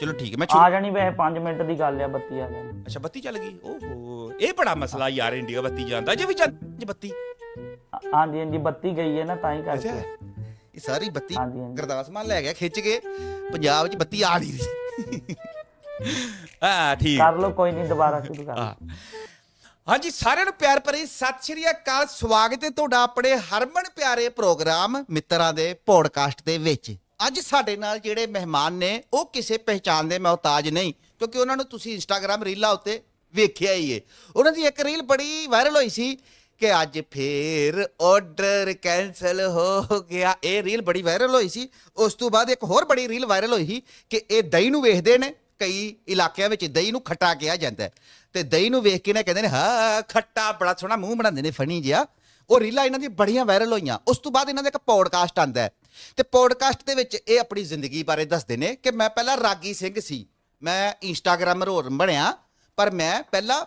ਚਲੋ ਠੀਕ ਹੈ ਮੈਂ ਆ ਜਾਣੀ ਵੈਸੇ 5 ਮਿੰਟ ਦੀ ਗੱਲ ਆ ਬੱਤੀ ਆ ਜਾਣੀ ਅੱਛਾ ਬੱਤੀ ਚੱਲ ਗਈ ਓਹੋ ਇਹ ਬੜਾ ਮਸਲਾ ਯਾਰ ਇੰਡੀਆ ਬੱਤੀ ਜਾਂਦਾ ਜੇ ਵੀ ਚੱਲ ਬੱਤੀ ਹਾਂਜੀ ਹਾਂਜੀ ਬੱਤੀ ਗਈ ਹੈ ਨਾ ਤਾਂ ਹੀ ਕਰਕੇ ਇਹ ਸਾਰੀ ਬੱਤੀ ਗਰਦਾਸ ਮਾਨ ਲੈ ਗਿਆ ਖਿੱਚ ਕੇ ਪੰਜਾਬ 'ਚ ਬੱਤੀ ਆ ਨਹੀਂ ਰਹੀ ਆ ਠੀਕ ਕਰ ਲਓ ਕੋਈ ਨਹੀਂ ਦੁਬਾਰਾ ਸ਼ੁਰੂ ਕਰ ਹਾਂਜੀ ਸਾਰਿਆਂ ਨੂੰ ਪਿਆਰ ਭਰੀ ਸਤਿ ਸ਼੍ਰੀ ਅਕਾਲ ਸਵਾਗਤ ਹੈ ਤੁਹਾਡਾ ਆਪਣੇ ਹਰਮਨ ਪਿਆਰੇ ਪ੍ਰੋਗਰਾਮ ਮਿੱਤਰਾਂ ਦੇ ਪੋਡਕਾਸਟ ਦੇ ਵਿੱਚ ਅੱਜ ਸਾਡੇ ਨਾਲ ਜਿਹੜੇ ਮਹਿਮਾਨ ਨੇ ਉਹ ਕਿਸੇ ਪਹਿਚਾਨ ਦੇ ਮਹਤਾਜ ਨਹੀਂ ਕਿਉਂਕਿ ਉਹਨਾਂ ਨੂੰ ਤੁਸੀਂ ਇੰਸਟਾਗ੍ਰam ਰੀਲਾਂ ਉੱਤੇ ਵੇਖਿਆ ਹੀ ਏ ਉਹਨਾਂ ਦੀ ਇੱਕ ਰੀਲ ਬੜੀ ਵਾਇਰਲ ਹੋਈ ਸੀ ਕਿ ਅੱਜ ਫੇਰ ਆਰਡਰ ਕੈਨਸਲ ਹੋ ਗਿਆ ਇਹ ਰੀਲ ਬੜੀ ਵਾਇਰਲ ਹੋਈ ਸੀ ਉਸ ਤੋਂ ਬਾਅਦ ਇੱਕ ਹੋਰ ਬੜੀ ਰੀਲ ਵਾਇਰਲ ਹੋਈ ਸੀ ਕਿ ਇਹ ਦਹੀਂ ਨੂੰ ਵੇਖਦੇ ਨੇ ਕਈ ਇਲਾਕਿਆਂ ਵਿੱਚ ਦਹੀਂ ਨੂੰ ਖੱਟਾ ਕਿਹਾ ਜਾਂਦਾ ਤੇ ਦਹੀਂ ਨੂੰ ਵੇਖ ਕੇ ਨਾ ਕਹਿੰਦੇ ਨੇ ਹਾ ਖੱਟਾ ਬੜਾ ਸੋਹਣਾ ਮੂੰਹ ਬਣਾਉਂਦੇ ਨੇ ਫਣੀ ਜਿਹਾ ਉਹ ਰੀਲਾਂ ਇਹਨਾਂ ਦੀ ਬੜੀਆਂ ਵਾਇਰਲ ਹੋਈਆਂ ਉਸ ਤੋਂ ਬਾਅਦ ਇਹਨਾਂ ਦਾ ਇੱਕ ਪੌਡਕਾਸਟ ਆਂਦਾ ਹੈ ਤੇ ਪੋਡਕਾਸਟ ਦੇ ਵਿੱਚ ਇਹ ਆਪਣੀ ਜ਼ਿੰਦਗੀ ਬਾਰੇ ਦੱਸਦੇ ਨੇ ਕਿ ਮੈਂ ਪਹਿਲਾਂ ਰਾਗੀ ਸਿੰਘ ਸੀ ਮੈਂ ਇੰਸਟਾਗ੍ਰਾਮਰ ਹੋਰ ਬਣਿਆ ਪਰ ਮੈਂ ਪਹਿਲਾਂ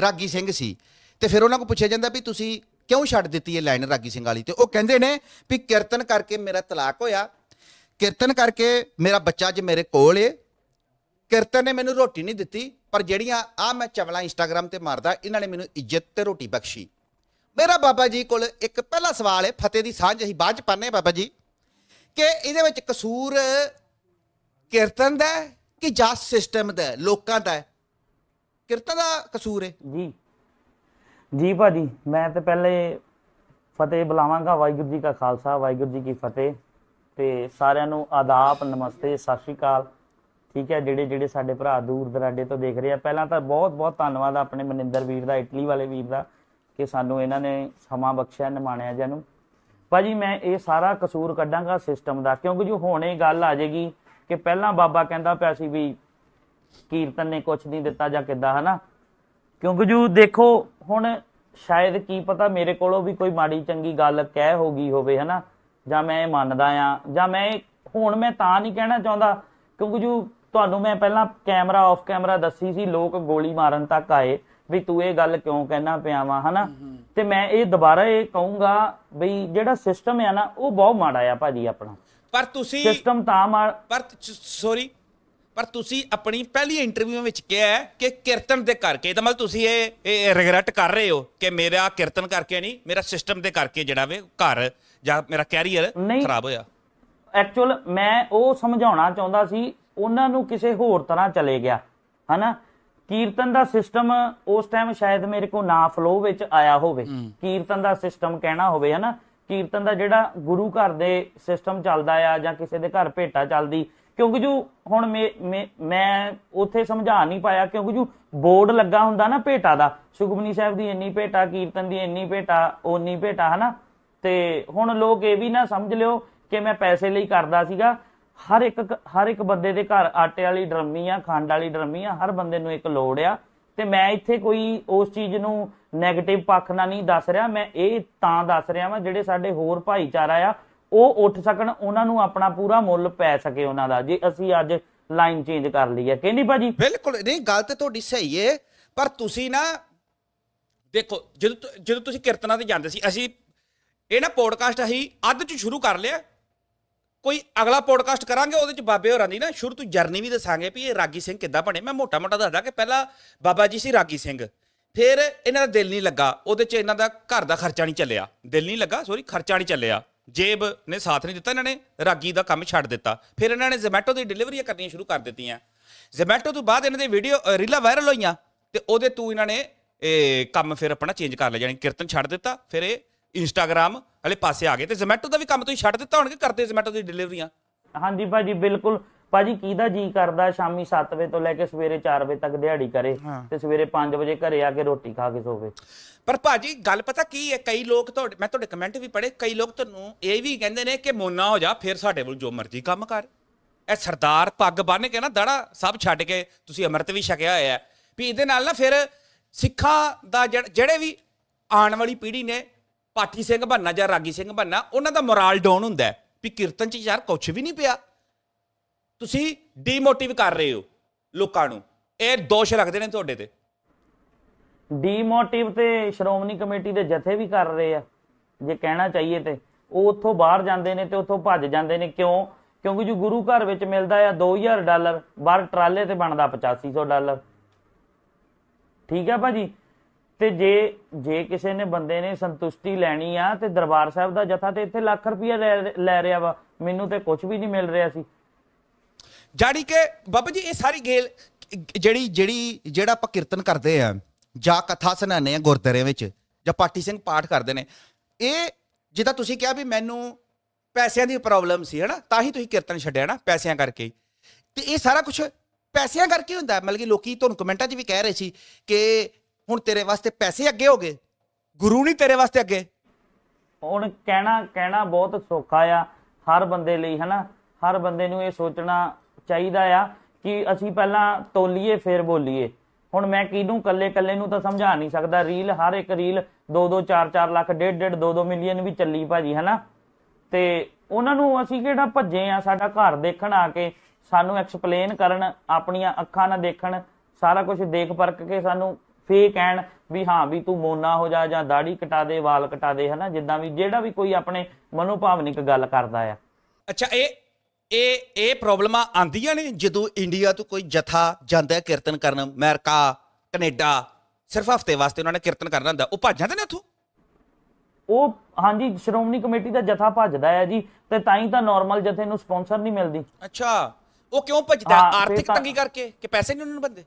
ਰਾਗੀ ਸਿੰਘ ਸੀ ਤੇ ਫਿਰ ਉਹਨਾਂ ਨੂੰ ਪੁੱਛਿਆ ਜਾਂਦਾ ਵੀ ਤੁਸੀਂ ਕਿਉਂ ਛੱਡ ਦਿੱਤੀ ਇਹ ਲਾਈਨ ਰਾਗੀ ਸਿੰਘ ਵਾਲੀ ਤੇ ਉਹ ਕਹਿੰਦੇ ਨੇ ਵੀ ਕੀਰਤਨ ਕਰਕੇ ਮੇਰਾ ਤਲਾਕ ਹੋਇਆ ਕੀਰਤਨ ਕਰਕੇ ਮੇਰਾ ਬੱਚਾ ਜੇ ਮੇਰੇ ਕੋਲ ਏ ਕੀਰਤਨ ਨੇ ਮੈਨੂੰ ਰੋਟੀ ਨਹੀਂ ਦਿੱਤੀ ਪਰ ਜਿਹੜੀਆਂ ਆ ਮੈਂ ਚਵਲਾ ਇੰਸਟਾਗ੍ਰam ਤੇ ਮਾਰਦਾ ਇਹਨਾਂ ਨੇ ਮੈਨੂੰ ਇੱਜ਼ਤ ਤੇ ਰੋਟੀ ਬਖਸ਼ੀ ਮੇਰਾ ਬਾਬਾ ਜੀ ਕੋਲ ਇੱਕ ਪਹਿਲਾ ਸਵਾਲ ਹੈ ਫਤਿਹ ਦੀ ਸਾਂਝ ਅਸੀਂ ਬਾਅਦ ਚ ਪਾਣੇ ਬਾਬਾ ਜੀ ਕਿ ਇਹਦੇ ਵਿੱਚ ਕਸੂਰ ਕੀਰਤਨ ਦਾ ਕਿ ਜਸ ਸਿਸਟਮ ਦਾ ਲੋਕਾਂ ਦਾ ਕੀਰਤਨ ਦਾ ਕਸੂਰ ਹੈ ਜੀ ਜੀ ਭਾਜੀ ਮੈਂ ਤਾਂ ਪਹਿਲੇ ਫਤਿਹ ਬੁਲਾਵਾਂਗਾ ਵਾਹਿਗੁਰੂ ਜੀ ਕਾ ਖਾਲਸਾ ਵਾਹਿਗੁਰੂ ਜੀ ਕੀ ਫਤਿਹ ਤੇ ਸਾਰਿਆਂ ਨੂੰ ਆਦਾਬ ਨਮਸਤੇ ਸਤਿ ਸ਼੍ਰੀ ਅਕਾਲ ਠੀਕ ਹੈ ਜਿਹੜੇ ਜਿਹੜੇ ਸਾਡੇ ਭਰਾ ਦੂਰ ਦਰਾਡੇ ਤੋਂ ਦੇਖ ਰਹੇ ਆ ਪਹਿਲਾਂ ਤਾਂ ਬਹੁਤ ਬਹੁਤ ਧੰਨਵਾਦ ਆਪਣੇ ਮਨਿੰਦਰ ਵੀਰ ਦਾ ਇਟਲੀ ਵਾਲੇ ਵੀਰ ਦਾ ਕਿ ਸਾਨੂੰ ਇਹਨਾਂ ਨੇ ਸਮਾਂ ਬਖਸ਼ਿਆ ਨਿਮਾਣਿਆ ਜਨੂੰ ਭਾਜੀ ਮੈਂ ਇਹ ਸਾਰਾ ਕਸੂਰ ਕੱਢਾਂਗਾ ਸਿਸਟਮ ਦਾ ਕਿਉਂਕਿ ਜੋ ਹੋਣੇ ਗੱਲ ਆ ਜੇਗੀ ਕਿ ਪਹਿਲਾਂ ਬਾਬਾ ਕਹਿੰਦਾ ਪਿਆ ਸੀ ਵੀ ਕੀਰਤਨ ਨੇ ਕੁਝ ਨਹੀਂ ਦਿੱਤਾ ਜਾਂ ਕਿੱਦਾਂ ਹਨਾ ਕਿਉਂਕਿ ਜੋ ਦੇਖੋ ਹੁਣ ਸ਼ਾਇਦ ਕੀ ਪਤਾ ਮੇਰੇ ਕੋਲੋਂ ਵੀ ਕੋਈ ਮਾੜੀ ਚੰਗੀ ਗੱਲ ਕਹਿ ਹੋ ਗਈ ਹੋਵੇ ਹਨਾ ਜਾਂ ਮੈਂ ਇਹ ਮੰਨਦਾ ਆ ਜਾਂ ਮੈਂ ਹੁਣ ਮੈਂ ਤਾਂ ਨਹੀਂ ਕਹਿਣਾ ਚਾਹੁੰਦਾ ਕਿਉਂਕਿ ਜੋ ਤੁਹਾਨੂੰ ਮੈਂ ਪਹਿਲਾਂ ਕੈਮਰਾ ਆਫ ਕੈਮਰਾ ਦੱਸੀ ਸੀ ਲੋਕ ਗੋਲੀ ਮਾਰਨ ਤੱਕ ਆਏ ਵੀ ਤੂੰ ਇਹ ਗੱਲ ਕਿਉਂ ਕਹਿਣਾ ਪਿਆ ਵਾ ਹਨਾ ਤੇ ਮੈਂ ਇਹ ਦੁਬਾਰਾ ਇਹ ਕਹੂੰਗਾ ਬਈ ਜਿਹੜਾ ਸਿਸਟਮ ਆ ਨਾ ਉਹ ਬਹੁਤ ਮਾੜਾ ਆ ਭਾਜੀ ਆਪਣਾ ਪਰ ਤੁਸੀਂ ਸਿਸਟਮ ਤਾਂ ਮਾਰ ਪਰ ਸੌਰੀ ਪਰ ਤੁਸੀਂ ਆਪਣੀ ਪਹਿਲੀ ਇੰਟਰਵਿਊ ਵਿੱਚ ਕਿਹਾ ਕਿ ਕੀਰਤਨ ਦੇ ਕਰਕੇ ਤਾਂ ਮਤਲਬ ਤੁਸੀਂ ਇਹ ਇਹ ਰਿਗਰਟ ਕਰ ਰਹੇ ਹੋ ਕਿ ਮੇਰਾ ਕੀਰਤਨ ਕਰਕੇ ਨਹੀਂ ਮੇਰਾ ਸਿਸਟਮ ਦੇ ਕਰਕੇ ਜਿਹੜਾ ਵੇ ਘਰ ਜਾਂ ਮੇਰਾ ਕੈਰੀਅਰ ਖਰਾਬ ਹੋਇਆ ਐਕਚੁਅਲ ਮੈਂ ਉਹ ਸਮਝਾਉਣਾ ਚਾਹੁੰਦਾ ਸੀ ਉਹਨਾਂ ਨੂੰ ਕਿਸੇ ਹੋਰ ਤਰ੍ਹਾਂ ਚਲੇ ਗਿਆ ਹਨਾ ਕੀਰਤਨ ਦਾ ਸਿਸਟਮ ਉਸ ਟਾਈਮ ਸ਼ਾਇਦ ਮੇਰੇ ਕੋ ਨਾ ਫਲੋ ਵਿੱਚ ਆਇਆ ਹੋਵੇ ਕੀਰਤਨ ਦਾ ਸਿਸਟਮ ਕਹਿਣਾ ਹੋਵੇ ਹਨਾ ਕੀਰਤਨ ਦਾ ਜਿਹੜਾ ਗੁਰੂ ਘਰ ਦੇ ਸਿਸਟਮ ਚੱਲਦਾ ਆ ਜਾਂ ਕਿਸੇ ਦੇ ਘਰ ਭੇਟਾ ਚੱਲਦੀ ਕਿਉਂਕਿ ਜੂ ਹੁਣ ਮੈਂ ਉੱਥੇ ਸਮਝਾ ਨਹੀਂ ਪਾਇਆ ਕਿਉਂਕਿ ਜੂ ਬੋਰਡ ਲੱਗਾ ਹੁੰਦਾ ਨਾ ਭੇਟਾ ਦਾ ਸੁਖਮਨੀ ਸਾਹਿਬ ਦੀ ਇੰਨੀ ਭੇਟਾ ਕੀਰਤਨ ਦੀ ਇੰਨੀ ਭੇਟਾ ਓਨੀ ਭੇਟਾ ਹਨਾ ਤੇ ਹੁਣ ਲੋਕ ਇਹ ਵੀ ਨਾ ਸਮਝ ਲਿਓ ਕਿ ਮੈਂ ਪੈਸੇ ਲਈ ਕਰਦਾ ਸੀਗਾ ਹਰ ਇੱਕ ਹਰ ਇੱਕ ਬੰਦੇ ਦੇ ਘਰ ਆਟੇ ਵਾਲੀ ਡਰਮੀ ਆ ਖੰਡ ਵਾਲੀ ਡਰਮੀ ਆ ਹਰ ਬੰਦੇ ਨੂੰ ਇੱਕ ਲੋੜ ਆ ਤੇ ਮੈਂ ਇੱਥੇ ਕੋਈ ਉਸ ਚੀਜ਼ ਨੂੰ 네ਗੇਟਿਵ ਪੱਖ ਨਾਲ ਨਹੀਂ ਦੱਸ ਰਿਹਾ ਮੈਂ ਇਹ ਤਾਂ ਦੱਸ ਰਿਹਾ ਵਾਂ ਜਿਹੜੇ ਸਾਡੇ ਹੋਰ ਭਾਈਚਾਰਾ ਆ ਉਹ ਉੱਠ ਸਕਣ ਉਹਨਾਂ ਨੂੰ ਆਪਣਾ ਪੂਰਾ ਮੁੱਲ ਪੈ ਸਕੇ ਉਹਨਾਂ ਦਾ ਜੇ ਅਸੀਂ ਅੱਜ ਲਾਈਨ ਚੇਂਜ ਕਰ ਲਈ ਹੈ ਕਹਿੰਦੀ ਭਾਜੀ ਬਿਲਕੁਲ ਨਹੀਂ ਗੱਲ ਤੇ ਤੁਹਾਡੀ ਸਹੀ ਏ ਪਰ ਤੁਸੀਂ ਨਾ ਦੇਖੋ ਜਦੋਂ ਜਦੋਂ ਤੁਸੀਂ ਕੀਰਤਨਾਂ ਤੇ ਜਾਂਦੇ ਸੀ ਅਸੀਂ ਇਹ ਨਾ ਪੋਡਕਾਸਟ ਅਸੀਂ ਅੱਧ ਚ ਸ਼ੁਰੂ ਕਰ ਲਿਆ ਕੋਈ ਅਗਲਾ ਪੋਡਕਾਸਟ ਕਰਾਂਗੇ ਉਹਦੇ ਚ ਬਾਬੇ ਹੋਰਾਂ ਦੀ ਨਾ ਸ਼ੁਰੂ ਤੋਂ ਜਰਨੀ ਵੀ ਦੱਸਾਂਗੇ ਵੀ ਇਹ ਰਾਗੀ ਸਿੰਘ ਕਿੱਦਾਂ ਬਣੇ ਮੈਂ ਮੋਟਾ ਮੋਟਾ ਦੱਸਦਾ ਕਿ ਪਹਿਲਾਂ ਬਾਬਾ ਜੀ ਸੀ ਰਾਗੀ ਸਿੰਘ ਫਿਰ ਇਹਨਾਂ ਦਾ ਦਿਲ ਨਹੀਂ ਲੱਗਾ ਉਹਦੇ ਚ ਇਹਨਾਂ ਦਾ ਘਰ ਦਾ ਖਰਚਾ ਨਹੀਂ ਚੱਲਿਆ ਦਿਲ ਨਹੀਂ ਲੱਗਾ ਸੌਰੀ ਖਰਚਾ ਨਹੀਂ ਚੱਲਿਆ ਜੇਬ ਨੇ ਸਾਥ ਨਹੀਂ ਦਿੱਤਾ ਇਹਨਾਂ ਨੇ ਰਾਗੀ ਦਾ ਕੰਮ ਛੱਡ ਦਿੱਤਾ ਫਿਰ ਇਹਨਾਂ ਨੇ ਜ਼ੋਮੈਟੋ ਦੀ ਡਿਲੀਵਰੀਆਂ ਕਰਨੀਆਂ ਸ਼ੁਰੂ ਕਰ ਦਿੱਤੀਆਂ ਜ਼ੋਮੈਟੋ ਤੋਂ ਬਾਅਦ ਇਹਨਾਂ ਦੇ ਵੀਡੀਓ ਰੀਲਾਂ ਵਾਇਰਲ ਹੋਈਆਂ ਤੇ ਉਹਦੇ ਤੋਂ ਇਹਨਾਂ ਨੇ ਇਹ ਕੰਮ ਫਿਰ ਆਪਣਾ ਚੇਂਜ ਕਰ ਲਿਆ ਜਾਨੀ ਕੀਰਤਨ ਛੱਡ ਦਿੱਤਾ ਫਿਰ ਇਹ ਇੰਸਟਾਗ੍ਰam ਹਲੇ ਪਾਸੇ ਆ ਗਏ ਤੇ ਜ਼ੋਮੈਟੋ ਦਾ ਵੀ ਕੰਮ ਤੁਸੀਂ ਛੱਡ ਦਿੱਤਾ ਹੋਣਗੇ ਕਰਦੇ ਜ਼ੋਮੈਟੋ ਦੀ ਡਿਲੀਵਰੀਆਂ ਹਾਂਜੀ ਭਾਜੀ ਬਿਲਕੁਲ ਭਾਜੀ ਕਿਹਦਾ ਜੀ ਕਰਦਾ ਸ਼ਾਮੀ 7 ਵਜੇ ਤੋਂ ਲੈ ਕੇ ਸਵੇਰੇ 4 ਵਜੇ ਤੱਕ ਦਿਹਾੜੀ ਕਰੇ ਤੇ ਸਵੇਰੇ 5 ਵਜੇ ਘਰੇ ਆ ਕੇ ਰੋਟੀ ਖਾ ਕੇ ਸੋਵੇ ਪਰ ਭਾਜੀ ਗੱਲ ਪਤਾ ਕੀ ਹੈ ਕਈ ਲੋਕ ਤੁਹਾਡੇ ਮੈਂ ਤੁਹਾਡੇ ਕਮੈਂਟ ਵੀ ਪੜੇ ਕਈ ਲੋਕ ਤੁਹਾਨੂੰ ਇਹ ਵੀ ਕਹਿੰਦੇ ਨੇ ਕਿ ਮੋਨਾ ਹੋ ਜਾ ਫਿਰ ਸਾਡੇ ਕੋਲ ਜੋ ਮਰਜ਼ੀ ਕੰਮ ਕਰ ਇਹ ਸਰਦਾਰ ਪੱਗ ਬੰਨ ਕੇ ਨਾ ਦੜਾ ਸਭ ਛੱਡ ਕੇ ਤੁਸੀਂ ਅਮਰਤ ਵੀ ਛਕਿਆ ਹੋਇਆ ਵੀ ਇਹਦੇ ਨਾਲ ਨਾ ਫਿਰ ਸਿੱਖਾਂ ਦਾ ਜਿਹੜੇ ਵੀ ਆਉਣ ਵਾਲੀ ਪੀੜ੍ਹੀ ਨੇ ਪਾਠੀ ਸਿੰਘ ਬੰਨਾ ਜਾਂ ਰਾਗੀ ਸਿੰਘ ਬੰਨਾ ਉਹਨਾਂ ਦਾ ਮੋਰਲ ਡਾਊਨ ਹੁੰਦਾ ਵੀ ਕੀਰਤਨ 'ਚ ਯਾਰ ਕੁਝ ਵੀ ਨਹੀਂ ਪਿਆ ਤੁਸੀਂ ਡੀਮੋਟਿਵ ਕਰ ਰਹੇ ਹੋ ਲੋਕਾਂ ਨੂੰ ਇਹ ਦੋਸ਼ ਰੱਖਦੇ ਨੇ ਤੁਹਾਡੇ ਤੇ ਡੀਮੋਟਿਵ ਤੇ ਸ਼੍ਰੋਮਣੀ ਕਮੇਟੀ ਦੇ ਜਥੇ ਵੀ ਕਰ ਰਹੇ ਆ ਜੇ ਕਹਿਣਾ ਚਾਹੀਏ ਤੇ ਉਹ ਉੱਥੋਂ ਬਾਹਰ ਜਾਂਦੇ ਨੇ ਤੇ ਉੱਥੋਂ ਭੱਜ ਜਾਂਦੇ ਨੇ ਕਿਉਂ ਕਿਉਂਕਿ ਜੋ ਗੁਰੂ ਘਰ ਵਿੱਚ ਮਿਲਦਾ ਆ 2000 ਡਾਲਰ ਬਾਹਰ ਟਰਾਲੇ ਤੇ ਬਣਦਾ 8500 ਡਾਲਰ ਠੀਕ ਆ ਭਾਜੀ ਤੇ ਜੇ ਜੇ ਕਿਸੇ ਨੇ ਬੰਦੇ ਨੇ ਸੰਤੁਸ਼ਟੀ ਲੈਣੀ ਆ ਤੇ ਦਰਬਾਰ ਸਾਹਿਬ ਦਾ ਜਥਾ ਤੇ ਇੱਥੇ ਲੱਖ ਰੁਪਇਆ ਲੈ ਰਿਹਾ ਵਾ ਮੈਨੂੰ ਤੇ ਕੁਝ ਵੀ ਨਹੀਂ ਮਿਲ ਰਿਹਾ ਸੀ ਜਾਨੀ ਕਿ ਬਾਬਾ ਜੀ ਇਹ ਸਾਰੀ ਗੇਲ ਜਿਹੜੀ ਜਿਹੜੀ ਜਿਹੜਾ ਆਪਾਂ ਕੀਰਤਨ ਕਰਦੇ ਆ ਜਾਂ ਕਥਾ ਸੁਣਾਉਂਦੇ ਆ ਗੁਰਦਾਰੇ ਵਿੱਚ ਜਾਂ ਪਾਟੀ ਸਿੰਘ ਪਾਠ ਕਰਦੇ ਨੇ ਇਹ ਜਿੱਦਾਂ ਤੁਸੀਂ ਕਿਹਾ ਵੀ ਮੈਨੂੰ ਪੈਸਿਆਂ ਦੀ ਪ੍ਰੋਬਲਮ ਸੀ ਹਨਾ ਤਾਂ ਹੀ ਤੁਸੀਂ ਕੀਰਤਨ ਛੱਡਿਆ ਨਾ ਪੈਸਿਆਂ ਕਰਕੇ ਤੇ ਇਹ ਸਾਰਾ ਕੁਝ ਪੈਸਿਆਂ ਕਰਕੇ ਹੁੰਦਾ ਮਤਲਬ ਕਿ ਲੋਕੀ ਤੁਹਾਨੂੰ ਕਮੈਂਟਾਂ 'ਚ ਵੀ ਕਹਿ ਰਹੇ ਸੀ ਕਿ ਹੁਣ ਤੇਰੇ ਵਾਸਤੇ ਪੈਸੇ ਅੱਗੇ ਹੋ ਗਏ ਗੁਰੂ ਨਹੀਂ ਤੇਰੇ ਵਾਸਤੇ ਅੱਗੇ ਹੁਣ ਕਹਿਣਾ ਕਹਿਣਾ ਬਹੁਤ ਸੌਖਾ ਆ ਹਰ ਬੰਦੇ ਲਈ ਹਨਾ ਹਰ ਬੰਦੇ ਨੂੰ ਇਹ ਸੋਚਣਾ ਚਾਹੀਦਾ ਆ ਕਿ ਅਸੀਂ ਪਹਿਲਾਂ ਤੋਲੀਏ ਫਿਰ ਬੋਲੀਏ ਹੁਣ ਮੈਂ ਕਿਹਨੂੰ ਕੱਲੇ ਕੱਲੇ ਨੂੰ ਤਾਂ ਸਮਝਾ ਨਹੀਂ ਸਕਦਾ ਰੀਲ ਹਰ ਇੱਕ ਰੀਲ 2 2 4 4 ਲੱਖ 1.5 1.5 2 2 ਮਿਲੀਅਨ ਵੀ ਚੱਲੀ ਭਾਜੀ ਹਨਾ ਤੇ ਉਹਨਾਂ ਨੂੰ ਅਸੀਂ ਕਿਹੜਾ ਭੱਜੇ ਆ ਸਾਡਾ ਘਰ ਦੇਖਣ ਆ ਕੇ ਸਾਨੂੰ ਐਕਸਪਲੇਨ ਕਰਨ ਆਪਣੀਆਂ ਅੱਖਾਂ ਨਾਲ ਦੇਖਣ ਸਾਰਾ ਕੁਝ ਦੇਖ ਪਰਖ ਕੇ ਸਾਨੂੰ ਫੇ ਕਹਿਣ ਵੀ ਹਾਂ ਵੀ ਤੂੰ ਮੋਨਾ ਹੋ ਜਾ ਜਾਂ ਦਾੜੀ ਕਟਾ ਦੇ ਵਾਲ ਕਟਾ ਦੇ ਹਨਾ ਜਿੱਦਾਂ ਵੀ ਜਿਹੜਾ ਵੀ ਕੋਈ ਆਪਣੇ ਮਨੋਭਾਵਨਿਕ ਗੱਲ ਕਰਦਾ ਆ ਅੱਛਾ ਇਹ ਇਹ ਇਹ ਪ੍ਰੋਬਲਮਾਂ ਆਂਦੀਆਂ ਨੇ ਜਦੋਂ ਇੰਡੀਆ ਤੋਂ ਕੋਈ ਜਥਾ ਜਾਂਦਾ ਕੀਰਤਨ ਕਰਨ ਅਮਰੀਕਾ ਕੈਨੇਡਾ ਸਿਰਫ ਹਫਤੇ ਵਾਸਤੇ ਉਹਨਾਂ ਨੇ ਕੀਰਤਨ ਕਰਨਾ ਹੁੰਦਾ ਉਹ ਭੱਜ ਜਾਂਦੇ ਨੇ ਉੱਥੋਂ ਉਹ ਹਾਂਜੀ ਸ਼੍ਰੋਮਣੀ ਕਮੇਟੀ ਦਾ ਜਥਾ ਭੱਜਦਾ ਹੈ ਜੀ ਤੇ ਤਾਂ ਹੀ ਤਾਂ ਨਾਰਮਲ ਜਥੇ ਨੂੰ ਸਪਾਂਸਰ ਨਹੀਂ ਮਿਲਦੀ ਅੱਛਾ ਉਹ ਕਿਉਂ ਭੱਜਦਾ ਆਰਥਿਕ ਤੰਗੀ ਕਰਕੇ ਕਿ ਪੈਸੇ ਨਹੀਂ ਉਹਨਾਂ ਨੂੰ ਬੰਦੇ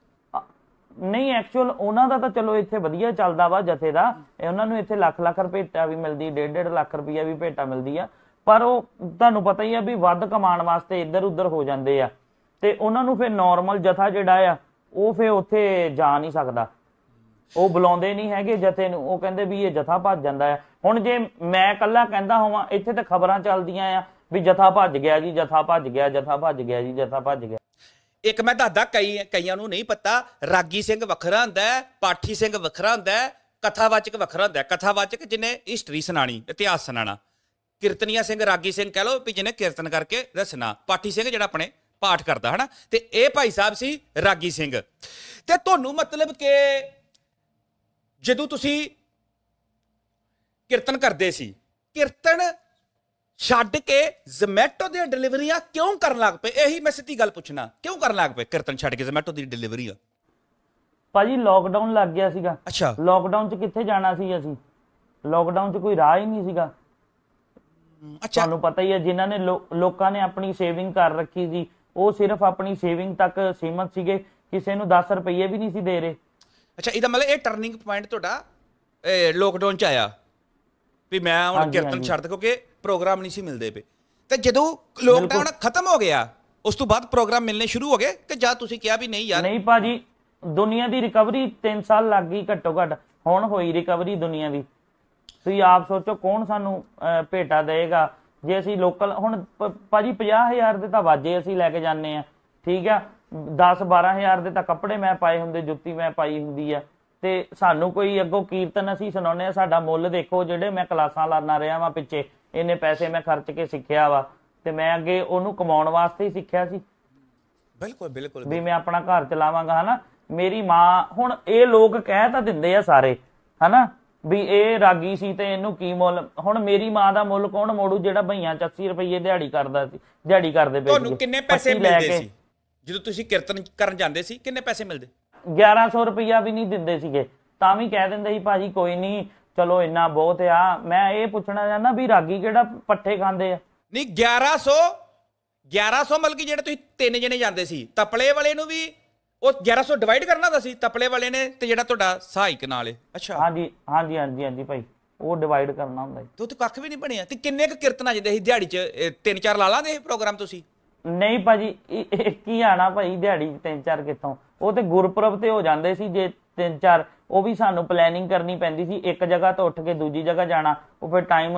ਨਹੀਂ ਐਕਚੁਅਲ ਉਹਨਾਂ ਦਾ ਤਾਂ ਚਲੋ ਇੱਥੇ ਵਧੀਆ ਚੱਲਦਾ ਵਾ ਜਥੇ ਦਾ ਇਹ ਉਹਨਾਂ ਨੂੰ ਇੱਥੇ ਲੱਖ ਲੱਖ ਰੁਪਏ ਭੇਟਾ ਵੀ ਮਿਲਦੀ 1.5 ਲੱਖ ਰੁਪਈਆ ਵੀ ਭੇਟਾ ਮਿਲਦੀ ਆ ਪਰ ਉਹ ਤੁਹਾਨੂੰ ਪਤਾ ਹੀ ਆ ਵੀ ਵੱਧ ਕਮਾਉਣ ਵਾਸਤੇ ਇੱਧਰ ਉੱਧਰ ਹੋ ਜਾਂਦੇ ਆ ਤੇ ਉਹਨਾਂ ਨੂੰ ਫਿਰ ਨਾਰਮਲ ਜਥਾ ਜਿਹੜਾ ਆ ਉਹ ਫਿਰ ਉੱਥੇ ਜਾ ਨਹੀਂ ਸਕਦਾ ਉਹ ਬੁਲਾਉਂਦੇ ਨਹੀਂ ਹੈਗੇ ਜਥੇ ਨੂੰ ਉਹ ਕਹਿੰਦੇ ਵੀ ਇਹ ਜਥਾ ਭੱਜ ਜਾਂਦਾ ਆ ਹੁਣ ਜੇ ਮੈਂ ਕੱਲਾ ਕਹਿੰਦਾ ਹੋਵਾਂ ਇੱਥੇ ਤਾਂ ਖਬਰਾਂ ਚੱਲਦੀਆਂ ਆ ਵੀ ਜਥਾ ਭੱਜ ਗਿਆ ਜੀ ਜਥਾ ਭੱਜ ਗਿਆ ਜਥਾ ਭੱਜ ਗਿਆ ਜੀ ਜਥਾ ਭੱਜ ਗਿਆ ਇੱਕ ਮੈਂ ਦੱਸਦਾ ਕਈ ਕਈਆਂ ਨੂੰ ਨਹੀਂ ਪਤਾ ਰਾਗੀ ਸਿੰਘ ਵੱਖਰਾ ਹੁੰਦਾ ਪਾਠੀ ਸਿੰਘ ਵੱਖਰਾ ਹੁੰਦਾ ਕਥਾਵਾਚਕ ਵੱਖਰਾ ਹੁੰਦਾ ਕਥਾਵਾਚਕ ਜਿਹਨੇ ਹਿਸਟਰੀ ਸੁਣਾਣੀ ਇਤਿਹਾਸ ਸੁਣਾਣਾ ਕੀਰਤਨੀਆ ਸਿੰਘ ਰਾਗੀ ਸਿੰਘ ਕਹ ਲੋ ਵੀ ਜਿਹਨੇ ਕੀਰਤਨ ਕਰਕੇ ਦੱਸਣਾ ਪਾਠੀ ਸਿੰਘ ਜਿਹੜਾ ਆਪਣੇ ਪਾਠ ਕਰਦਾ ਹਨਾ ਤੇ ਇਹ ਭਾਈ ਸਾਹਿਬ ਸੀ ਰਾਗੀ ਸਿੰਘ ਤੇ ਤੁਹਾਨੂੰ ਮਤਲਬ ਕਿ ਜਦੋਂ ਤੁਸੀਂ ਕੀਰਤਨ ਕਰਦੇ ਸੀ ਕੀਰਤਨ ਛੱਡ ਕੇ ਜ਼ੋਮੈਟੋ ਦੀਆਂ ਡਿਲੀਵਰੀਆਂ ਕਿਉਂ ਕਰਨ ਲੱਗ ਪਏ ਇਹੀ ਮੈਂ ਸਿੱਧੀ ਗੱਲ ਪੁੱਛਣਾ ਕਿਉਂ ਕਰਨ ਲੱਗ ਪਏ ਕਿਰਤਨ ਛੱਡ ਕੇ ਜ਼ੋਮੈਟੋ ਦੀ ਡਿਲੀਵਰੀਆਂ ਭਾਜੀ ਲੋਕਡਾਊਨ ਲੱਗ ਗਿਆ ਸੀਗਾ ਅੱਛਾ ਲੋਕਡਾਊਨ 'ਚ ਕਿੱਥੇ ਜਾਣਾ ਸੀ ਅਸੀਂ ਲੋਕਡਾਊਨ 'ਚ ਕੋਈ ਰਾਹ ਹੀ ਨਹੀਂ ਸੀਗਾ ਅੱਛਾ ਤੁਹਾਨੂੰ ਪਤਾ ਹੀ ਹੈ ਜਿਨ੍ਹਾਂ ਨੇ ਲੋਕਾਂ ਨੇ ਆਪਣੀ ਸੇਵਿੰਗ ਕਰ ਰੱਖੀ ਸੀ ਉਹ ਸਿਰਫ ਆਪਣੀ ਸੇਵਿੰਗ ਤੱਕ ਸੀਮਤ ਸੀਗੇ ਕਿਸੇ ਨੂੰ 10 ਰੁਪਏ ਵੀ ਨਹੀਂ ਸੀ ਦੇ ਰਹੇ ਅੱਛਾ ਇਹਦਾ ਮਤਲਬ ਇਹ ਟਰਨਿੰਗ ਪੁਆਇੰਟ ਤੁਹਾਡਾ ਲੋਕਡਾਊਨ 'ਚ ਆਇਆ ਵੀ ਮੈਂ ਹੁਣ ਕਿਰਤਨ ਛੱਡ ਕਿਉਂਕਿ ਪ੍ਰੋਗਰਾਮ ਨਹੀਂ ਸੀ ਮਿਲਦੇ ਪਏ ਤੇ ਜਦੋਂ ਲੋਕਡਾਊਨ ਖਤਮ ਹੋ ਗਿਆ ਉਸ ਤੋਂ ਬਾਅਦ ਪ੍ਰੋਗਰਾਮ ਮਿਲਨੇ ਸ਼ੁਰੂ ਹੋ ਗਏ ਕਿ ਜਾਂ ਤੁਸੀਂ ਕਿਹਾ ਵੀ ਨਹੀਂ ਯਾਰ ਨਹੀਂ ਭਾਜੀ ਦੁਨੀਆ ਦੀ ਰਿਕਵਰੀ 3 ਸਾਲ ਲੱਗ ਗਈ ਘੱਟੋ ਘੱਟ ਹੁਣ ਹੋਈ ਰਿਕਵਰੀ ਦੁਨੀਆ ਦੀ ਤੁਸੀਂ ਆਪ ਸੋਚੋ ਕੌਣ ਸਾਨੂੰ ਭੇਟਾ ਦੇਗਾ ਜੇ ਅਸੀਂ ਲੋਕਲ ਹੁਣ ਭਾਜੀ 50000 ਦੇ ਤਾਂ ਵਾਜੇ ਅਸੀਂ ਲੈ ਕੇ ਜਾਂਦੇ ਆ ਠੀਕ ਆ 10 12000 ਦੇ ਤਾਂ ਕੱਪੜੇ ਮੈਂ ਪਾਏ ਹੁੰਦੇ ਜੁੱਤੀ ਮੈਂ ਪਾਈ ਹੁੰਦੀ ਆ ਤੇ ਸਾਨੂੰ ਕੋਈ ਅੱਗੋਂ ਕੀਰਤਨ ਅਸੀਂ ਸੁਣਾਉਨੇ ਆ ਸਾਡਾ ਮੁੱਲ ਦੇਖੋ ਜਿਹੜੇ ਮੈਂ ਕਲਾਸਾਂ ਲਾਣਾ ਰਿਹਾ ਵਾਂ ਪਿੱਛੇ ਇੰਨੇ ਪੈਸੇ ਮੈਂ ਖਰਚ ਕੇ ਸਿੱਖਿਆ ਵਾ ਤੇ ਮੈਂ ਅੱਗੇ ਉਹਨੂੰ ਕਮਾਉਣ ਵਾਸਤੇ ਹੀ ਸਿੱਖਿਆ ਸੀ ਬਿਲਕੁਲ ਬਿਲਕੁਲ ਵੀ ਮੈਂ ਆਪਣਾ ਘਰ ਚਲਾਵਾਂਗਾ ਹਨਾ ਮੇਰੀ ਮਾਂ ਹੁਣ ਇਹ ਲੋਕ ਕਹਿ ਤਾਂ ਦਿੰਦੇ ਆ ਸਾਰੇ ਹਨਾ ਵੀ ਇਹ ਰਾਗੀ ਸੀ ਤੇ ਇਹਨੂੰ ਕੀ ਮੁੱਲ ਹੁਣ ਮੇਰੀ ਮਾਂ ਦਾ ਮੁੱਲ ਕੌਣ ਮੋੜੂ ਜਿਹੜਾ ਭਈਆਂ 80 ਰੁਪਏ ਦਿਹਾੜੀ ਕਰਦਾ ਸੀ ਦਿਹਾੜੀ ਕਰਦੇ ਪਏ ਤੁਹਾਨੂੰ ਕਿੰਨੇ ਪੈਸੇ ਮਿਲਦੇ ਸੀ ਜਦੋਂ ਤੁਸੀਂ ਕੀਰਤਨ ਕਰਨ ਜਾਂਦੇ ਸੀ ਕਿੰਨੇ ਪੈਸੇ ਮਿਲਦੇ 1100 ਰੁਪਇਆ ਵੀ ਨਹੀਂ ਦਿੰਦੇ ਸੀਗੇ ਤਾਂ ਵੀ ਕਹਿ ਦਿੰਦੇ ਸੀ ਭਾਜੀ ਕੋਈ ਨਹੀਂ ਚਲੋ ਇੰਨਾ ਬਹੁਤ ਆ ਮੈਂ ਇਹ ਪੁੱਛਣਾ ਚਾਹੁੰਦਾ ਵੀ ਰਾਗੀ ਕਿਹੜਾ ਪੱਠੇ ਖਾਂਦੇ ਆ ਨਹੀਂ 1100 1100 ਮਲ ਕੀ ਜਿਹੜੇ ਤੁਸੀਂ ਤਿੰਨ ਜਣੇ ਜਾਂਦੇ ਸੀ ਤਪਲੇ ਵਾਲੇ ਨੂੰ ਵੀ ਉਹ 1100 ਡਿਵਾਈਡ ਕਰਨਾ ਦਾ ਸੀ ਤਪਲੇ ਵਾਲੇ ਨੇ ਤੇ ਜਿਹੜਾ ਤੁਹਾਡਾ ਸਹਾਇਕ ਨਾਲ ਹੈ ਅੱਛਾ ਹਾਂਜੀ ਹਾਂਜੀ ਹਾਂਜੀ ਹਾਂਜੀ ਭਾਈ ਉਹ ਡਿਵਾਈਡ ਕਰਨਾ ਹੁੰਦਾ ਜੀ ਤੂੰ ਤੇ ਕੱਖ ਵੀ ਨਹੀਂ ਬਣਿਆ ਤੇ ਕਿੰਨੇ ਕੁ ਕਿਰਤਨਾ ਜਿਹਦੇ ਸੀ ਦਿਹਾੜੀ 'ਚ ਤਿੰਨ ਚਾਰ ਲਾ ਲਾਂਦੇ ਇਹ ਪ੍ਰੋਗਰਾਮ ਤੁਸੀਂ ਨਹੀਂ ਭਾਜੀ ਕੀ ਆਣਾ ਭਾਈ ਦਿਹਾੜੀ 'ਚ ਤਿੰਨ ਚਾਰ ਕਿੱਥੋਂ ਉਹ ਤੇ ਗੁਰਪੁਰਬ ਤੇ ਹੋ ਜਾਂਦੇ ਸੀ ਜੇ ਤਿੰਨ ਚਾਰ ਉਹ ਵੀ ਸਾਨੂੰ ਪਲੈਨਿੰਗ ਕਰਨੀ ਪੈਂਦੀ ਸੀ ਇੱਕ ਜਗ੍ਹਾ ਤੋਂ ਉੱਠ ਕੇ ਦੂਜੀ ਜਗ੍ਹਾ ਜਾਣਾ ਉਹ ਫਿਰ ਟਾਈਮ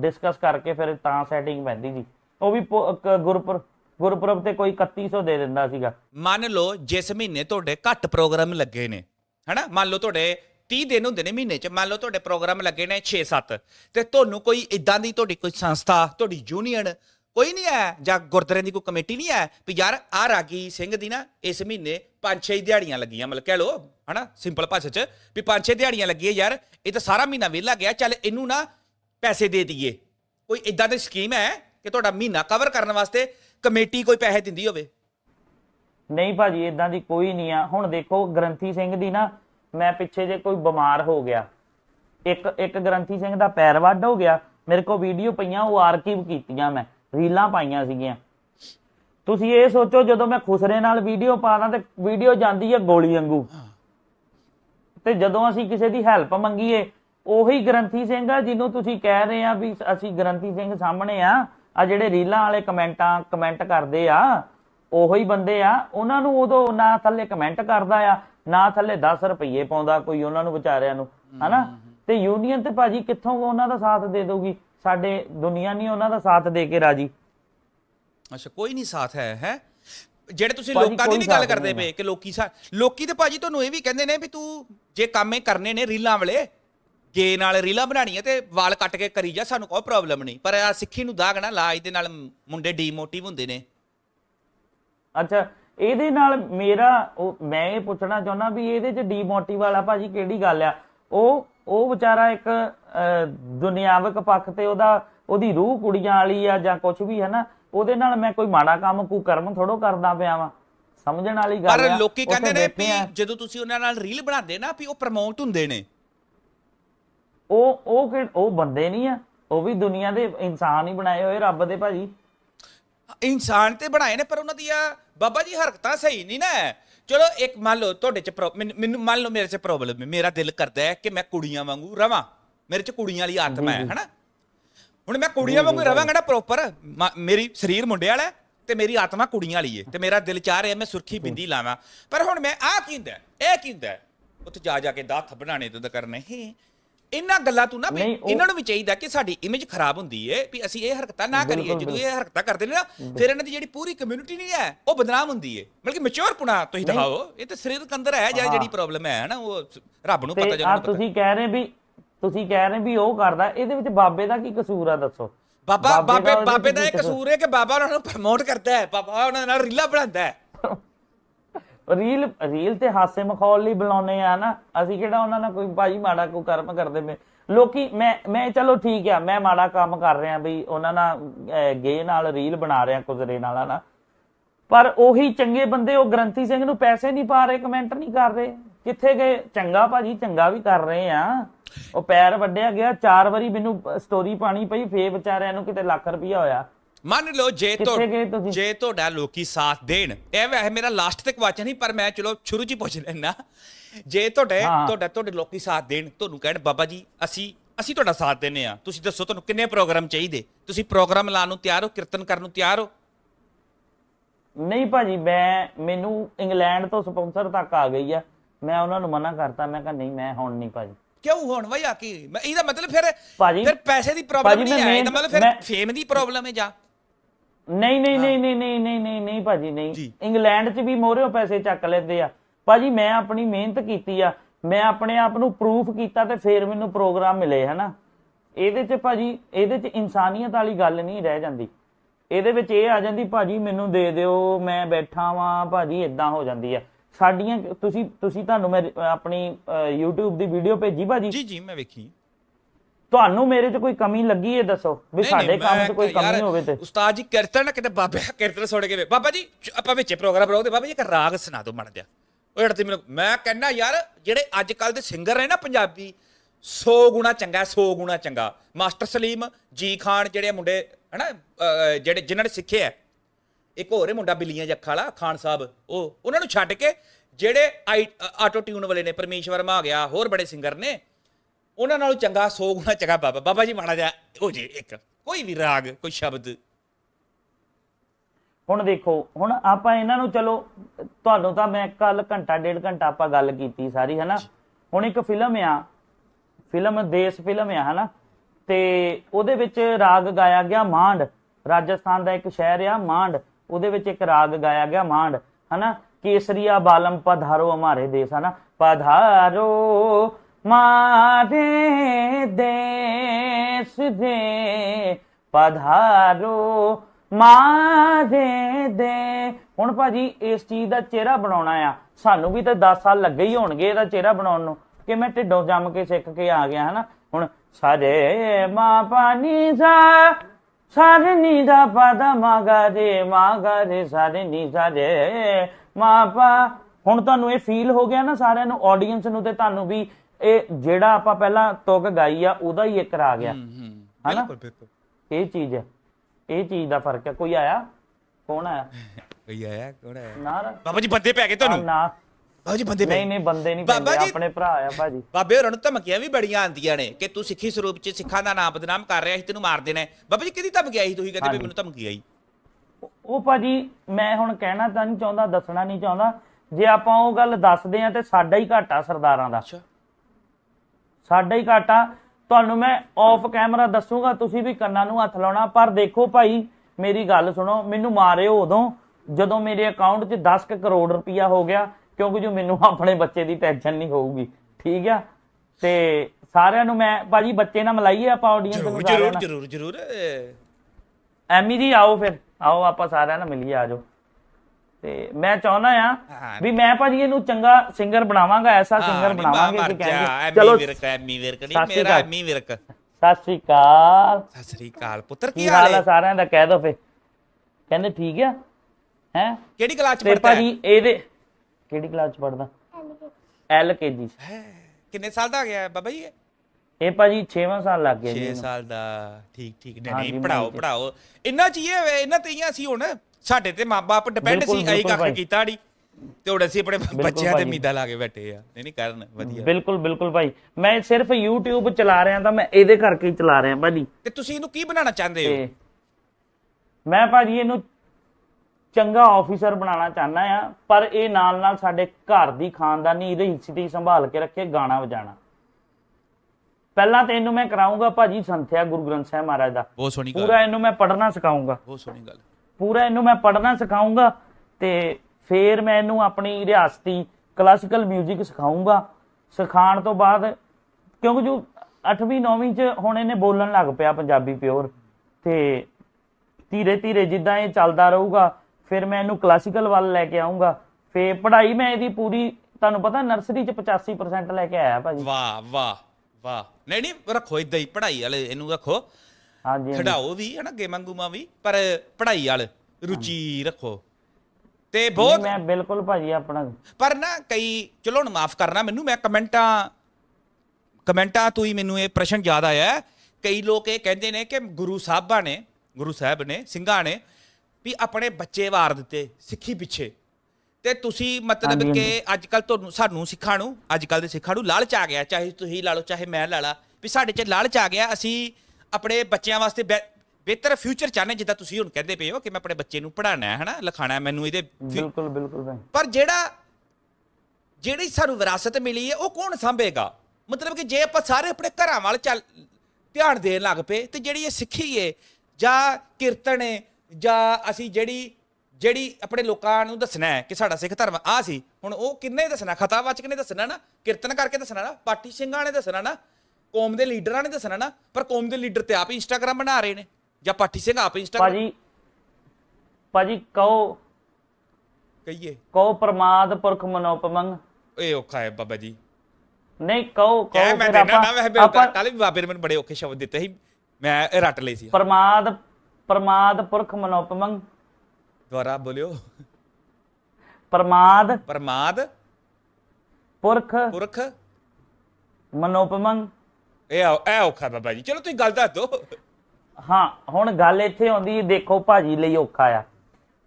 ਡਿਸਕਸ ਕਰਕੇ ਫਿਰ ਤਾਂ ਸੈਟਿੰਗ ਪੈਂਦੀ ਸੀ ਉਹ ਵੀ ਗੁਰਪੁਰ ਗੁਰਪੁਰਬ ਤੇ ਕੋਈ 3100 ਦੇ ਦਿੰਦਾ ਸੀਗਾ ਮੰਨ ਲਓ ਜਿਸ ਮਹੀਨੇ ਤੁਹਾਡੇ ਘੱਟ ਪ੍ਰੋਗਰਾਮ ਲੱਗੇ ਨੇ ਹੈਨਾ ਮੰਨ ਲਓ ਤੁਹਾਡੇ 30 ਦਿਨ ਹੁੰਦੇ ਨੇ ਮਹੀਨੇ ਚ ਮੰਨ ਲਓ ਤੁਹਾਡੇ ਪ੍ਰੋਗਰਾਮ ਲੱਗੇ ਨੇ 6-7 ਤੇ ਤੁਹਾਨੂੰ ਕੋਈ ਇਦਾਂ ਦੀ ਤੁਹਾਡੀ ਕੋਈ ਸੰਸਥਾ ਤੁਹਾਡੀ ਯੂਨੀਅਨ ਕੋਈ ਨਹੀਂ ਹੈ ਜਾਂ ਗੁਰਦਰੇ ਦੀ ਕੋਈ ਕਮੇਟੀ ਨਹੀਂ ਹੈ ਵੀ ਯਾਰ ਆ ਰਾਗੀ ਸਿੰਘ ਦੀ ਨਾ ਇਸ ਮਹੀਨੇ 5-6 ਦਿਹਾੜੀਆਂ ਲੱਗੀਆਂ ਮਤਲਬ ਕਹਿ ਲੋ ਹਨਾ ਸਿੰਪਲ ਭਾਸ਼ਾ 'ਚ ਵੀ 5-6 ਦਿਹਾੜੀਆਂ ਲੱਗੀਆਂ ਯਾਰ ਇਹ ਤਾਂ ਸਾਰਾ ਮਹੀਨਾ ਵਿਹਲਾ ਗਿਆ ਚੱਲ ਇਹਨੂੰ ਨਾ ਪੈਸੇ ਦੇ ਦਈਏ ਕੋਈ ਇਦਾਂ ਦੀ ਸਕੀਮ ਹੈ ਕਿ ਤੁਹਾਡਾ ਮਹੀਨਾ ਕਵਰ ਕਰਨ ਵਾਸਤੇ ਕਮੇਟੀ ਕੋਈ ਪੈਸੇ ਦਿੰਦੀ ਹੋਵੇ ਨਹੀਂ ਭਾਜੀ ਇਦਾਂ ਦੀ ਕੋਈ ਨਹੀਂ ਆ ਹੁਣ ਦੇਖੋ ਗ੍ਰੰਥੀ ਸਿੰਘ ਦੀ ਨਾ ਮੈਂ ਪਿੱਛੇ ਜੇ ਕੋਈ ਬਿਮਾਰ ਹੋ ਗਿਆ ਇੱਕ ਇੱਕ ਗ੍ਰੰਥੀ ਸਿੰਘ ਦਾ ਪੈਰ ਵੱਢ ਹੋ ਗਿਆ ਮੇਰੇ ਕੋ ਵੀਡੀਓ ਪਈਆਂ ਉਹ ਆਰਕਾਈਵ ਕੀਤੀਆਂ ਮੈਂ ਰੀਲਾਂ ਪਾਈਆਂ ਸੀਗੀਆਂ ਤੁਸੀਂ ਇਹ ਸੋਚੋ ਜਦੋਂ ਮੈਂ ਖੁਸਰੇ ਨਾਲ ਵੀਡੀਓ ਪਾਦਾ ਤੇ ਵੀਡੀਓ ਜਾਂਦੀ ਹੈ ਗੋਲੀ ਵਾਂਗੂ ਤੇ ਜਦੋਂ ਅਸੀਂ ਕਿਸੇ ਦੀ ਹੈਲਪ ਮੰਗੀਏ ਉਹੀ ਗਰੰਤੀ ਸਿੰਘ ਆ ਜਿਹਨੂੰ ਤੁਸੀਂ ਕਹਿ ਰਹੇ ਆ ਵੀ ਅਸੀਂ ਗਰੰਤੀ ਸਿੰਘ ਸਾਹਮਣੇ ਆ ਆ ਜਿਹੜੇ ਰੀਲਾਂ ਵਾਲੇ ਕਮੈਂਟਾਂ ਕਮੈਂਟ ਕਰਦੇ ਆ ਉਹੀ ਬੰਦੇ ਆ ਉਹਨਾਂ ਨੂੰ ਉਦੋਂ ਨਾ ਥੱਲੇ ਕਮੈਂਟ ਕਰਦਾ ਆ ਨਾ ਥੱਲੇ 10 ਰੁਪਏ ਪਾਉਂਦਾ ਕੋਈ ਉਹਨਾਂ ਨੂੰ ਵਿਚਾਰਿਆਂ ਨੂੰ ਹਨਾ ਤੇ ਯੂਨੀਅਨ ਤੇ ਭਾਜੀ ਕਿੱਥੋਂ ਉਹਨਾਂ ਦਾ ਸਾਥ ਦੇ ਦੋਗੀ ਸਾਡੇ ਦੁਨੀਆ ਨਹੀਂ ਉਹਨਾਂ ਦਾ ਸਾਥ ਦੇ ਕੇ ਰਾਜੀ ਅੱਛਾ ਕੋਈ ਨਹੀਂ ਸਾਥ ਹੈ ਹੈ ਜਿਹੜੇ ਤੁਸੀਂ ਲੋਕਾਂ ਦੀ ਵੀ ਗੱਲ ਕਰਦੇ ਪਏ ਕਿ ਲੋਕੀ ਸਾ ਲੋਕੀ ਤੇ ਭਾਜੀ ਤੁਹਾਨੂੰ ਇਹ ਵੀ ਕਹਿੰਦੇ ਨੇ ਵੀ ਤੂੰ ਜੇ ਕੰਮ ਇਹ ਕਰਨੇ ਨੇ ਰੀਲਾਂ ਵਾਲੇ ਗੇ ਨਾਲ ਰੀਲਾਂ ਬਣਾਣੀਆਂ ਤੇ ਵਾਲ ਕੱਟ ਕੇ ਕਰੀ ਜਾ ਸਾਨੂੰ ਕੋਈ ਪ੍ਰੋਬਲਮ ਨਹੀਂ ਪਰ ਆ ਸਿੱਖੀ ਨੂੰ ਦਾਗ ਨਾ ਲਾਜ ਦੇ ਨਾਲ ਮੁੰਡੇ ਡੀਮੋਟਿਵ ਹੁੰਦੇ ਨੇ ਅੱਛਾ ਇਹਦੇ ਨਾਲ ਮੇਰਾ ਮੈਂ ਇਹ ਪੁੱਛਣਾ ਚਾਹੁੰਦਾ ਵੀ ਇਹਦੇ ਚ ਡੀਮੋਟਿਵ ਵਾਲਾ ਭਾਜੀ ਕਿਹੜੀ ਗੱਲ ਆ ਉਹ ਉਹ ਵਿਚਾਰਾ ਇੱਕ ਦੁਨਿਆਵਕ ਪੱਖ ਤੇ ਉਹਦਾ ਉਹਦੀ ਰੂਹ ਕੁੜੀਆਂ ਵਾਲੀ ਆ ਜਾਂ ਕੁਝ ਵੀ ਹੈ ਨਾ ਉਹਦੇ ਨਾਲ ਮੈਂ ਕੋਈ ਮਾੜਾ ਕੰਮ ਕੋ ਕਰਮ ਥੋੜੋ ਕਰਦਾ ਪਿਆ ਵਾਂ ਸਮਝਣ ਵਾਲੀ ਗੱਲ ਆ ਪਰ ਲੋਕੀ ਕਹਿੰਦੇ ਨੇ ਵੀ ਜਦੋਂ ਤੁਸੀਂ ਉਹਨਾਂ ਨਾਲ ਰੀਲ ਬਣਾਉਂਦੇ ਨਾ ਵੀ ਉਹ ਪ੍ਰਮੋਟ ਹੁੰਦੇ ਨੇ ਉਹ ਉਹ ਉਹ ਬੰਦੇ ਨਹੀਂ ਆ ਉਹ ਵੀ ਦੁਨੀਆ ਦੇ ਇਨਸਾਨ ਹੀ ਬਣਾਏ ਹੋਏ ਰੱਬ ਦੇ ਭਾਜੀ ਇਨਸਾਨ ਤੇ ਬਣਾਏ ਨੇ ਪਰ ਉਹਨਾਂ ਦੀ ਆ ਬਾਬਾ ਜੀ ਹਰਕਤਾਂ ਸਹੀ ਨਹੀਂ ਨਾ ਚਲੋ ਇੱਕ ਮੰਨ ਲਓ ਤੁਹਾਡੇ ਚ ਮੈਨੂੰ ਮੰਨ ਲਓ ਮੇਰੇ ਚ ਪ੍ਰੋਬਲਮ ਹੈ ਮੇਰਾ ਦਿਲ ਕਰਦਾ ਹੈ ਕਿ ਮੈਂ ਕੁੜੀਆਂ ਵਾਂਗੂ ਰਵਾਂ ਮੇਰੇ ਚ ਕੁੜੀਆਂ ਵਾਲੀ ਆਤਮਾ ਹੈ ਹਨਾ ਹੁਣ ਮੈਂ ਕੁੜੀਆਂ ਵਾਂਗੂ ਰਵਾਂਗਾ ਨਾ ਪ੍ਰੋਪਰ ਮੇਰੀ ਸਰੀਰ ਮੁੰਡੇ ਵਾਲਾ ਤੇ ਮੇਰੀ ਆਤਮਾ ਕੁੜੀਆਂ ਵਾਲੀ ਹੈ ਤੇ ਮੇਰਾ ਦਿਲ ਚਾਹ ਰਿਹਾ ਮੈਂ ਸੁਰਖੀ ਬਿੰਦੀ ਲਾਵਾਂ ਪਰ ਹੁਣ ਮੈਂ ਆਹ ਕੀ ਹੁੰਦਾ ਇਹ ਕੀ ਹੁੰਦਾ ਉੱਥੇ ਜਾ ਜਾ ਕੇ ਦਾਥ ਬਣਾਣੇ ਤੇ ਕਰਨੇ ਹੀ ਇਹਨਾਂ ਗੱਲਾਂ ਤੋਂ ਨਾ ਵੀ ਇਹਨਾਂ ਨੂੰ ਵੀ ਚਾਹੀਦਾ ਕਿ ਸਾਡੀ ਇਮੇਜ ਖਰਾਬ ਹੁੰਦੀ ਏ ਵੀ ਅਸੀਂ ਇਹ ਹਰਕਤਾਂ ਨਾ ਕਰੀਏ ਜਦੋਂ ਇਹ ਹਰਕਤਾਂ ਕਰਦੇ ਨੇ ਨਾ ਫਿਰ ਇਹਨਾਂ ਦੀ ਜਿਹੜੀ ਪੂਰੀ ਕਮਿਊਨਿਟੀ ਨਹੀਂ ਹੈ ਉਹ ਬਦਨਾਮ ਹੁੰਦੀ ਏ ਕਿ ਮੈਚੁਰ ਪੁਣਾ ਤੁਸੀਂ ਦਿਖਾਓ ਇਹ ਤਾਂ ਸਰੀਰਕ ਅੰਦਰ ਹੈ ਜਿਹੜੀ ਪ੍ਰੋਬਲਮ ਹੈ ਨਾ ਉਹ ਰੱਬ ਨੂੰ ਪਤਾ ਜਾਂਦਾ ਤੁਸੀਂ ਕਹਿ ਰਹੇ ਵੀ ਤੁਸੀਂ ਕਹਿ ਰਹੇ ਵੀ ਉਹ ਕਰਦਾ ਇਹਦੇ ਵਿੱਚ ਬਾਬੇ ਦਾ ਕੀ ਕਸੂਰ ਆ ਦੱਸੋ ਬਾਬਾ ਬਾਬੇ ਬਾਬੇ ਦਾ ਇਹ ਕਸੂਰ ਹੈ ਕਿ ਬਾਬਾ ਉਹਨਾਂ ਨੂੰ ਪ੍ਰਮੋਟ ਕਰਦਾ ਹੈ ਬਾਬਾ ਉਹਨਾਂ ਨਾਲ ਰੀਲਾ ਬਣਾਉਂਦਾ ਹੈ ਰੀਲ ਰੀਲ ਤੇ ਹਾਸੇ ਮਖੌਲ ਲਈ ਬੁਲਾਉਨੇ ਆ ਨਾ ਅਸੀਂ ਕਿਹੜਾ ਉਹਨਾਂ ਨਾਲ ਕੋਈ ਭਾਈ ਮਾੜਾ ਕੋ ਕਰਮ ਕਰਦੇ ਮੈਂ ਲੋਕੀ ਮੈਂ ਮੈਂ ਚਲੋ ਠੀਕ ਆ ਮੈਂ ਮਾੜਾ ਕੰਮ ਕਰ ਰਿਹਾ ਬਈ ਉਹਨਾਂ ਨਾਲ ਗੇ ਨਾਲ ਰੀਲ ਬਣਾ ਰਿਹਾ ਕੁਜ਼ਰੇ ਨਾਲ ਨਾ ਪਰ ਉਹੀ ਚੰਗੇ ਬੰਦੇ ਉਹ ਗ੍ਰੰਥੀ ਸਿੰਘ ਨੂੰ ਪੈਸੇ ਨਹੀਂ ਪਾ ਰਹੇ ਕਮੈਂਟ ਨਹੀਂ ਕਰ ਰਹੇ ਕਿੱਥੇ ਗਏ ਚੰਗਾ ਭਾਜੀ ਚੰਗਾ ਵੀ ਕਰ ਰਹੇ ਆ ਉਹ ਪੈਰ ਵੱਡਿਆ ਗਿਆ ਚਾਰ ਵਾਰੀ ਮੈਨੂੰ ਸਟੋਰੀ ਪਾਣੀ ਪਈ ਫੇ ਵਿਚਾਰਿਆਂ ਨੂੰ ਕਿਤੇ ਲੱਖ ਰੁਪਇਆ ਹੋਇਆ ਮੰਨ ਲਓ ਜੇ ਤੋ ਜੇ ਤੁਹਾਡਾ ਲੋਕੀ ਸਾਥ ਦੇਣ ਇਹ ਵੈਸੇ ਮੇਰਾ ਲਾਸਟ ਤੱਕ ਵਾਚਾ ਨਹੀਂ ਪਰ ਮੈਂ ਚਲੋ ਸ਼ੁਰੂ ਜੀ ਪੁੱਛ ਲੈਣਾ ਜੇ ਤੁਹਾਡੇ ਤੁਹਾਡਾ ਤੁਹਾਡੇ ਲੋਕੀ ਸਾਥ ਦੇਣ ਤੁਹਾਨੂੰ ਕਹਿਣ ਬਾਬਾ ਜੀ ਅਸੀਂ ਅਸੀਂ ਤੁਹਾਡਾ ਸਾਥ ਦਿੰਨੇ ਆ ਤੁਸੀਂ ਦੱਸੋ ਤੁਹਾਨੂੰ ਕਿੰਨੇ ਪ੍ਰੋਗਰਾਮ ਚਾਹੀਦੇ ਤੁਸੀਂ ਪ੍ਰੋਗਰਾਮ ਲਾਉਣ ਨੂੰ ਤਿਆਰ ਹੋ ਕੀਰਤਨ ਕਰਨ ਨੂੰ ਤਿਆਰ ਹੋ ਨਹੀਂ ਭਾਜੀ ਮੈਂ ਮੈਨੂੰ ਇੰਗਲੈਂਡ ਤੋਂ ਸਪਾਂਸਰ ਤੱਕ ਆ ਗਈ ਆ ਮੈਂ ਉਹਨਾਂ ਨੂੰ ਮਨਾ ਕਰਤਾ ਮੈਂ ਕਿਹਾ ਨਹੀਂ ਮੈਂ ਹੁਣ ਨਹੀਂ ਭਾਜੀ ਕਿਉਂ ਹੁਣ ਵਈ ਆ ਕੀ ਇਹਦਾ ਮਤਲਬ ਫਿਰ ਫਿਰ ਪੈਸੇ ਦੀ ਪ੍ਰੋਬਲਮ ਨਹੀਂ ਆਇਆ ਇਹਦਾ ਮਤਲਬ ਫਿਰ ਫੇਮ ਦੀ ਪ੍ਰੋਬਲਮ ਹੈ ਜਾਂ ਨਹੀਂ ਨਹੀਂ ਨਹੀਂ ਨਹੀਂ ਨਹੀਂ ਨਹੀਂ ਨਹੀਂ ਨਹੀਂ ਭਾਜੀ ਨਹੀਂ ਇੰਗਲੈਂਡ 'ਚ ਵੀ ਮੋਰੇ ਪੈਸੇ ਚੱਕ ਲੈਂਦੇ ਆ ਭਾਜੀ ਮੈਂ ਆਪਣੀ ਮਿਹਨਤ ਕੀਤੀ ਆ ਮੈਂ ਆਪਣੇ ਆਪ ਨੂੰ ਪ੍ਰੂਫ ਕੀਤਾ ਤੇ ਫੇਰ ਮੈਨੂੰ ਪ੍ਰੋਗਰਾਮ ਮਿਲੇ ਹਨਾ ਇਹਦੇ 'ਚ ਭਾਜੀ ਇਹਦੇ 'ਚ ਇਨਸਾਨੀਅਤ ਵਾਲੀ ਗੱਲ ਨਹੀਂ ਰਹਿ ਜਾਂਦੀ ਇਹਦੇ ਵਿੱਚ ਇਹ ਆ ਜਾਂਦੀ ਭਾਜੀ ਮੈਨੂੰ ਦੇ ਦਿਓ ਮੈਂ ਬੈਠਾ ਵਾਂ ਭਾਜੀ ਇਦਾਂ ਹੋ ਜਾਂਦੀ ਆ ਸਾਡੀਆਂ ਤੁਸੀਂ ਤੁਸੀਂ ਤੁਹਾਨੂੰ ਮੈਂ ਆਪਣੀ YouTube ਦੀ ਵੀਡੀਓ ਭੇਜੀ ਭਾਜੀ ਜੀ ਜੀ ਮੈਂ ਵੇਖੀ ਤੁਹਾਨੂੰ ਮੇਰੇ 'ਚ ਕੋਈ ਕਮੀ ਲੱਗੀ ਹੈ ਦੱਸੋ ਵੀ ਸਾਡੇ ਕੰਮ 'ਚ ਕੋਈ ਕਮੀ ਹੋਵੇ ਤੇ ਉਸਤਾਦ ਜੀ ਕੀਰਤਨ ਕਿਤੇ ਬਾਬੇ ਕੀਰਤਨ ਸੁਣ ਕੇ ਬਾਬਾ ਜੀ ਆਪਾਂ ਵਿੱਚੇ ਪ੍ਰੋਗਰਾਮ ਰੋਕਦੇ ਬਾਬਾ ਜੀ ਇੱਕ ਰਾਗ ਸੁਣਾ ਦਿਓ ਮੜ ਜਾ ਉਹ ਜਿਹੜਾ ਤੇ ਮੈਨੂੰ ਮੈਂ ਕਹਿੰਦਾ ਯਾਰ ਜਿਹੜੇ ਅੱਜ ਕੱਲ ਦੇ ਸਿੰਗਰ ਨੇ ਨਾ ਪੰਜਾਬੀ 100 ਗੁਣਾ ਚੰਗਾ 100 ਗੁਣਾ ਚੰਗਾ ਮਾਸਟਰ ਸਲੀਮ ਜੀ ਖਾਨ ਜਿਹੜੇ ਮੁੰਡੇ ਹਨਾ ਜਿਹੜੇ ਜਿਨ੍ਹਾਂ ਨੇ ਸਿੱਖਿਆ ਇੱਕ ਹੋਰ ਹੈ ਮੁੰਡਾ ਬਿੱਲੀਆਂ ਜੱਖ ਵਾਲਾ ਖਾਨ ਸਾਹਿਬ ਉਹ ਉਹਨਾਂ ਨੂੰ ਛੱਡ ਕੇ ਜਿਹੜੇ ਆਟੋ ਟਿਊਨ ਵਾਲੇ ਨੇ ਪਰਮੇਸ਼ਵਰ ਵਰਮਾ ਆ ਗਿਆ ਹੋਰ ਬੜੇ ਸਿੰਗਰ ਨੇ ਉਹਨਾਂ ਨਾਲੋਂ ਚੰਗਾ 100 ਗੁਣਾ ਚੰਗਾ ਬਾਬਾ ਬਾਬਾ ਜੀ ਮਾੜਾ ਜਿਹਾ ਹੋ ਜੇ ਇੱਕ ਕੋਈ ਵੀ ਰਾਗ ਕੋਈ ਸ਼ਬਦ ਹੁਣ ਦੇਖੋ ਹੁਣ ਆਪਾਂ ਇਹਨਾਂ ਨੂੰ ਚਲੋ ਤੁਹਾਨੂੰ ਤਾਂ ਮੈਂ ਕੱਲ ਘੰਟਾ ਡੇਢ ਘੰਟਾ ਆਪਾਂ ਗੱਲ ਕੀਤੀ ਸਾਰੀ ਹਨਾ ਹੁਣ ਇੱਕ ਫਿਲਮ ਆ ਫਿਲਮ ਦੇਸ਼ ਫਿਲਮ ਆ ਹਨਾ ਤੇ ਉਹਦੇ ਵਿੱਚ ਰਾਗ ਗਾਇਆ ਗਿਆ ਮਾਂਡ ਰਾਜਸਥਾਨ ਦਾ ਇੱਕ ਸ਼ਹਿਰ ਆ ਮਾਂਡ ਉਹਦੇ ਵਿੱਚ ਇੱਕ ਰਾਗ ਗਾਇਆ ਗਿਆ ਮਾਂਡ ਹਨਾ ਕੇਸਰੀਆ ਬਾਲਮ ਪਧਾਰੋ ਹਮਾਰੇ ਦੇਸ਼ ਹਨਾ ਪਧਾਰੋ મારે દેશ જે ਪਧਾਰੋ ਮਾਰੇ ਦੇ ਹੁਣ ਭਾਜੀ ਇਸ ਚੀਜ਼ ਦਾ ਚਿਹਰਾ ਬਣਾਉਣਾ ਆ ਸਾਨੂੰ ਵੀ ਤਾਂ 10 ਸਾਲ ਲੱਗੇ ਹੀ ਹੋਣਗੇ ਇਹਦਾ ਚਿਹਰਾ ਬਣਾਉਣ ਨੂੰ ਕਿ ਮੈਂ ਢਿੱਡੋਂ ਜੰਮ ਕੇ ਸਿੱਖ ਕੇ ਆ ਗਿਆ ਹਨਾ ਹੁਣ ਸਾਰੇ ਮਾ ਪਾਣੀ ਸਾ ਸਾਰੇ ਦਾ ਪਦ ਮਗਾ ਦੇ ਮਗਾ ਦੇ ਸਾਰੇ ਨੀ ਸਾਰੇ ਮਾਪਾ ਹੁਣ ਤੁਹਾਨੂੰ ਇਹ ਫੀਲ ਹੋ ਗਿਆ ਨਾ ਸਾਰਿਆਂ ਨੂੰ ਆਡੀਅנס ਨੂੰ ਤੇ ਤੁਹਾਨੂੰ ਵੀ ਇਹ ਜਿਹੜਾ ਆਪਾਂ ਪਹਿਲਾਂ ਤੁਕ ਗਾਈ ਆ ਉਹਦਾ ਹੀ ਇੱਕ ਰਾਗ ਆ ਗਿਆ ਬਿਲਕੁਲ ਇਹ ਚੀਜ਼ ਹੈ ਇਹ ਚੀਜ਼ ਦਾ ਫਰਕ ਹੈ ਕੋਈ ਆਇਆ ਕੌਣ ਆਇਆ ਕੋਈ ਆਇਆ ਕੌਣ ਆਇਆ ਨਾ ਬਾਬਾ ਜੀ ਬੰਦੇ ਪੈ ਗਏ ਤੁਹਾਨੂੰ ਨਾ ਬਾਬਾ ਜੀ ਬੰਦੇ ਨਹੀਂ ਨਹੀਂ ਬੰਦੇ ਨਹੀਂ ਬਾਬਾ ਜੀ ਆਪਣੇ ਭਰਾ ਆ ਭਾਜੀ ਬਾਬੇ ਹੋਰਾਂ ਨੂੰ ਧਮਕੀਆਂ ਵੀ ਬੜੀਆਂ ਆਂਦੀਆਂ ਨੇ ਕਿ ਤੂੰ ਸਿੱਖੀ ਸਰੂਪ ਚ ਸਿੱਖਾਂ ਦਾ ਨਾਮ ਬਦਨਾਮ ਕਰ ਰਿਹਾ ਸੀ ਤੈਨੂੰ ਮਾਰ ਦੇਣਾ ਬਾਬਾ ਜੀ ਕਿਹਦੀ ਧਮਕੀ ਆਈ ਤੁਸੀਂ ਕਹਿੰਦੇ ਮੈਨੂੰ ਧਮਕੀ ਆਈ ਉਹ ਭਾਜੀ ਮੈਂ ਹੁਣ ਕਹਿਣਾ ਤਾਂ ਨਹੀਂ ਚਾਹੁੰਦਾ ਦੱਸਣਾ ਨਹੀਂ ਚਾਹੁੰਦਾ ਜੇ ਆਪਾਂ ਉਹ ਗੱਲ ਦੱਸਦੇ ਆ ਤੇ ਸਾਡਾ ਹੀ ਘਾਟਾ ਸਰਦਾਰਾਂ ਦਾ ਅੱਛਾ ਸਾਡਾ ਹੀ ਘਾਟਾ ਤੁਹਾਨੂੰ ਮੈਂ ਆਫ ਕੈਮਰਾ ਦੱਸੂਗਾ ਤੁਸੀਂ ਵੀ ਕੰਨਾਂ ਨੂੰ ਹੱਥ ਲਾਉਣਾ ਪਰ ਦੇਖੋ ਭਾਈ ਮੇਰੀ ਗੱਲ ਸੁਣੋ ਮੈਨੂੰ ਮਾਰਿਓ ਉਦੋਂ ਜਦੋਂ ਮੇਰੇ ਅਕਾਊਂਟ 'ਚ 10 ਕਰੋੜ ਰੁਪਇਆ ਹੋ ਗਿਆ ਕਿਉਂਕਿ ਜੋ ਮੈਨੂੰ ਆਪਣੇ ਬੱਚੇ ਦੀ ਟੈਨਸ਼ਨ ਨਹੀਂ ਹੋਊਗੀ ਠੀਕ ਆ ਤੇ ਸਾਰਿਆਂ ਨੂੰ ਮੈਂ ਭਾਜੀ ਬੱਚੇ ਨਾਲ ਮਲਾਈਏ ਆਪਾਂ ਆਡੀਅנס ਨੂੰ ਜਰੂਰ ਜਰੂਰ ਜਰੂਰ ਐਮੀ ਜੀ ਆਓ ਫਿਰ ਆਓ ਆਪਾਂ ਸਾਰਿਆਂ ਨਾਲ ਮਿਲੀਏ ਆਜੋ ਤੇ ਮੈਂ ਚਾਹੁੰਦਾ ਆ ਵੀ ਮੈਂ ਭਾਜੀ ਇਹਨੂੰ ਚੰਗਾ ਸਿੰਗਰ ਬਣਾਵਾਂਗਾ ਐਸਾ ਸਿੰਗਰ ਬਣਾਵਾਂਗੇ ਕਿ ਕਹਿੰਦੇ ਚਲੋ ਵਿਰਕ ਐਮੀ ਵਿਰਕ ਨਹੀਂ ਮੇਰਾ ਐਮੀ ਵਿਰਕ ਸਤਿ ਸ੍ਰੀ ਅਕਾਲ ਸਤਿ ਸ੍ਰੀ ਅਕਾਲ ਪੁੱਤਰ ਕੀ ਹਾਲ ਹੈ ਸਾਰਿਆਂ ਦਾ ਕਹਿ ਦੋ ਫੇ ਕਹਿੰਦੇ ਠੀਕ ਆ ਹੈ ਕਿਹੜੀ ਕਲਾਸ ਚ ਪੜਦਾ ਹੈ ਭਾਜੀ ਇਹਦੇ ਕਿਹੜੀ ਕਲਾਸ ਚ ਪੜਦਾ ਐਲ ਕੇਜੀ ਕਿੰਨੇ ਸਾਲ ਦਾ ਗਿਆ ਬਾਬਾ ਜੀ ਇਹ ਭਾਜੀ 6ਵਾਂ ਸਾਲ ਲੱਗ ਗਿਆ 6 ਸਾਲ ਦਾ ਠੀਕ ਠੀਕ ਨਹੀਂ ਪੜਾਓ ਪੜਾਓ ਇੰਨਾ ਚਾਹੀਏ ਇੰਨਾ ਤਈਆਂ ਸੀ ਹੁਣ ਸਾਡੇ ਤੇ ਮਾਪੇ ਡਿਪੈਂਡ ਸੀ ਆਈ ਕੱਖ ਕੀਤਾ ੜੀ ਤੇ ਹੁਣ ਅਸੀਂ ਆਪਣੇ ਬੱਚਿਆਂ ਤੇ ਉਮੀਦਾਂ ਲਾ ਕੇ ਬੈਠੇ ਆ ਨਹੀਂ ਨਹੀਂ ਕਰਨ ਵਧੀਆ ਬਿਲਕੁਲ ਬਿਲਕੁਲ ਭਾਈ ਮੈਂ ਸਿਰਫ YouTube ਚਲਾ ਰਿਹਾ ਤਾਂ ਮੈਂ ਇਹਦੇ ਕਰਕੇ ਹੀ ਚਲਾ ਰਿਹਾ ਭਾਜੀ ਤੇ ਤੁਸੀਂ ਇਹਨੂੰ ਕੀ ਬਣਾਉਣਾ ਚਾਹੁੰਦੇ ਹੋ ਮੈਂ ਭਾਜੀ ਇਹਨੂੰ ਚੰਗਾ ਆਫੀਸਰ ਬਣਾਉਣਾ ਚਾਹੁੰਦਾ ਆ ਪਰ ਇਹ ਨਾਲ ਨਾਲ ਸਾਡੇ ਘਰ ਦੀ ਖਾਨਦਾਨੀ ਇਹਦੇ ਹਿੱਸੀ ਸੰਭਾਲ ਕੇ ਰੱਖੇ ਗਾਣਾ ਵਜਾਣਾ ਪਹਿਲਾਂ ਤੇ ਇਹਨੂੰ ਮੈਂ ਕਰਾਉਂਗਾ ਭਾਜੀ ਸੰਥਿਆ ਗੁਰੂ ਗ੍ਰੰਥ ਸਾਹਿਬ ਮਹਾਰਾਜ ਦਾ ਪੂਰਾ ਇਹਨੂੰ ਮੈਂ ਪੜ੍ਹਨਾ ਸਿਖਾਉਂਗਾ ਬਹੁਤ ਸੋਹਣੀ ਗੱਲ ਪੂਰਾ ਇਹਨੂੰ ਮੈਂ ਪੜਨਾ ਸਿਖਾਉਂਗਾ ਤੇ ਫੇਰ ਮੈਂ ਇਹਨੂੰ ਆਪਣੀ ਰਿਆਸਤੀ ਕਲਾਸਿਕਲ 뮤직 ਸਿਖਾਉਂਗਾ ਸਿਖਾਣ ਤੋਂ ਬਾਅਦ ਕਿਉਂਕਿ ਜੋ 8ਵੀਂ 9ਵੀਂ ਚ ਹੁਣ ਇਹਨੇ ਬੋਲਣ ਲੱਗ ਪਿਆ ਪੰਜਾਬੀ ਪਿਓਰ ਤੇ ਧੀਰੇ ਧੀਰੇ ਜਿੱਦਾਂ ਇਹ ਚੱਲਦਾ ਰਹੂਗਾ ਫਿਰ ਮੈਂ ਇਹਨੂੰ ਕਲਾਸਿਕਲ ਵੱਲ ਲੈ ਕੇ ਆਉਂਗਾ ਫੇ ਪੜ੍ਹਾਈ ਮੈਂ ਇਹਦੀ ਪੂਰੀ ਤੁਹਾਨੂੰ ਪਤਾ ਨਰਸਰੀ ਚ 85% ਲੈ ਕੇ ਆਇਆ ਭਾਜੀ ਵਾਹ ਵਾਹ ਵਾਹ ਨਹੀਂ ਨਹੀਂ ਰੱਖੋ ਇਦਾਂ ਹੀ ਪੜ੍ਹਾਈ ਵਾਲੇ ਇਹਨੂੰ ਰੱਖੋ ਖਿਡਾਓ ਵੀ ਹਨਾ ਗੇਮਾਂ ਗੂਮਾਂ ਵੀ ਪਰ ਪੜ੍ਹਾਈ ਵਾਲ ਰੁਚੀ ਰੱਖੋ ਤੇ ਬਹੁਤ ਮੈਂ ਬਿਲਕੁਲ ਭਾਜੀ ਆਪਣਾ ਪਰ ਨਾ ਕਈ ਚਲੋ ਹੁਣ ਮਾਫ ਕਰਨਾ ਮੈਨੂੰ ਮੈਂ ਕਮੈਂਟਾਂ ਕਮੈਂਟਾਂ ਤੋਂ ਹੀ ਮੈਨੂੰ ਇਹ ਪ੍ਰਸ਼ਨ ਯਾਦ ਆਇਆ ਕਈ ਲੋਕ ਇਹ ਕਹਿੰਦੇ ਨੇ ਕਿ ਗੁਰੂ ਸਾਹਿਬਾਂ ਨੇ ਗੁਰੂ ਸਾਹਿਬ ਨੇ ਸਿੰਘਾਂ ਨੇ ਵੀ ਆਪਣੇ ਬੱਚੇ ਵਾਰ ਦਿੱਤੇ ਸਿੱਖੀ ਪਿੱਛੇ ਤੇ ਤੁਸੀਂ ਮਤਲਬ ਕਿ ਅੱਜ ਕੱਲ ਤੁਹਾਨੂੰ ਸਾਨੂੰ ਸਿੱਖਾਂ ਨੂੰ ਅੱਜ ਕੱਲ ਦੇ ਸਿੱਖਾਂ ਨੂੰ ਲਾਲਚ ਆ ਗਿਆ ਚਾਹੇ ਤੁਸੀਂ ਲਾ ਲਓ ਚਾਹੇ ਮੈਂ ਲਾ ਲਾ ਵੀ ਸਾਡੇ 'ਚ ਲਾਲਚ ਆ ਗਿਆ ਅਸੀਂ ਆਪਣੇ ਬੱਚਿਆਂ ਵਾਸਤੇ ਬਿਹਤਰ ਫਿਊਚਰ ਚਾਹਨੇ ਜਿੱਦਾਂ ਤੁਸੀਂ ਹੁਣ ਕਹਿੰਦੇ ਪਏ ਹੋ ਕਿ ਮੈਂ ਆਪਣੇ ਬੱਚੇ ਨੂੰ ਪੜਾਣਾ ਹੈ ਹਨਾ ਲਿਖਾਣਾ ਹੈ ਮੈਨੂੰ ਇਹਦੇ ਬਿਲਕੁਲ ਬਿਲਕੁਲ ਪਰ ਜਿਹੜਾ ਜਿਹੜੀ ਸਾਨੂੰ ਵਿਰਾਸਤ ਮਿਲੀ ਹੈ ਉਹ ਕੌਣ ਸੰਭੇਗਾ ਮਤਲਬ ਕਿ ਜੇ ਆਪਾਂ ਸਾਰੇ ਆਪਣੇ ਘਰਾਂ ਵੱਲ ਚੱਲ ਧਿਆਨ ਦੇਣ ਲੱਗ ਪਏ ਤੇ ਜਿਹੜੀ ਇਹ ਸਿੱਖੀ ਹੈ ਜਾਂ ਕੀਰਤਨ ਹੈ ਜਾਂ ਅਸੀਂ ਜਿਹੜੀ ਜਿਹੜੀ ਆਪਣੇ ਲੋਕਾਂ ਨੂੰ ਦੱਸਣਾ ਹੈ ਕਿ ਸਾਡਾ ਸਿੱਖ ਧਰਮ ਆ ਸੀ ਹੁਣ ਉਹ ਕਿੰਨੇ ਦੱਸਣਾ ਖਤਾਵਾਚਕ ਨੇ ਦੱਸਣਾ ਨਾ ਕੀਰਤਨ ਕਰਕੇ ਦੱਸਣਾ ਨਾ ਪਾਟੀ ਸਿੰਘਾਂ ਨੇ ਦੱਸਣਾ ਨਾ ਕੌਮ ਦੇ ਲੀਡਰਾਂ ਨੇ ਦੱਸਣਾ ਨਾ ਪਰ ਕੌਮ ਦੇ ਲੀਡਰ ਤੇ ਆਪ ਹੀ ਇੰਸਟਾਗ੍ਰam ਬਣਾ ਰਹੇ ਨੇ ਜਾਂ ਪਾਠੀ ਸਿੰਘ ਆਪ ਇੰਸਟਾ ਭਾਜੀ ਭਾਜੀ ਕਹੋ ਕਹੀਏ ਕਹੋ ਪ੍ਰਮਾਦ ਪੁਰਖ ਮਨੋਪਮੰਗ ਏ ਔਖਾ ਹੈ ਬਾਬਾ ਜੀ ਨਹੀਂ ਕਹੋ ਕਹੋ ਮੈਂ ਨਾ ਨਾ ਮੈਂ ਕੱਲ ਵੀ ਬਾਬੇ ਨੇ ਮੈਨੂੰ ਬੜੇ ਔਖੇ ਸ਼ਬਦ ਦਿੱਤੇ ਸੀ ਮੈਂ ਇਹ ਰੱਟ ਲਈ ਸੀ ਪ੍ਰਮਾਦ ਪ੍ਰਮਾਦ ਪੁਰਖ ਮਨੋਪਮੰਗ ਦੁਆਰਾ ਬੋਲਿਓ ਪ੍ਰਮਾਦ ਪ੍ਰਮਾਦ ਪੁਰਖ ਪੁਰਖ ਮਨੋਪਮੰਗ ਇਹ ਇਹ ਔਖਾ ਬਾਬਾ ਜੀ ਚਲੋ ਤੁਸੀਂ ਗੱਲ ਦੱਸ ਹਾਂ ਹੁਣ ਗੱਲ ਇੱਥੇ ਆਉਂਦੀ ਦੇਖੋ ਭਾਜੀ ਲਈ ਔਖਾ ਆ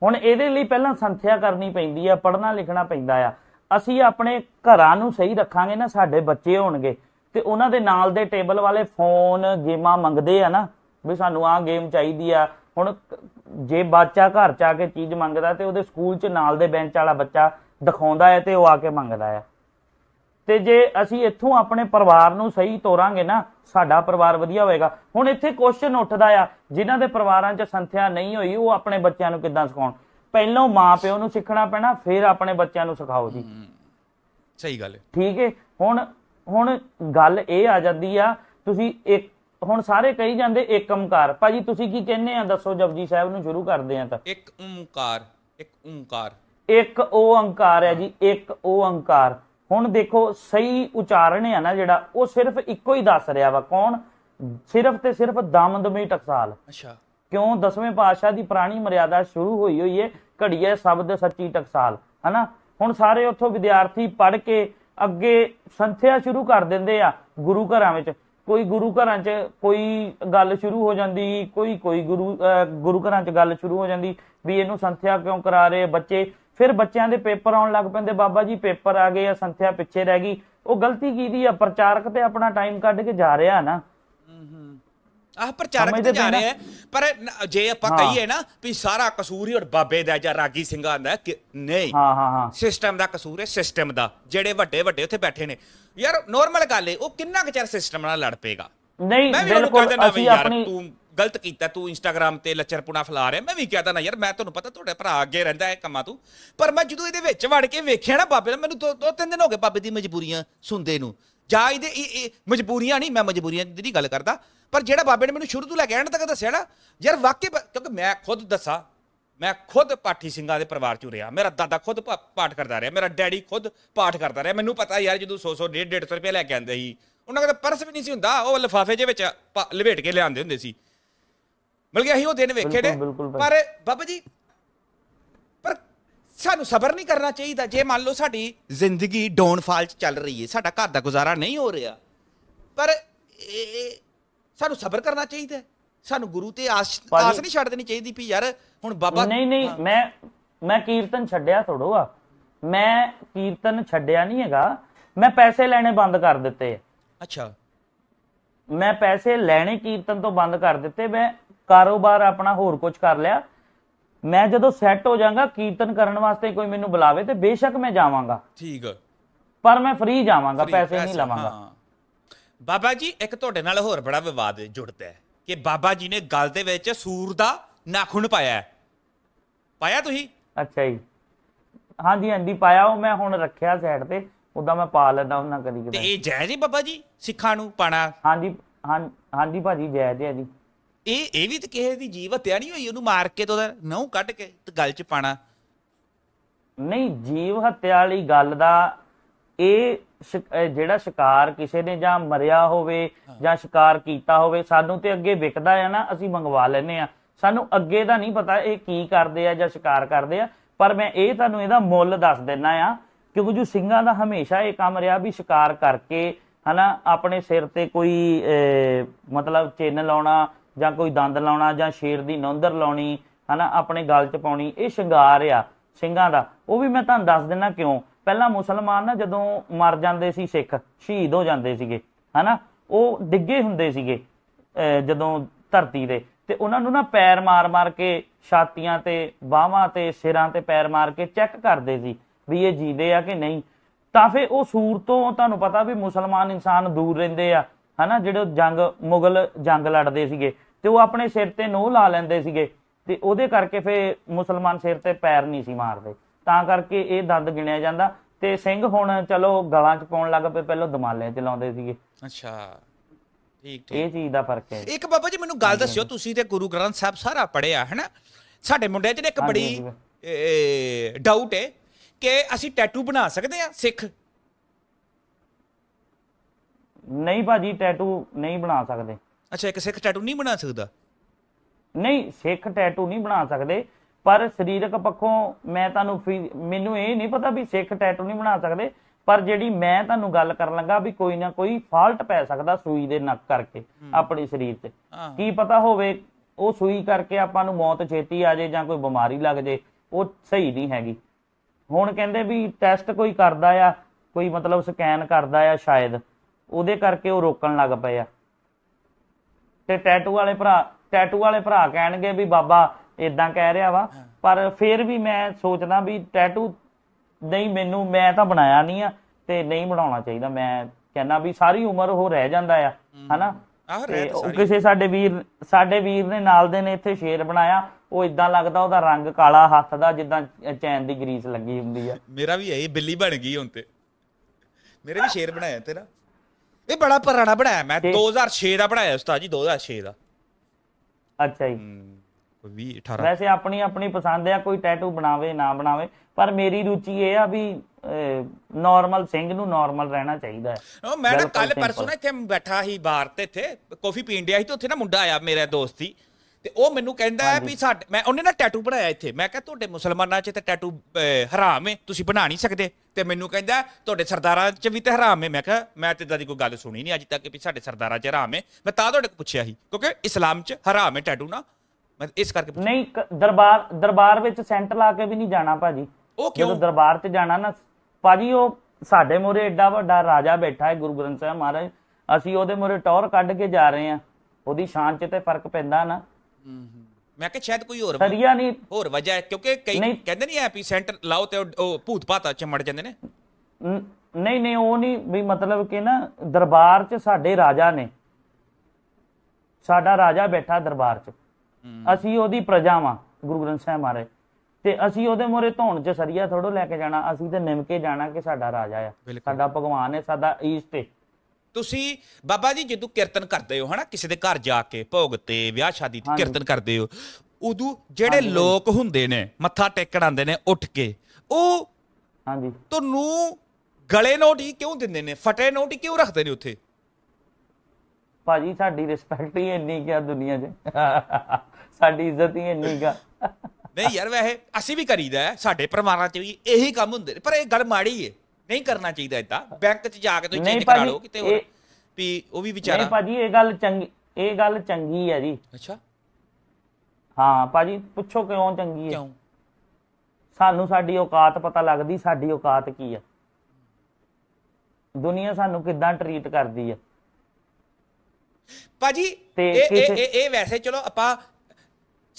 ਹੁਣ ਇਹਦੇ ਲਈ ਪਹਿਲਾਂ ਸੰਥਿਆ ਕਰਨੀ ਪੈਂਦੀ ਆ ਪੜਨਾ ਲਿਖਣਾ ਪੈਂਦਾ ਆ ਅਸੀਂ ਆਪਣੇ ਘਰਾਂ ਨੂੰ ਸਹੀ ਰੱਖਾਂਗੇ ਨਾ ਸਾਡੇ ਬੱਚੇ ਹੋਣਗੇ ਤੇ ਉਹਨਾਂ ਦੇ ਨਾਲ ਦੇ ਟੇਬਲ ਵਾਲੇ ਫੋਨ ਗੇਮਾਂ ਮੰਗਦੇ ਆ ਨਾ ਵੀ ਸਾਨੂੰ ਆ ਗੇਮ ਚਾਹੀਦੀ ਆ ਹੁਣ ਜੇ ਬੱਚਾ ਘਰ ਚ ਆ ਕੇ ਚੀਜ਼ ਮੰਗਦਾ ਤੇ ਉਹਦੇ ਸਕੂਲ ਚ ਨਾਲ ਦੇ ਬੈਂਚ ਵਾਲਾ ਬੱਚਾ ਦਿਖਾਉਂਦਾ ਹੈ ਤੇ ਉਹ ਆ ਕੇ ਮੰਗਦਾ ਹੈ ਤੇ ਜੇ ਅਸੀਂ ਇੱਥੋਂ ਆਪਣੇ ਪਰਿਵਾਰ ਨੂੰ ਸਹੀ ਤੋਰਾਂਗੇ ਨਾ ਸਾਡਾ ਪਰਿਵਾਰ ਵਧੀਆ ਹੋਏਗਾ ਹੁਣ ਇੱਥੇ ਕੁਐਸਚਨ ਉੱਠਦਾ ਆ ਜਿਨ੍ਹਾਂ ਦੇ ਪਰਿਵਾਰਾਂ 'ਚ ਸੰਥਿਆ ਨਹੀਂ ਹੋਈ ਉਹ ਆਪਣੇ ਬੱਚਿਆਂ ਨੂੰ ਕਿੱਦਾਂ ਸਿਖਾਉਣ ਪਹਿਲਾਂ ਮਾਪਿਓ ਨੂੰ ਸਿੱਖਣਾ ਪੈਣਾ ਫਿਰ ਆਪਣੇ ਬੱਚਿਆਂ ਨੂੰ ਸਿਖਾਓ ਜੀ ਸਹੀ ਗੱਲ ਹੈ ਠੀਕ ਹੈ ਹੁਣ ਹੁਣ ਗੱਲ ਇਹ ਆ ਜਾਂਦੀ ਆ ਤੁਸੀਂ ਇੱਕ ਹੁਣ ਸਾਰੇ ਕਹੀ ਜਾਂਦੇ ਇੱਕ ਓੰਕਾਰ ਭਾਜੀ ਤੁਸੀਂ ਕੀ ਕਹਿੰਦੇ ਆ ਦੱਸੋ ਜਪਜੀ ਸਾਹਿਬ ਨੂੰ ਸ਼ੁਰੂ ਕਰਦੇ ਆ ਤਾਂ ਇੱਕ ਓੰਕਾਰ ਇੱਕ ਓੰਕਾਰ ਇੱਕ ਓ ਓੰਕਾਰ ਹੈ ਜੀ ਇੱਕ ਓੰਕਾਰ ਹੁਣ ਦੇਖੋ ਸਹੀ ਉਚਾਰਨ ਹੈ ਨਾ ਜਿਹੜਾ ਉਹ ਸਿਰਫ ਇੱਕੋ ਹੀ ਦੱਸ ਰਿਹਾ ਵਾ ਕੌਣ ਸਿਰਫ ਤੇ ਸਿਰਫ ਦਮਦਮੀ ਟਕਸਾਲ ਅੱਛਾ ਕਿਉਂ ਦਸਵੇਂ ਪਾਤਸ਼ਾਹ ਦੀ ਪ੍ਰਾਣੀ ਮਰਿਆਦਾ ਸ਼ੁਰੂ ਹੋਈ ਹੋਈ ਏ ਘੜੀਏ ਸ਼ਬਦ ਸੱਚੀ ਟਕਸਾਲ ਹਨਾ ਹੁਣ ਸਾਰੇ ਉੱਥੋਂ ਵਿਦਿਆਰਥੀ ਪੜ ਕੇ ਅੱਗੇ ਸੰਥਿਆ ਸ਼ੁਰੂ ਕਰ ਦਿੰਦੇ ਆ ਗੁਰੂ ਘਰਾਂ ਵਿੱਚ ਕੋਈ ਗੁਰੂ ਘਰਾਂ 'ਚ ਕੋਈ ਗੱਲ ਸ਼ੁਰੂ ਹੋ ਜਾਂਦੀ ਕੋਈ ਕੋਈ ਗੁਰੂ ਗੁਰੂ ਘਰਾਂ 'ਚ ਗੱਲ ਸ਼ੁਰੂ ਹੋ ਜਾਂਦੀ ਵੀ ਇਹਨੂੰ ਸੰਥਿਆ ਕਿਉਂ ਕਰਾ ਰਹੇ ਬੱਚੇ ਫਿਰ ਬੱਚਿਆਂ ਦੇ ਪੇਪਰ ਆਉਣ ਲੱਗ ਪੈਂਦੇ ਬਾਬਾ ਜੀ ਪੇਪਰ ਆ ਗਏ ਆ ਸੰਥਿਆ ਪਿੱਛੇ ਰਹਿ ਗਈ ਉਹ ਗਲਤੀ ਕੀਤੀ ਆ ਪ੍ਰਚਾਰਕ ਤੇ ਆਪਣਾ ਟਾਈਮ ਕੱਢ ਕੇ ਜਾ ਰਿਹਾ ਨਾ ਆਹ ਪ੍ਰਚਾਰਕ ਤੇ ਜਾ ਰਿਹਾ ਪਰ ਜੇ ਆਪਾਂ ਕਹੀਏ ਨਾ ਵੀ ਸਾਰਾ ਕਸੂਰ ਹੀ ਔਰ ਬਾਬੇ ਦਾ ਜਾਂ ਰਾਗੀ ਸਿੰਘਾਂ ਦਾ ਨਹੀਂ ਹਾਂ ਹਾਂ ਹਾਂ ਸਿਸਟਮ ਦਾ ਕਸੂਰ ਹੈ ਸਿਸਟਮ ਦਾ ਜਿਹੜੇ ਵੱਡੇ ਵੱਡੇ ਉੱਥੇ ਬੈਠੇ ਨੇ ਯਾਰ ਨੋਰਮਲ ਗੱਲ ਹੈ ਉਹ ਕਿੰਨਾ ਕੁ ਚਿਰ ਸਿਸਟਮ ਨਾਲ ਲੜ ਪੇਗਾ ਨਹੀਂ ਬਿਲਕੁਲ ਅਸੀਂ ਆਪਣੀ ਗਲਤ ਕੀਤਾ ਤੂੰ ਇੰਸਟਾਗ੍ਰam ਤੇ ਲੱਚਰਪੁਣਾ ਫਲਾ ਰਿਹਾ ਮੈਂ ਵੀ ਕਹਤਾ ਨਾ ਯਾਰ ਮੈਂ ਤੁਹਾਨੂੰ ਪਤਾ ਤੁਹਾਡੇ ਭਰਾ ਅੱਗੇ ਰਹਿੰਦਾ ਹੈ ਕੰਮਾਂ ਤੂੰ ਪਰ ਮੈਂ ਜਦੋਂ ਇਹਦੇ ਵਿੱਚ ਵੜ ਕੇ ਵੇਖਿਆ ਨਾ ਬਾਬੇ ਦਾ ਮੈਨੂੰ ਦੋ ਦੋ ਤਿੰਨ ਦਿਨ ਹੋ ਗਏ ਬਾਬੇ ਦੀ ਮਜਬੂਰੀਆਂ ਸੁਣਦੇ ਨੂੰ ਜਾ ਇਹਦੇ ਮਜਬੂਰੀਆਂ ਨਹੀਂ ਮੈਂ ਮਜਬੂਰੀਆਂ ਦੀ ਗੱਲ ਕਰਦਾ ਪਰ ਜਿਹੜਾ ਬਾਬੇ ਨੇ ਮੈਨੂੰ ਸ਼ੁਰੂ ਤੋਂ ਲੈ ਕੇ ਐਂਡ ਤੱਕ ਦੱਸਿਆ ਨਾ ਯਾਰ ਵਾਕਈ ਕਿਉਂਕਿ ਮੈਂ ਖੁਦ ਦੱਸਾਂ ਮੈਂ ਖੁਦ ਪਾਠੀ ਸਿੰਘਾਂ ਦੇ ਪਰਿਵਾਰ ਚੋਂ ਰਿਹਾ ਮੇਰਾ ਦਾਦਾ ਖੁਦ ਪਾਠ ਕਰਦਾ ਰਿਹਾ ਮੇਰਾ ਡੈਡੀ ਖੁਦ ਪਾਠ ਕਰਦਾ ਰਿਹਾ ਮੈਨੂੰ ਪਤਾ ਯਾਰ ਜਦੋਂ 100 100 150 ਰੁਪਏ ਲੈ ਕੇ ਆਂਦੇ ਸੀ ਉਹਨਾਂ ਕੋਲ ਪਰਸ ਵੀ ਨਹੀਂ ਸੀ ਹੁੰਦਾ ਉਹ ਲਫਾਫੇ ਦੇ ਵਿੱਚ ਲਵੇਟ ਕੇ ਲਿਆਂਦੇ ਹੁੰਦੇ ਸੀ ਮਿਲ ਗਿਆ ਹੀ ਉਹ ਦਿਨ ਵੇਖੇ ਨੇ ਪਰ ਬਾਬਾ ਜੀ ਪਰ ਸਾਨੂੰ ਸਬਰ ਨਹੀਂ ਕਰਨਾ ਚਾਹੀਦਾ ਜੇ ਮੰਨ ਲਓ ਸਾਡੀ ਜ਼ਿੰਦਗੀ ਡਾਊਨਫਾਲ 'ਚ ਚੱਲ ਰਹੀ ਹੈ ਸਾਡਾ ਘਰ ਦਾ ਗੁਜ਼ਾਰਾ ਨਹੀਂ ਹੋ ਰਿਹਾ ਪਰ ਸਾਨੂੰ ਸਬਰ ਕਰਨਾ ਚਾਹੀਦਾ ਸਾਨੂੰ ਗੁਰੂ ਤੇ ਆਸ ਆਸ ਨਹੀਂ ਛੱਡ ਦੇਣੀ ਚਾਹੀਦੀ ਵੀ ਯਾਰ ਹੁਣ ਬਾਬਾ ਨਹੀਂ ਨਹੀਂ ਮੈਂ ਮੈਂ ਕੀਰਤਨ ਛੱਡਿਆ ਥੋੜੋ ਆ ਮੈਂ ਕੀਰਤਨ ਛੱਡਿਆ ਨਹੀਂ ਹੈਗਾ ਮੈਂ ਪੈਸੇ ਲੈਣੇ ਬੰਦ ਕਰ ਦਿੱਤੇ ਅੱਛਾ ਮੈਂ ਪੈਸੇ ਲੈਣੇ ਕੀਰਤਨ ਤੋਂ ਬੰਦ ਕਰ ਦਿੱਤੇ ਮੈਂ ਕਾਰੋਬਾਰ ਆਪਣਾ ਹੋਰ ਕੁਝ ਕਰ ਲਿਆ ਮੈਂ ਜਦੋਂ ਸੈੱਟ ਹੋ ਜਾਵਾਂਗਾ ਕੀਰਤਨ ਕਰਨ ਵਾਸਤੇ ਕੋਈ ਮੈਨੂੰ ਬੁਲਾਵੇ ਤੇ ਬੇਸ਼ੱਕ ਮੈਂ ਜਾਵਾਂਗਾ ਠੀਕ ਪਰ ਮੈਂ ਫ੍ਰੀ ਜਾਵਾਂਗਾ ਪੈਸੇ ਨਹੀਂ ਲਵਾਂਗਾ ਬਾਬਾ ਜੀ ਇੱਕ ਤੁਹਾਡੇ ਨਾਲ ਹੋਰ ਬੜਾ ਵਿਵਾਦ ਜੁੜਦਾ ਹੈ ਕਿ ਬਾਬਾ ਜੀ ਨੇ ਗਲ ਦੇ ਵਿੱਚ ਸੂਰ ਦਾ ਨਾਖੂਨ ਪਾਇਆ ਪਾਇਆ ਤੁਸੀਂ ਅੱਛਾ ਜੀ ਹਾਂਜੀ ਹਾਂਜੀ ਪਾਇਆ ਉਹ ਮੈਂ ਹੁਣ ਰੱਖਿਆ ਸਾਈਡ ਤੇ ਉਦਾਂ ਮੈਂ ਪਾ ਲੈਂਦਾ ਉਹਨਾਂ ਕਦੀ ਕਦੇ ਤੇ ਇਹ ਜਾਇਜ਼ ਹੀ ਬਾਬਾ ਜੀ ਸਿੱਖਾਂ ਨੂੰ ਪਾਣਾ ਹਾਂਜੀ ਹਾਂਜੀ ਭਾਜੀ ਜਾਇਜ਼ ਹੈ ਜੀ ਇਹ ਇਹ ਵੀ ਤੇ ਕਿਸੇ ਦੀ ਜੀਵ ਹੱਤਿਆ ਨਹੀਂ ਹੋਈ ਉਹਨੂੰ ਮਾਰ ਕੇ ਤੋਂ ਉਹਦਾ ਨਹੁੰ ਕੱਢ ਕੇ ਤੇ ਗੱਲ 'ਚ ਪਾਣਾ ਨਹੀਂ ਜੀਵ ਹੱਤਿਆ ਵਾਲੀ ਗੱਲ ਦਾ ਇਹ ਜਿਹੜਾ ਸ਼ਿਕਾਰ ਕਿਸੇ ਨੇ ਜਾਂ ਮਰਿਆ ਹੋਵੇ ਜਾਂ ਸ਼ਿਕਾਰ ਕੀਤਾ ਹੋਵੇ ਸਾਨੂੰ ਤੇ ਅੱਗੇ ਵਿਕਦਾ ਆ ਨਾ ਅਸੀਂ ਮੰਗਵਾ ਲੈਨੇ ਆ ਸਾਨੂੰ ਅੱਗੇ ਦਾ ਨਹੀਂ ਪਤਾ ਇਹ ਕੀ ਕਰਦੇ ਆ ਜਾਂ ਸ਼ਿਕਾਰ ਕਰਦੇ ਆ ਪਰ ਮੈਂ ਇਹ ਤੁਹਾਨੂੰ ਇਹਦਾ ਮੁੱਲ ਦੱਸ ਦਿੰਨਾ ਆ ਕਿਉਂਕਿ ਜੋ ਸਿੰਘਾਂ ਦਾ ਹਮੇਸ਼ਾ ਇਹ ਕੰਮ ਰਿਹਾ ਵੀ ਸ਼ਿਕਾਰ ਕਰਕੇ ਹਨਾ ਆਪਣੇ ਸਿਰ ਤੇ ਕੋਈ ਮਤਲਬ ਚੇਨ ਲਾਉਣਾ ਜਾਂ ਕੋਈ ਦੰਦ ਲਾਉਣਾ ਜਾਂ ਸ਼ੇਰ ਦੀ ਨੌਂਦਰ ਲਾਉਣੀ ਹਨਾ ਆਪਣੇ ਗਲ 'ਚ ਪਾਉਣੀ ਇਹ ਸ਼ਿੰਗਾਰ ਆ ਸਿੰਘਾਂ ਦਾ ਉਹ ਵੀ ਮੈਂ ਤੁਹਾਨੂੰ ਦੱਸ ਦਿੰਨਾ ਕਿਉਂ ਪਹਿਲਾਂ ਮੁਸਲਮਾਨ ਨਾ ਜਦੋਂ ਮਰ ਜਾਂਦੇ ਸੀ ਸਿੱਖ ਸ਼ਹੀਦ ਹੋ ਜਾਂਦੇ ਸੀਗੇ ਹਨਾ ਉਹ ਡਿੱਗੇ ਹੁੰਦੇ ਸੀਗੇ ਜਦੋਂ ਧਰਤੀ ਦੇ ਤੇ ਉਹਨਾਂ ਨੂੰ ਨਾ ਪੈਰ ਮਾਰ-ਮਾਰ ਕੇ ਛਾਤੀਆਂ ਤੇ ਬਾਹਾਂ ਤੇ ਸਿਰਾਂ ਤੇ ਪੈਰ ਮਾਰ ਕੇ ਚੈੱਕ ਕਰਦੇ ਸੀ ਵੀ ਇਹ ਜੀਦੇ ਆ ਕਿ ਨਹੀਂ ਤਾਂ ਫੇ ਉਹ ਸੂਰ ਤੋਂ ਤੁਹਾਨੂੰ ਪਤਾ ਵੀ ਮੁਸਲਮਾਨ ਇਨਸਾਨ ਦੂਰ ਰਹਿੰਦੇ ਆ ਹਨਾ ਜਿਹੜੇ ਜੰਗ ਮੁਗਲ ਜੰਗ ਲੜਦੇ ਸੀਗੇ ਤੇ ਉਹ ਆਪਣੇ ਸਿਰ ਤੇ ਨੋ ਲਾ ਲੈਂਦੇ ਸੀਗੇ ਤੇ ਉਹਦੇ ਕਰਕੇ ਫੇ ਮੁਸਲਮਾਨ ਸਿਰ ਤੇ ਪੈਰ ਨਹੀਂ ਸੀ ਮਾਰਦੇ ਤਾਂ ਕਰਕੇ ਇਹ ਦੰਦ ਗਿਣਿਆ ਜਾਂਦਾ ਤੇ ਸਿੰਘ ਹੁਣ ਚਲੋ ਗਲਾਂ 'ਚ ਪਾਉਣ ਲੱਗ ਪਏ ਪਹਿਲਾਂ ਦਮਾਲੇ 'ਚ ਲਾਉਂਦੇ ਸੀਗੇ ਅੱਛਾ ਠੀਕ ਠੀਕ ਇਹ ਚੀਜ਼ ਦਾ ਫਰਕ ਹੈ ਇੱਕ ਬਾਬਾ ਜੀ ਮੈਨੂੰ ਗੱਲ ਦੱਸਿਓ ਤੁਸੀਂ ਤੇ ਗੁਰੂ ਗ੍ਰੰਥ ਸਾਹਿਬ ਸਾਰਾ ਪੜਿਆ ਹੈ ਨਾ ਸਾਡੇ ਮੁੰਡੇ 'ਚ ਇੱਕ ਬੜੀ ਡਾਊਟ ਹੈ ਕਿ ਅਸੀਂ ਟੈਟੂ ਬਣਾ ਸਕਦੇ ਆ ਸਿੱਖ ਨਹੀਂ ਭਾਜੀ ਟੈਟੂ ਨਹੀਂ ਬਣਾ ਸਕਦੇ ਅੱਛਾ ਇੱਕ ਸਿੱਖ ਟੈਟੂ ਨਹੀਂ ਬਣਾ ਸਕਦਾ ਨਹੀਂ ਸਿੱਖ ਟੈਟੂ ਨਹੀਂ ਬਣਾ ਸਕਦੇ ਪਰ ਸਰੀਰਕ ਪੱਖੋਂ ਮੈਂ ਤੁਹਾਨੂੰ ਮੈਨੂੰ ਇਹ ਨਹੀਂ ਪਤਾ ਵੀ ਸਿੱਖ ਟੈਟੂ ਨਹੀਂ ਬਣਾ ਸਕਦੇ ਪਰ ਜਿਹੜੀ ਮੈਂ ਤੁਹਾਨੂੰ ਗੱਲ ਕਰਨ ਲੱਗਾ ਵੀ ਕੋਈ ਨਾ ਕੋਈ ਫਾਲਟ ਪੈ ਸਕਦਾ ਸੂਈ ਦੇ ਨੱਕ ਕਰਕੇ ਆਪਣੇ ਸਰੀਰ ਤੇ ਕੀ ਪਤਾ ਹੋਵੇ ਉਹ ਸੂਈ ਕਰਕੇ ਆਪਾਂ ਨੂੰ ਮੌਤ ਛੇਤੀ ਆ ਜਾਏ ਜਾਂ ਕੋਈ ਬਿਮਾਰੀ ਲੱਗ ਜਾਏ ਉਹ ਸਹੀ ਨਹੀਂ ਹੈਗੀ ਹੁਣ ਕਹਿੰਦੇ ਵੀ ਟੈਸਟ ਕੋਈ ਕਰਦਾ ਆ ਕੋਈ ਮਤਲਬ ਸਕੈਨ ਕਰਦਾ ਆ ਸ਼ਾਇਦ ਉਹਦੇ ਕਰਕੇ ਉਹ ਰੋਕਣ ਲੱਗ ਪਏ ਆ ਤੇ ਟੈਟੂ ਵਾਲੇ ਭਰਾ ਟੈਟੂ ਵਾਲੇ ਭਰਾ ਕਹਿਣਗੇ ਵੀ ਬਾਬਾ ਇਦਾਂ ਕਹਿ ਰਿਹਾ ਵਾ ਪਰ ਫਿਰ ਵੀ ਮੈਂ ਸੋਚਦਾ ਵੀ ਟੈਟੂ ਨਹੀਂ ਮੈਨੂੰ ਮੈਂ ਤਾਂ ਬਣਾਇਆ ਨਹੀਂ ਆ ਤੇ ਨਹੀਂ ਬਣਾਉਣਾ ਚਾਹੀਦਾ ਮੈਂ ਕਹਿੰਦਾ ਵੀ ਸਾਰੀ ਉਮਰ ਉਹ ਰਹਿ ਜਾਂਦਾ ਆ ਹਨਾ ਉਹ ਕਿਸੇ ਸਾਡੇ ਵੀਰ ਸਾਡੇ ਵੀਰ ਨੇ ਨਾਲ ਦੇ ਨੇ ਇੱਥੇ ਸ਼ੇਰ ਬਣਾਇਆ ਉਹ ਇਦਾਂ ਲੱਗਦਾ ਉਹਦਾ ਰੰਗ ਕਾਲਾ ਹੱਥ ਦਾ ਜਿੱਦਾਂ ਚੈਨ ਦੀ ਗਰੀਸ ਲੱਗੀ ਹੁੰਦੀ ਆ ਮੇਰਾ ਵੀ ਇਹ ਬਿੱਲੀ ਬਣ ਗਈ ਹੁਣ ਤੇ ਮੇਰੇ ਵੀ ਸ਼ੇਰ ਬਣਾਇਆ ਤੇਰਾ ਇਹ ਬੜਾ ਪੁਰਾਣਾ ਬਣਾਇਆ ਮੈਂ 2006 ਦਾ ਬਣਾਇਆ ਉਸਤਾਦ ਜੀ 2006 ਦਾ ਅੱਛਾ ਜੀ 20 18 ਵੈਸੇ ਆਪਣੀ ਆਪਣੀ ਪਸੰਦ ਆ ਕੋਈ ਟੈਟੂ ਬਣਾਵੇ ਨਾ ਬਣਾਵੇ ਪਰ ਮੇਰੀ ਰੁਚੀ ਇਹ ਆ ਵੀ ਨਾਰਮਲ ਸਿੰਘ ਨੂੰ ਨਾਰਮਲ ਰਹਿਣਾ ਚਾਹੀਦਾ ਹੈ ਮੈਂ ਕੱਲ ਪਰਸੋਂ ਨਾ ਇੱਥੇ ਬੈਠਾ ਸੀ ਬਾਹਰ ਤੇ ਇੱਥੇ ਕਾਫੀ ਪੀਣ ਡਿਆ ਸੀ ਤੇ ਉੱਥੇ ਨਾ ਮੁੰਡਾ ਆਇਆ ਮੇਰਾ ਦੋਸਤ ਹੀ ਤੇ ਉਹ ਮੈਨੂੰ ਕਹਿੰਦਾ ਹੈ ਵੀ ਸਾਡੇ ਮੈਂ ਉਹਨੇ ਨਾ ਟੈਟੂ ਬਣਾਇਆ ਇੱਥੇ ਮੈਂ ਕਿਹਾ ਤੁਹਾਡੇ ਮੁਸਲਮਾਨਾਂ 'ਚ ਤੇ ਟੈਟੂ ਹਰਾਮ ਹੈ ਤੁਸੀਂ ਬਣਾ ਨਹੀਂ ਸਕਦੇ ਤੇ ਮੈਨੂੰ ਕਹਿੰਦਾ ਤੁਹਾਡੇ ਸਰਦਾਰਾਂ 'ਚ ਵੀ ਤੇ ਹਰਾਮ ਹੈ ਮੈਂ ਕਿਹਾ ਮੈਂ ਤੇ ਇਦਾਂ ਦੀ ਕੋਈ ਗੱਲ ਸੁਣੀ ਨਹੀਂ ਅੱਜ ਤੱਕ ਵੀ ਸਾਡੇ ਸਰਦਾਰਾਂ 'ਚ ਹਰਾਮ ਹੈ ਮੈਂ ਤਾਂ ਤੁਹਾਡੇ ਕੋਲ ਪੁੱਛਿਆ ਸੀ ਕਿਉਂਕਿ ਇਸਲਾਮ 'ਚ ਹਰਾਮ ਹੈ ਟੈਟੂ ਨਾ ਮੈਂ ਇਸ ਕਰਕੇ ਨਹੀਂ ਦਰਬਾਰ ਦਰਬਾਰ ਵਿੱਚ ਸੈਂਟਰ ਲਾ ਕੇ ਵੀ ਨਹੀਂ ਜਾਣਾ ਭਾਜੀ ਉਹ ਕਿਉਂ ਦਰਬਾਰ 'ਚ ਜਾਣਾ ਨਾ ਭਾਜੀ ਉਹ ਸਾਡੇ ਮੋਰੇ ਐਡਾ ਵੱਡਾ ਰਾਜਾ ਬੈਠਾ ਹੈ ਗੁਰੂ ਗ੍ਰੰਥ ਸਾਹਿਬ ਮਹਾਰਾਜ ਅਸੀਂ ਉਹਦੇ ਮੋਰੇ ਟੌਰ ਕੱਢ ਕੇ ਜਾ ਰਹੇ ਆ ਉਹਦੀ ਸ਼ਾਨ 'ਚ ਤੇ ਫਰਕ ਪੈਂਦਾ ਨਾ ਮੈਂ ਕਿ ਸ਼ਾਇਦ ਕੋਈ ਹੋਰ ਵਜ੍ਹਾ ਨਹੀਂ ਹੋਰ ਵਜ੍ਹਾ ਹੈ ਕਿਉਂਕਿ ਕਈ ਕਹਿੰਦੇ ਨਹੀਂ ਐਪੀ ਸੈਂਟਰ ਲਾਓ ਤੇ ਉਹ ਭੂਤ ਪਾਤਾ ਚਮੜ ਜਾਂਦੇ ਨੇ ਨਹੀਂ ਨਹੀਂ ਉਹ ਨਹੀਂ ਵੀ ਮਤਲਬ ਕਿ ਨਾ ਦਰਬਾਰ 'ਚ ਸਾਡੇ ਰਾਜਾ ਨੇ ਸਾਡਾ ਰਾਜਾ ਬੈਠਾ ਦਰਬਾਰ 'ਚ ਅਸੀਂ ਉਹਦੀ ਪ੍ਰਜਾ ਵਾਂ ਗੁਰੂ ਗ੍ਰੰਥ ਸਾਹਿਬ ਮਾਰੇ ਤੇ ਅਸੀਂ ਉਹਦੇ ਮੋਰੇ ਧੌਣ 'ਚ ਸਰੀਆ ਥੋੜੋ ਲੈ ਕੇ ਜਾਣਾ ਅਸੀਂ ਤੇ ਨਿਮਕੇ ਜਾਣਾ ਕਿ ਸਾਡਾ ਰਾਜਾ ਆ ਸਾਡਾ ਭਗਵਾਨ ਹੈ ਸਾਡਾ ਈਸ਼ਟ ਹੈ ਤੁਸੀਂ ਬਾਬਾ ਜੀ ਜਦੋਂ ਕੀਰਤਨ ਕਰਦੇ ਹੋ ਹਨਾ ਕਿਸੇ ਦੇ ਘਰ ਜਾ ਕੇ ਭੋਗ ਤੇ ਵਿਆਹ ਸ਼ਾਦੀ ਤੇ ਕੀਰਤਨ ਕਰਦੇ ਹੋ ਉਦੋਂ ਜਿਹੜੇ ਲੋਕ ਹੁੰਦੇ ਨੇ ਮੱਥਾ ਟੇਕਣ ਆਉਂਦੇ ਨੇ ਉੱਠ ਕੇ ਉਹ ਹਾਂਜੀ ਤੁਹਾਨੂੰ ਗਲੇ ਨੋਟ ਹੀ ਕਿਉਂ ਦਿੰਦੇ ਨੇ ਫਟੇ ਨੋਟ ਹੀ ਕਿਉਂ ਰੱਖਦੇ ਨੇ ਉੱਥੇ ਭਾਜੀ ਸਾਡੀ ਰਿਸਪੈਕਟ ਹੀ ਇੰਨੀ ਕਿ ਆ ਦੁਨੀਆ 'ਚ ਸਾਡੀ ਇੱਜ਼ਤ ਹੀ ਇੰਨੀ ਕਾ ਨਹੀਂ ਯਾਰ ਵੈਸੇ ਅਸੀਂ ਵੀ ਕਰੀਦਾ ਸਾਡੇ ਪਰਿਵਾਰਾਂ 'ਚ ਵੀ ਇਹੀ ਕੰਮ ਹੁੰਦੇ ਨੇ ਪਰ ਇਹ ਗੱਲ ਮਾੜੀ ਏ ਨਹੀਂ ਕਰਨਾ ਚਾਹੀਦਾ ਇਦਾਂ ਬੈਂਕ 'ਚ ਜਾ ਕੇ ਤੁਸੀਂ ਚੇਂਜ ਕਰਾ ਲਓ ਕਿਤੇ ਹੋਰ ਵੀ ਉਹ ਵੀ ਵਿਚਾਰਾ ਨਹੀਂ ਭਾਜੀ ਇਹ ਗੱਲ ਚੰਗੀ ਇਹ ਗੱਲ ਚੰਗੀ ਹੈ ਜੀ ਅੱਛਾ ਹਾਂ ਭਾਜੀ ਪੁੱਛੋ ਕਿਉਂ ਚੰਗੀ ਹੈ ਕਿਉਂ ਸਾਨੂੰ ਸਾਡੀ ਔਕਾਤ ਪਤਾ ਲੱਗਦੀ ਸਾਡੀ ਔਕਾਤ ਕੀ ਆ ਦੁਨੀਆ ਸਾਨੂੰ ਕਿੱਦਾਂ ਟ੍ਰੀਟ ਕਰਦੀ ਆ ਭਾਜੀ ਇਹ ਇਹ ਇਹ ਵੈਸੇ ਚਲੋ ਆਪਾਂ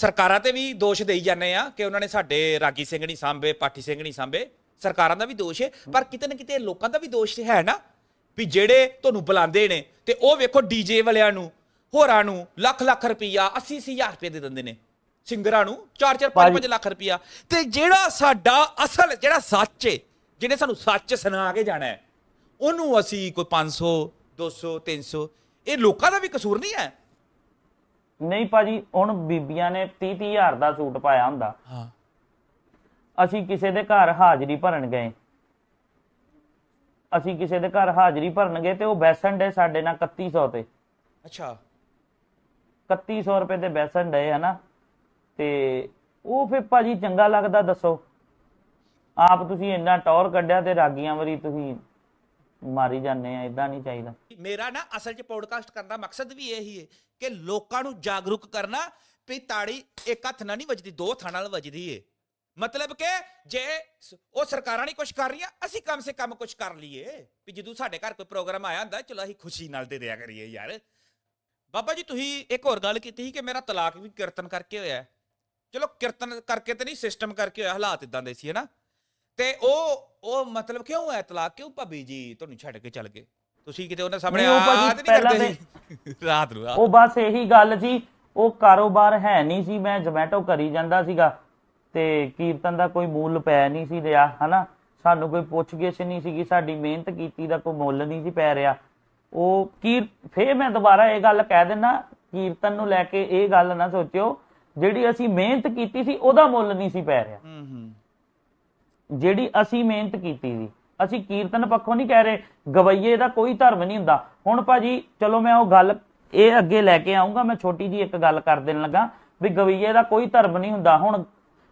ਸਰਕਾਰਾਂ ਤੇ ਵੀ ਦੋਸ਼ ਦੇਈ ਜਾਂਦੇ ਆ ਕਿ ਉਹਨਾਂ ਨੇ ਸਾਡੇ ਰਾਗੀ ਸਿੰਘ ਨਹੀਂ ਸਾਂਭੇ ਪਾਠੀ ਸਿੰਘ ਨਹੀਂ ਸਾਂਭੇ ਸਰਕਾਰਾਂ ਦਾ ਵੀ ਦੋਸ਼ ਹੈ ਪਰ ਕਿਤੇ ਨਾ ਕਿਤੇ ਲੋਕਾਂ ਦਾ ਵੀ ਦੋਸ਼ ਹੈ ਨਾ ਵੀ ਜਿਹੜੇ ਤੁਹਾਨੂੰ ਬੁਲਾਉਂਦੇ ਨੇ ਤੇ ਉਹ ਵੇਖੋ ਡੀਜੇ ਵਾਲਿਆਂ ਨੂੰ ਹੋਰਾਂ ਨੂੰ ਲੱਖ ਲੱਖ ਰੁਪਈਆ 80 ਹਜ਼ਾਰ ਰੁਪਏ ਦੇ ਦਿੰਦੇ ਨੇ ਸਿੰਗਰਾਂ ਨੂੰ 4-4 5-5 ਲੱਖ ਰੁਪਈਆ ਤੇ ਜਿਹੜਾ ਸਾਡਾ ਅਸਲ ਜਿਹੜਾ ਸੱਚ ਹੈ ਜਿਹਨੇ ਸਾਨੂੰ ਸੱਚ ਸੁਣਾ ਕੇ ਜਾਣਾ ਹੈ ਉਹਨੂੰ ਅਸੀਂ ਕੋਈ 500 200 300 ਇਹ ਲੋਕਾਂ ਦਾ ਵੀ ਕਸੂਰ ਨਹੀਂ ਹੈ ਨਹੀਂ ਭਾਜੀ ਹੁਣ ਬੀਬੀਆਂ ਨੇ 30 ਹਜ਼ਾਰ ਦਾ ਸੂਟ ਪਾਇਆ ਹੁੰਦਾ ਹਾਂ ਅਸੀਂ ਕਿਸੇ ਦੇ ਘਰ ਹਾਜ਼ਰੀ ਭਰਨ ਗਏ ਅਸੀਂ ਕਿਸੇ ਦੇ ਘਰ ਹਾਜ਼ਰੀ ਭਰਨ ਗਏ ਤੇ ਉਹ ਬੈਸਨ ਡੇ ਸਾਡੇ ਨਾਲ 3100 ਤੇ ਅੱਛਾ 3100 ਰੁਪਏ ਤੇ ਬੈਸਨ ਡੇ ਹਨਾ ਤੇ ਉਹ ਫੇ ਭਾਜੀ ਚੰਗਾ ਲੱਗਦਾ ਦੱਸੋ ਆਪ ਤੁਸੀਂ ਇੰਨਾ ਟੌਰ ਕੱਢਿਆ ਤੇ ਰਾਗੀਆਂ ਵਰੀ ਤੁਸੀਂ ਮਾਰੀ ਜਾਂਦੇ ਆ ਇਦਾਂ ਨਹੀਂ ਚਾਹੀਦਾ ਮੇਰਾ ਨਾ ਅਸਲ 'ਚ ਪੋਡਕਾਸਟ ਕਰਨ ਦਾ ਮਕਸਦ ਵੀ ਇਹੀ ਹੈ ਕਿ ਲੋਕਾਂ ਨੂੰ ਜਾਗਰੂਕ ਕਰਨਾ ਵੀ ਤਾੜੀ ਇੱਕ ਹੱਥ ਨਾਲ ਨਹੀਂ ਵੱਜਦੀ ਦੋ ਥਾਂ ਨਾਲ ਵੱਜਦੀ ਏ ਮਤਲਬ ਕਿ ਜੇ ਉਹ ਸਰਕਾਰਾਂ ਨਹੀਂ ਕੁਝ ਕਰ ਰਹੀਆਂ ਅਸੀਂ ਕਮ ਸੇ ਕਮ ਕੁਝ ਕਰ ਲਈਏ ਵੀ ਜਦੋਂ ਸਾਡੇ ਘਰ ਕੋਈ ਪ੍ਰੋਗਰਾਮ ਆਇਆ ਹੁੰਦਾ ਚਲੋ ਅਸੀਂ ਖੁਸ਼ੀ ਨਾਲ ਦੇ ਦਿਆ ਕਰੀਏ ਯਾਰ ਬਾਬਾ ਜੀ ਤੁਸੀਂ ਇੱਕ ਹੋਰ ਗੱਲ ਕੀਤੀ ਸੀ ਕਿ ਮੇਰਾ ਤਲਾਕ ਵੀ ਕੀਰਤਨ ਕਰਕੇ ਹੋਇਆ ਚਲੋ ਕੀਰਤਨ ਕਰਕੇ ਤੇ ਨਹੀਂ ਸਿਸਟਮ ਕਰਕੇ ਹੋਇਆ ਹਾਲਾਤ ਇਦਾਂ ਦੇ ਸੀ ਹੈਨਾ ਤੇ ਉਹ ਉਹ ਮਤਲਬ ਕਿਉਂ ਹੋਇਆ ਤਲਾਕ ਕਿਉਂ ਭਾਬੀ ਜੀ ਤੁਹਾਨੂੰ ਛੱਡ ਕੇ ਚੱਲ ਗਏ ਤੁਸੀਂ ਕਿਤੇ ਉਹਨਾਂ ਸਾਹਮਣੇ ਆ ਨਹੀਂ ਕਰਦੇ ਸੀ ਰਾਤ ਨੂੰ ਉਹ ਬਸ ਇਹੀ ਗੱਲ ਜੀ ਉਹ ਕਾਰੋਬਾਰ ਹੈ ਨਹੀਂ ਸੀ ਮੈਂ ਜ਼ਮੈਟੋ ਕਰੀ ਜਾਂਦਾ ਸੀਗਾ ਤੇ ਕੀਰਤਨ ਦਾ ਕੋਈ ਮੂਲ ਪੈ ਨਹੀਂ ਸੀ ਰਿਹਾ ਹਨਾ ਸਾਨੂੰ ਕੋਈ ਪੁੱਛਗਿਛ ਨਹੀਂ ਕਿ ਸਾਡੀ ਮਿਹਨਤ ਕੀਤੀ ਦਾ ਕੋਈ ਮੁੱਲ ਨਹੀਂ ਸੀ ਪੈ ਰਿਹਾ ਉਹ ਕੀ ਫੇਰ ਮੈਂ ਦੁਬਾਰਾ ਇਹ ਗੱਲ ਕਹਿ ਦਿੰਨਾ ਕੀਰਤਨ ਨੂੰ ਲੈ ਕੇ ਇਹ ਗੱਲ ਨਾ ਸੋਚਿਓ ਜਿਹੜੀ ਅਸੀਂ ਮਿਹਨਤ ਕੀਤੀ ਸੀ ਉਹਦਾ ਮੁੱਲ ਨਹੀਂ ਸੀ ਪੈ ਰਿਹਾ ਜਿਹੜੀ ਅਸੀਂ ਮਿਹਨਤ ਕੀਤੀ ਸੀ ਅਸੀਂ ਕੀਰਤਨ ਪੱਖੋਂ ਨਹੀਂ ਕਹਿ ਰਹੇ ਗਵਈਏ ਦਾ ਕੋਈ ਧਰਮ ਨਹੀਂ ਹੁੰਦਾ ਹੁਣ ਭਾਜੀ ਚਲੋ ਮੈਂ ਉਹ ਗੱਲ ਇਹ ਅੱਗੇ ਲੈ ਕੇ ਆਉਂਗਾ ਮੈਂ ਛੋਟੀ ਜੀ ਇੱਕ ਗੱਲ ਕਰ ਦੇਣ ਲੱਗਾ ਵੀ ਗਵਈਏ ਦਾ ਕੋਈ ਧਰਮ ਨਹੀਂ ਹੁੰਦਾ ਹੁਣ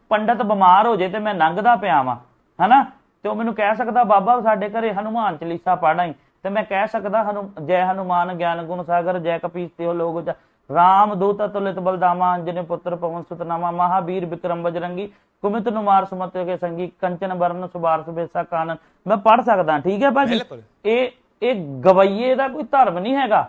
ਪੰਡਤ ਬਿਮਾਰ ਹੋ ਜੇ ਤੇ ਮੈਂ ਲੰਘਦਾ ਪਿਆ ਵਾਂ ਹਨਾ ਤੇ ਉਹ ਮੈਨੂੰ ਕਹਿ ਸਕਦਾ ਬਾਬਾ ਸਾਡੇ ਘਰੇ ਹਨੂਮਾਨ ਚਾਲੀਸਾ ਪੜਾਈ ਤੇ ਮੈਂ ਕਹਿ ਸਕਦਾ ਹਨੂ ਜੈ ਹਨੂਮਾਨ ਗਿਆਨ ਗੁਣ ਸਾਗਰ ਜੈ ਕਪੀਸ ਤੇ ਉਹ ਲੋਗ ਰਾਮ ਦੂਤ ਤੁਲਿਤ ਬਲਦਾਮਾ ਅੰਜਨੇ ਪੁੱਤਰ ਪਵਨ ਨਾਮਾ ਮਹਾਬੀਰ ਵਿਕਰਮ ਬਜਰੰਗੀ ਕੁਮਿਤ ਨੁਮਾਰ ਸਮਤ ਕੇ ਸੰਗੀ ਕੰਚਨ ਵਰਨ ਸੁਬਾਰਸ ਬੇਸਾ ਕਾਨ ਮੈਂ ਪੜ ਸਕਦਾ ਠੀਕ ਹੈ ਭਾਜੀ ਇਹ ਇਹ ਗਵਈਏ ਦਾ ਕੋਈ ਧਰਮ ਨਹੀਂ ਹੈਗਾ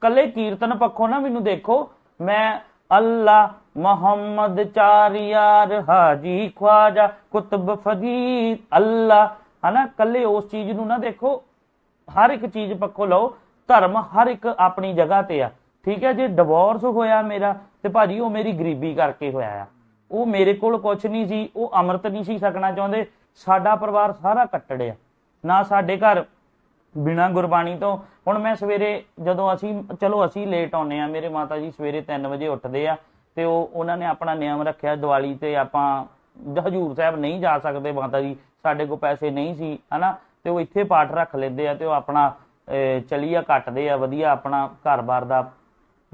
ਕੱਲੇ ਕੀਰਤਨ ਪੱਖੋਂ ਨਾ ਮੈਨੂੰ ਦੇਖੋ ਮੈਂ ਅੱਲਾ ਮੁਹੰਮਦ ਚਾਰ ਯਾਰ ਹਾਜੀ ਖਵਾਜਾ ਕੁਤਬ ਫਦੀਦ ਅੱਲਾ ਹਨਾ ਕੱਲੇ ਉਸ ਚੀਜ਼ ਨੂੰ ਨਾ ਦੇਖੋ ਹਰ ਇੱਕ ਚੀਜ਼ ਪੱਖੋਂ ਲਓ ਧਰਮ ਹਰ ਇੱਕ ਆਪਣੀ ਜਗ੍ਹਾ ਤੇ ਆ ਠੀਕ ਹੈ ਜੇ ਡਿਵੋਰਸ ਹੋਇਆ ਮੇਰਾ ਤੇ ਭਾਜੀ ਉਹ ਮੇਰੀ ਗਰੀਬੀ ਕਰਕੇ ਹੋਇਆ ਆ ਉਹ ਮੇਰੇ ਕੋਲ ਕੁਝ ਨਹੀਂ ਸੀ ਉਹ ਅਮਰਤ ਨਹੀਂ ਸੀ ਸਕਣਾ ਚਾਹੁੰਦੇ ਸਾਡਾ ਪਰਿਵਾਰ ਸਾਰਾ ਕੱਟੜਿਆ ਨਾ ਸਾਡੇ ਘਰ ਬਿਨਾ ਗੁਰਬਾਣੀ ਤੋਂ ਹੁਣ ਮੈਂ ਸਵੇਰੇ ਜਦੋਂ ਅਸੀਂ ਚਲੋ ਅਸੀਂ ਲੇਟ ਆਉਨੇ ਆ ਮੇਰੇ ਮਾਤਾ ਜੀ ਸਵੇਰੇ 3 ਵਜੇ ਉੱਠਦੇ ਆ ਤੇ ਉਹ ਉਹਨਾਂ ਨੇ ਆਪਣਾ ਨਿਯਮ ਰੱਖਿਆ ਦੀਵਾਲੀ ਤੇ ਆਪਾਂ ਹਜੂਰ ਸਾਹਿਬ ਨਹੀਂ ਜਾ ਸਕਦੇ ਮਾਤਾ ਜੀ ਸਾਡੇ ਕੋਲ ਪੈਸੇ ਨਹੀਂ ਸੀ ਹਨਾ ਤੇ ਉਹ ਇੱਥੇ ਪਾਠ ਰੱਖ ਲੈਂਦੇ ਆ ਤੇ ਉਹ ਆਪਣਾ ਚਲੀਆ ਕੱਟਦੇ ਆ ਵਧੀਆ ਆਪਣਾ ਘਰ-ਬਾਰ ਦਾ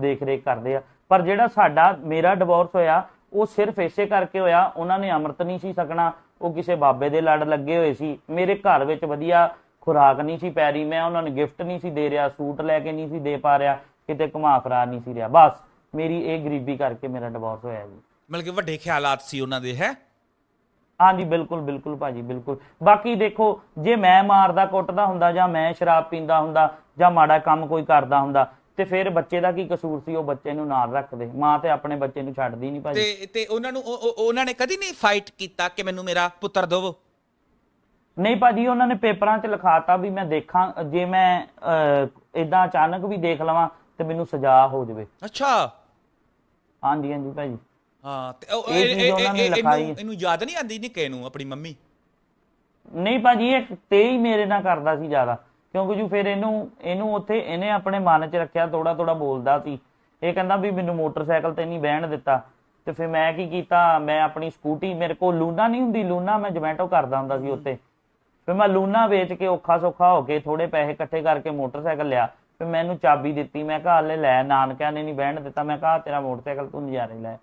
ਦੇਖ-ਰੇਖ ਕਰਦੇ ਆ ਪਰ ਜਿਹੜਾ ਸਾਡਾ ਮੇਰਾ ਡਿਵੋਰਸ ਹੋਇਆ ਉਹ ਸਿਰਫ ਇਸੇ ਕਰਕੇ ਹੋਇਆ ਉਹਨਾਂ ਨੇ ਅੰਮ੍ਰਿਤ ਨਹੀਂ ਸੀ ਸਕਣਾ ਉਹ ਕਿਸੇ ਬਾਬੇ ਦੇ ਲੜ ਲੱਗੇ ਹੋਏ ਸੀ ਮੇਰੇ ਘਰ ਵਿੱਚ ਵਧੀਆ ਖੁਰਾਕ ਨਹੀਂ ਸੀ ਪੈ ਰਹੀ ਮੈਂ ਉਹਨਾਂ ਨੂੰ ਗਿਫਟ ਨਹੀਂ ਸੀ ਦੇ ਰਿਹਾ ਸੂਟ ਲੈ ਕੇ ਨਹੀਂ ਸੀ ਦੇ ਪਾ ਰਿਹਾ ਕਿਤੇ ਘੁਮਾ ਫਰਾ ਨਹੀਂ ਸੀ ਰਿਹਾ ਬਸ ਮੇਰੀ ਇਹ ਗਰੀਬੀ ਕਰਕੇ ਮੇਰਾ ਡਿਵੋਰਸ ਹੋਇਆ ਜੀ ਮਤਲਬ ਕਿ ਵੱਡੇ ਖਿਆਲਾਤ ਸੀ ਉਹਨਾਂ ਦੇ ਹੈ ਹਾਂਜੀ ਬਿਲਕੁਲ ਬਿਲਕੁਲ ਭਾਜੀ ਬਿਲਕੁਲ ਬਾਕੀ ਦੇਖੋ ਜੇ ਮੈਂ ਮਾਰਦਾ ਕੁੱਟਦਾ ਹੁੰਦਾ ਜਾਂ ਮੈਂ ਸ਼ਰਾਬ ਪੀਂਦਾ ਹੁੰਦਾ ਜਾਂ ਮਾੜਾ ਕੰਮ ਕੋਈ ਕਰਦਾ ਹੁੰਦਾ ਤੇ ਫਿਰ ਬੱਚੇ ਦਾ ਕੀ ਕਸੂਰ ਸੀ ਉਹ ਬੱਚੇ ਨੂੰ ਨਾਲ ਰੱਖਦੇ ਮਾਂ ਤੇ ਆਪਣੇ ਬੱਚੇ ਨੂੰ ਛੱਡਦੀ ਨਹੀਂ ਭਾਜੀ ਤੇ ਤੇ ਉਹਨਾਂ ਨੂੰ ਉਹਨਾਂ ਨੇ ਕਦੀ ਨਹੀਂ ਫਾਈਟ ਕੀਤਾ ਕਿ ਮੈਨੂੰ ਮੇਰਾ ਪੁੱਤਰ ਦਿਵੋ ਨਹੀਂ ਭਾਜੀ ਉਹਨਾਂ ਨੇ ਪੇਪਰਾਂ 'ਚ ਲਿਖਾਤਾ ਵੀ ਮੈਂ ਦੇਖਾਂ ਜੇ ਮੈਂ ਇਦਾਂ ਅਚਾਨਕ ਵੀ ਦੇਖ ਲਵਾਂ ਤੇ ਮੈਨੂੰ ਸਜ਼ਾ ਹੋ ਜਾਵੇ ਅੱਛਾ ਹਾਂਜੀ ਹਾਂਜੀ ਭਾਜੀ ਹਾਂ ਤੇ ਉਹ- ਇਹ ਇਹ- ਇਹ- ਇਹ- ਇਹਨੂੰ ਯਾਦ ਨਹੀਂ ਆਂਦੀ ਨਿੱਕੇ ਨੂੰ ਆਪਣੀ ਮੰਮੀ ਨਹੀਂ ਭਾਜੀ ਇਹ ਤੇ ਹੀ ਮੇਰੇ ਨਾਲ ਕਰਦਾ ਸੀ ਜ਼ਿਆਦਾ ਕਿਉਂਕਿ ਜੂ ਫਿਰ ਇਹਨੂੰ ਇਹਨੂੰ ਉੱਥੇ ਇਹਨੇ ਆਪਣੇ ਮਨ 'ਚ ਰੱਖਿਆ ਥੋੜਾ ਥੋੜਾ ਬੋਲਦਾ ਸੀ ਇਹ ਕਹਿੰਦਾ ਵੀ ਮੈਨੂੰ ਮੋਟਰਸਾਈਕਲ ਤੇ ਨਹੀਂ ਬਹਿਣ ਦਿੱਤਾ ਤੇ ਫਿਰ ਮੈਂ ਕੀ ਕੀਤਾ ਮੈਂ ਆਪਣੀ ਸਕੂਟੀ ਮੇਰੇ ਕੋਲ ਲੂਨਾ ਨਹੀਂ ਹੁੰਦੀ ਲੂਨਾ ਮੈਂ ਜਮੈਂਟੋ ਕਰਦਾ ਹੁੰਦਾ ਸੀ ਉੱਤੇ ਫਿਰ ਮੈਂ ਲੂਨਾ ਵੇਚ ਕੇ ਔਖਾ ਸੌਖਾ ਹੋ ਕੇ ਥੋੜੇ ਪੈਸੇ ਇਕੱਠੇ ਕਰਕੇ ਮੋਟਰਸਾਈਕਲ ਲਿਆ ਫਿਰ ਮੈਨੂੰ ਚਾਬੀ ਦਿੱਤੀ ਮੈਂ ਕਿਹਾ ਹਲੇ ਲੈ ਨਾਨਕਿਆਂ ਨੇ ਨਹੀਂ ਬਹਿਣ ਦਿੱਤਾ ਮੈਂ ਕਿਹਾ ਤੇਰਾ ਮੋਟਰਸਾਈਕਲ ਤੂੰ ਨਜ਼ਾਰੇ ਲੈ